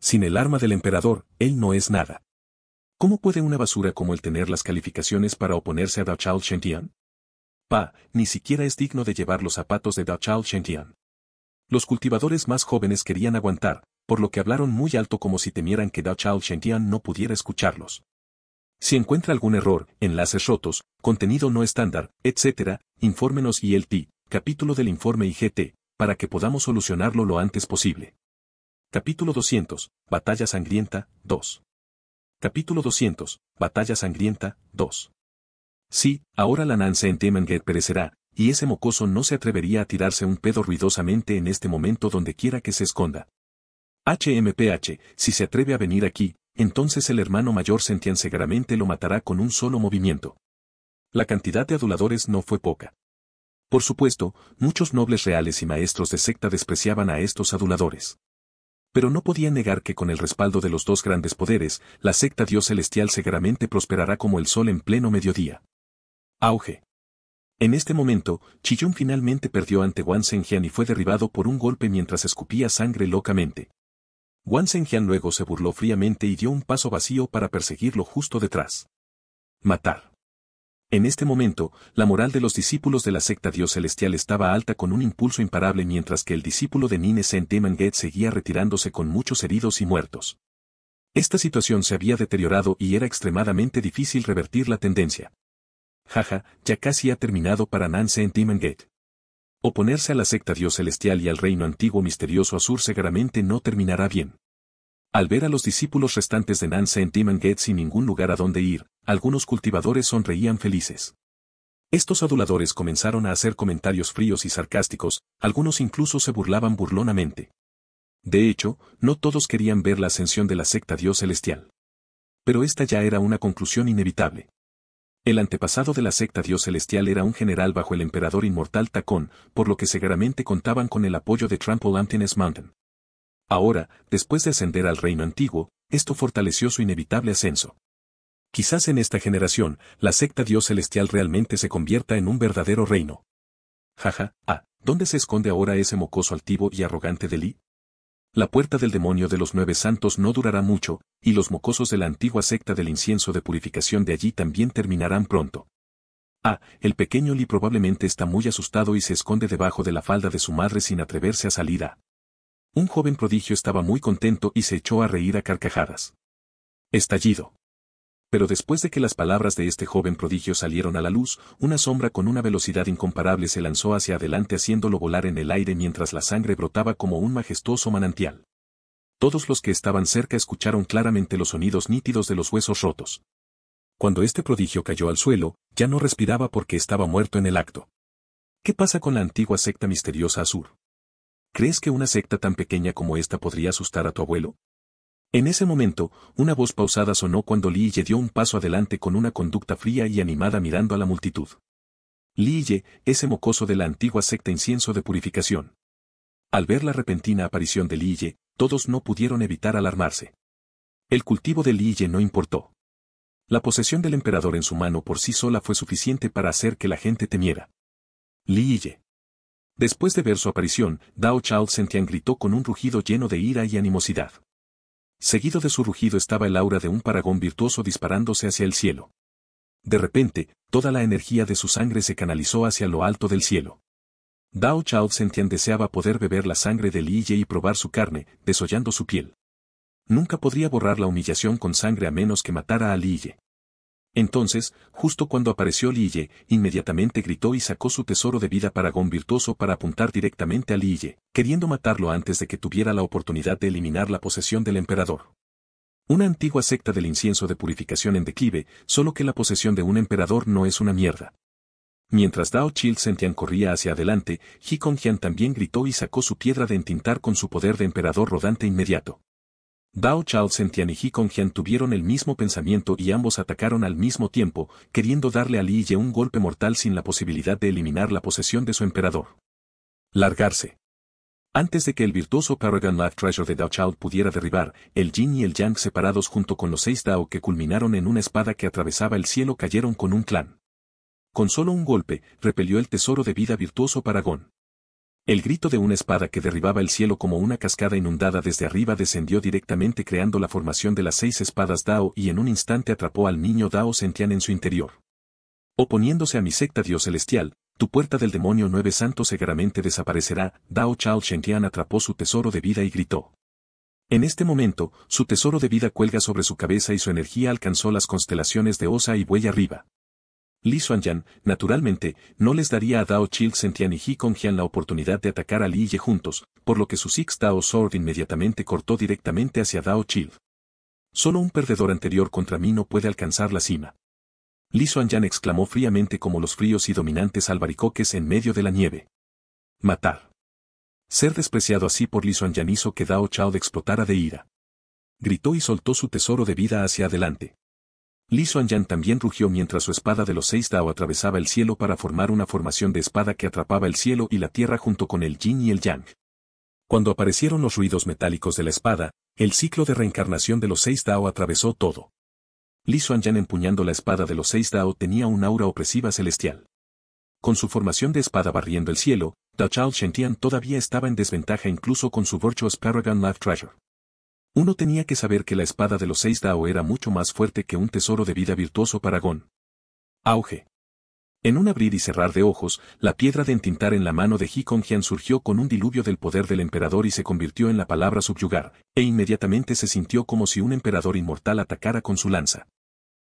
A: Sin el arma del emperador, él no es nada. ¿Cómo puede una basura como el tener las calificaciones para oponerse a Dao Chao Sentian? Pa, ni siquiera es digno de llevar los zapatos de Chao Shenjian. Los cultivadores más jóvenes querían aguantar, por lo que hablaron muy alto como si temieran que Chao Shenjian no pudiera escucharlos. Si encuentra algún error, enlaces rotos, contenido no estándar, etc., infórmenos ILT, capítulo del informe IGT, para que podamos solucionarlo lo antes posible. Capítulo 200, Batalla Sangrienta, 2. Capítulo 200, Batalla Sangrienta, 2. Sí, ahora la Nance en Temanget perecerá, y ese mocoso no se atrevería a tirarse un pedo ruidosamente en este momento donde quiera que se esconda. HMPH, si se atreve a venir aquí, entonces el hermano mayor Sentian seguramente lo matará con un solo movimiento. La cantidad de aduladores no fue poca. Por supuesto, muchos nobles reales y maestros de secta despreciaban a estos aduladores. Pero no podía negar que con el respaldo de los dos grandes poderes, la secta Dios Celestial seguramente prosperará como el sol en pleno mediodía. Auge. En este momento, Chillón finalmente perdió ante Wan Zhenjian y fue derribado por un golpe mientras escupía sangre locamente. Wan Zhenjian luego se burló fríamente y dio un paso vacío para perseguirlo justo detrás. Matar. En este momento, la moral de los discípulos de la secta Dios Celestial estaba alta con un impulso imparable mientras que el discípulo de Nine Gate seguía retirándose con muchos heridos y muertos. Esta situación se había deteriorado y era extremadamente difícil revertir la tendencia. Jaja, ya casi ha terminado para Nance en Timengate. Oponerse a la secta Dios Celestial y al reino antiguo misterioso Azur seguramente no terminará bien. Al ver a los discípulos restantes de Nance en Timengate sin ningún lugar a donde ir, algunos cultivadores sonreían felices. Estos aduladores comenzaron a hacer comentarios fríos y sarcásticos, algunos incluso se burlaban burlonamente. De hecho, no todos querían ver la ascensión de la secta Dios Celestial. Pero esta ya era una conclusión inevitable. El antepasado de la secta Dios Celestial era un general bajo el emperador inmortal Tacón, por lo que seguramente contaban con el apoyo de Trample Mountain. Ahora, después de ascender al reino antiguo, esto fortaleció su inevitable ascenso. Quizás en esta generación, la secta Dios Celestial realmente se convierta en un verdadero reino. Jaja, ah, ¿dónde se esconde ahora ese mocoso altivo y arrogante de Lee? La puerta del demonio de los nueve santos no durará mucho, y los mocosos de la antigua secta del incienso de purificación de allí también terminarán pronto. Ah, el pequeño Lee probablemente está muy asustado y se esconde debajo de la falda de su madre sin atreverse a salir a. Un joven prodigio estaba muy contento y se echó a reír a carcajadas. Estallido. Pero después de que las palabras de este joven prodigio salieron a la luz, una sombra con una velocidad incomparable se lanzó hacia adelante haciéndolo volar en el aire mientras la sangre brotaba como un majestuoso manantial. Todos los que estaban cerca escucharon claramente los sonidos nítidos de los huesos rotos. Cuando este prodigio cayó al suelo, ya no respiraba porque estaba muerto en el acto. ¿Qué pasa con la antigua secta misteriosa Azur? ¿Crees que una secta tan pequeña como esta podría asustar a tu abuelo? En ese momento, una voz pausada sonó cuando Li Liye dio un paso adelante con una conducta fría y animada mirando a la multitud. Li Ye, ese mocoso de la antigua secta incienso de purificación. Al ver la repentina aparición de Li Ye, todos no pudieron evitar alarmarse. El cultivo de Li Ye no importó. La posesión del emperador en su mano por sí sola fue suficiente para hacer que la gente temiera. Liye. Después de ver su aparición, Dao Chao Sentian gritó con un rugido lleno de ira y animosidad. Seguido de su rugido estaba el aura de un paragón virtuoso disparándose hacia el cielo. De repente, toda la energía de su sangre se canalizó hacia lo alto del cielo. Dao Chao Sentian deseaba poder beber la sangre de Li Ye y probar su carne, desollando su piel. Nunca podría borrar la humillación con sangre a menos que matara a Li Ye. Entonces, justo cuando apareció Ye, inmediatamente gritó y sacó su tesoro de vida para paragón virtuoso para apuntar directamente a Ye, queriendo matarlo antes de que tuviera la oportunidad de eliminar la posesión del emperador. Una antigua secta del incienso de purificación en declive, solo que la posesión de un emperador no es una mierda. Mientras Dao Chil Sentian corría hacia adelante, Ji Jian también gritó y sacó su piedra de entintar con su poder de emperador rodante inmediato. Dao y y con Jian tuvieron el mismo pensamiento y ambos atacaron al mismo tiempo, queriendo darle a Li Ye un golpe mortal sin la posibilidad de eliminar la posesión de su emperador. Largarse. Antes de que el virtuoso Paragon Life Treasure de Dao Chao pudiera derribar, el Jin y el Yang separados junto con los seis Dao que culminaron en una espada que atravesaba el cielo cayeron con un clan. Con solo un golpe, repelió el tesoro de vida virtuoso Paragon. El grito de una espada que derribaba el cielo como una cascada inundada desde arriba descendió directamente creando la formación de las seis espadas Dao y en un instante atrapó al niño Dao Sentian en su interior. Oponiéndose a mi secta Dios Celestial, tu puerta del demonio nueve santos seguramente desaparecerá, Dao Chao Shentian atrapó su tesoro de vida y gritó. En este momento, su tesoro de vida cuelga sobre su cabeza y su energía alcanzó las constelaciones de Osa y Buey arriba. Li Yan, naturalmente, no les daría a Dao Chil Sentian y He la oportunidad de atacar a Li Ye juntos, por lo que su Six Dao Sword inmediatamente cortó directamente hacia Dao Chil. Solo un perdedor anterior contra mí no puede alcanzar la cima. Li Yan exclamó fríamente como los fríos y dominantes albaricoques en medio de la nieve. Matar. Ser despreciado así por Li Yan hizo que Dao Chao explotara de ira. Gritó y soltó su tesoro de vida hacia adelante. Li Yan también rugió mientras su espada de los seis Dao atravesaba el cielo para formar una formación de espada que atrapaba el cielo y la tierra junto con el yin y el yang. Cuando aparecieron los ruidos metálicos de la espada, el ciclo de reencarnación de los seis Dao atravesó todo. Li Yan empuñando la espada de los seis Dao tenía un aura opresiva celestial. Con su formación de espada barriendo el cielo, shen Tian todavía estaba en desventaja incluso con su Virtuous Paragon Life Treasure. Uno tenía que saber que la espada de los seis Dao era mucho más fuerte que un tesoro de vida virtuoso para Gon. Auge. En un abrir y cerrar de ojos, la piedra de entintar en la mano de He Kongjian surgió con un diluvio del poder del emperador y se convirtió en la palabra subyugar, e inmediatamente se sintió como si un emperador inmortal atacara con su lanza.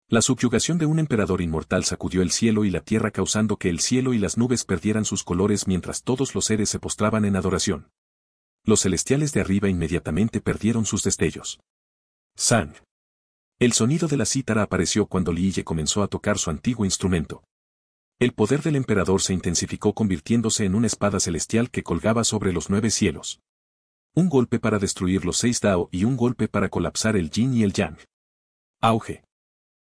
A: La subyugación de un emperador inmortal sacudió el cielo y la tierra causando que el cielo y las nubes perdieran sus colores mientras todos los seres se postraban en adoración. Los celestiales de arriba inmediatamente perdieron sus destellos. Sang. El sonido de la cítara apareció cuando Li Ye comenzó a tocar su antiguo instrumento. El poder del emperador se intensificó convirtiéndose en una espada celestial que colgaba sobre los nueve cielos. Un golpe para destruir los seis Dao y un golpe para colapsar el Yin y el Yang. Auge.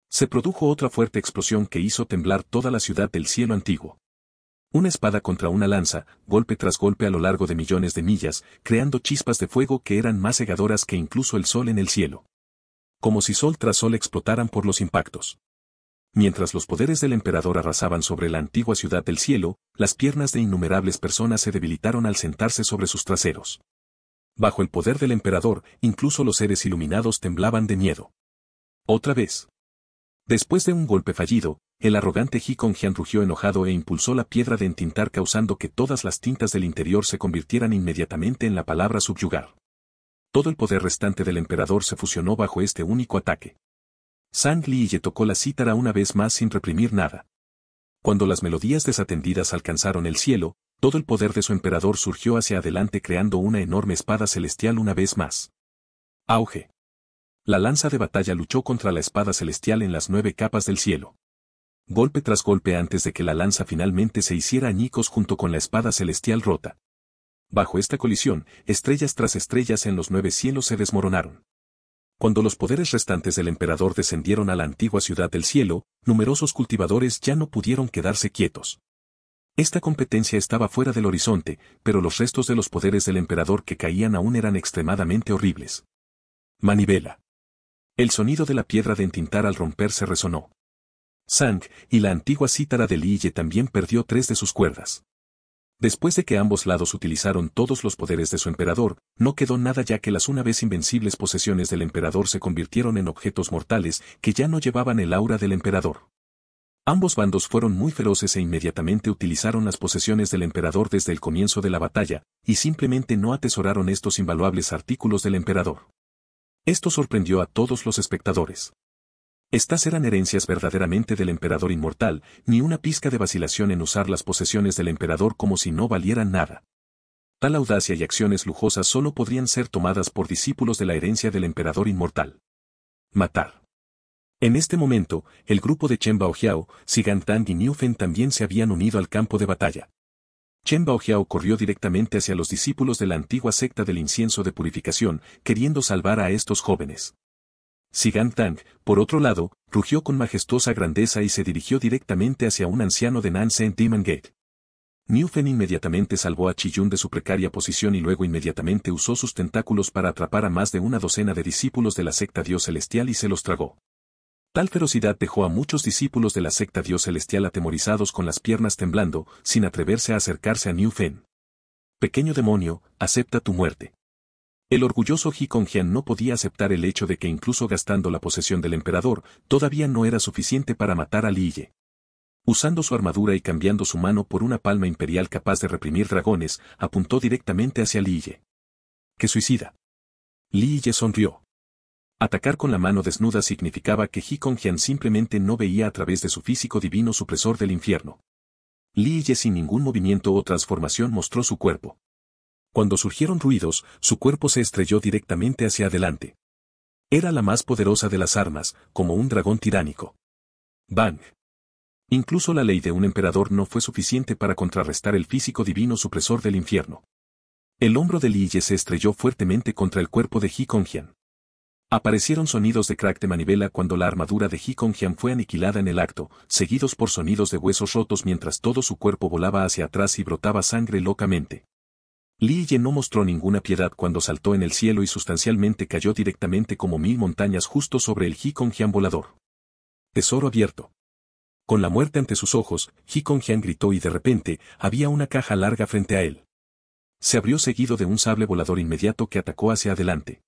A: Se produjo otra fuerte explosión que hizo temblar toda la ciudad del cielo antiguo. Una espada contra una lanza, golpe tras golpe a lo largo de millones de millas, creando chispas de fuego que eran más cegadoras que incluso el sol en el cielo. Como si sol tras sol explotaran por los impactos. Mientras los poderes del emperador arrasaban sobre la antigua ciudad del cielo, las piernas de innumerables personas se debilitaron al sentarse sobre sus traseros. Bajo el poder del emperador, incluso los seres iluminados temblaban de miedo. Otra vez. Después de un golpe fallido, el arrogante Hikon rugió enojado e impulsó la piedra de entintar causando que todas las tintas del interior se convirtieran inmediatamente en la palabra subyugar. Todo el poder restante del emperador se fusionó bajo este único ataque. Sang Liye tocó la cítara una vez más sin reprimir nada. Cuando las melodías desatendidas alcanzaron el cielo, todo el poder de su emperador surgió hacia adelante creando una enorme espada celestial una vez más. Auge la lanza de batalla luchó contra la espada celestial en las nueve capas del cielo. Golpe tras golpe antes de que la lanza finalmente se hiciera añicos junto con la espada celestial rota. Bajo esta colisión, estrellas tras estrellas en los nueve cielos se desmoronaron. Cuando los poderes restantes del emperador descendieron a la antigua ciudad del cielo, numerosos cultivadores ya no pudieron quedarse quietos. Esta competencia estaba fuera del horizonte, pero los restos de los poderes del emperador que caían aún eran extremadamente horribles. Manivela. El sonido de la piedra de entintar al romperse resonó. Sang, y la antigua cítara de Liye también perdió tres de sus cuerdas. Después de que ambos lados utilizaron todos los poderes de su emperador, no quedó nada ya que las una vez invencibles posesiones del emperador se convirtieron en objetos mortales que ya no llevaban el aura del emperador. Ambos bandos fueron muy feroces e inmediatamente utilizaron las posesiones del emperador desde el comienzo de la batalla, y simplemente no atesoraron estos invaluables artículos del emperador. Esto sorprendió a todos los espectadores. Estas eran herencias verdaderamente del emperador inmortal, ni una pizca de vacilación en usar las posesiones del emperador como si no valieran nada. Tal audacia y acciones lujosas solo podrían ser tomadas por discípulos de la herencia del emperador inmortal. Matar. En este momento, el grupo de Chen Sigan Zigantang y Fen también se habían unido al campo de batalla. Chen Baojiao corrió directamente hacia los discípulos de la antigua secta del incienso de purificación, queriendo salvar a estos jóvenes. Sigan Tang, por otro lado, rugió con majestuosa grandeza y se dirigió directamente hacia un anciano de Nansen, en Demon Gate. Fen inmediatamente salvó a Chiyun de su precaria posición y luego inmediatamente usó sus tentáculos para atrapar a más de una docena de discípulos de la secta Dios Celestial y se los tragó. Tal ferocidad dejó a muchos discípulos de la secta Dios Celestial atemorizados con las piernas temblando, sin atreverse a acercarse a Newfen. Fen. Pequeño demonio, acepta tu muerte. El orgulloso Hikongian no podía aceptar el hecho de que incluso gastando la posesión del emperador, todavía no era suficiente para matar a Liye. Usando su armadura y cambiando su mano por una palma imperial capaz de reprimir dragones, apuntó directamente hacia Liye. ¡Qué suicida! Liye sonrió. Atacar con la mano desnuda significaba que Ji kong simplemente no veía a través de su físico divino supresor del infierno. Li Ye sin ningún movimiento o transformación mostró su cuerpo. Cuando surgieron ruidos, su cuerpo se estrelló directamente hacia adelante. Era la más poderosa de las armas, como un dragón tiránico. Bang. Incluso la ley de un emperador no fue suficiente para contrarrestar el físico divino supresor del infierno. El hombro de Li Ye se estrelló fuertemente contra el cuerpo de Ji Jian. Aparecieron sonidos de crack de manivela cuando la armadura de He fue aniquilada en el acto, seguidos por sonidos de huesos rotos mientras todo su cuerpo volaba hacia atrás y brotaba sangre locamente. Li Ye no mostró ninguna piedad cuando saltó en el cielo y sustancialmente cayó directamente como mil montañas justo sobre el Jian volador. Tesoro abierto. Con la muerte ante sus ojos, Jian gritó y de repente, había una caja larga frente a él. Se abrió seguido de un sable volador inmediato que atacó hacia adelante.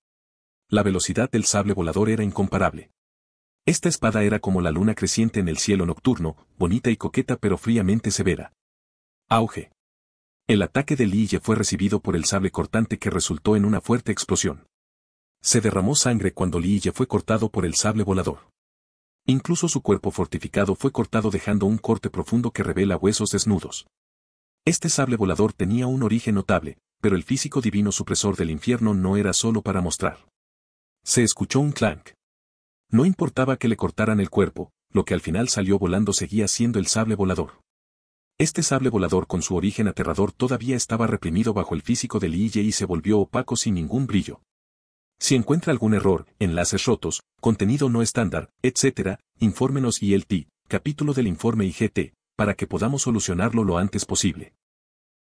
A: La velocidad del sable volador era incomparable. Esta espada era como la luna creciente en el cielo nocturno, bonita y coqueta pero fríamente severa. Auge. El ataque de Lille fue recibido por el sable cortante que resultó en una fuerte explosión. Se derramó sangre cuando Lille fue cortado por el sable volador. Incluso su cuerpo fortificado fue cortado dejando un corte profundo que revela huesos desnudos. Este sable volador tenía un origen notable, pero el físico divino supresor del infierno no era solo para mostrar. Se escuchó un clank. No importaba que le cortaran el cuerpo, lo que al final salió volando seguía siendo el sable volador. Este sable volador con su origen aterrador todavía estaba reprimido bajo el físico del IJ y se volvió opaco sin ningún brillo. Si encuentra algún error, enlaces rotos, contenido no estándar, etc., infórmenos ILT, capítulo del informe IGT, para que podamos solucionarlo lo antes posible.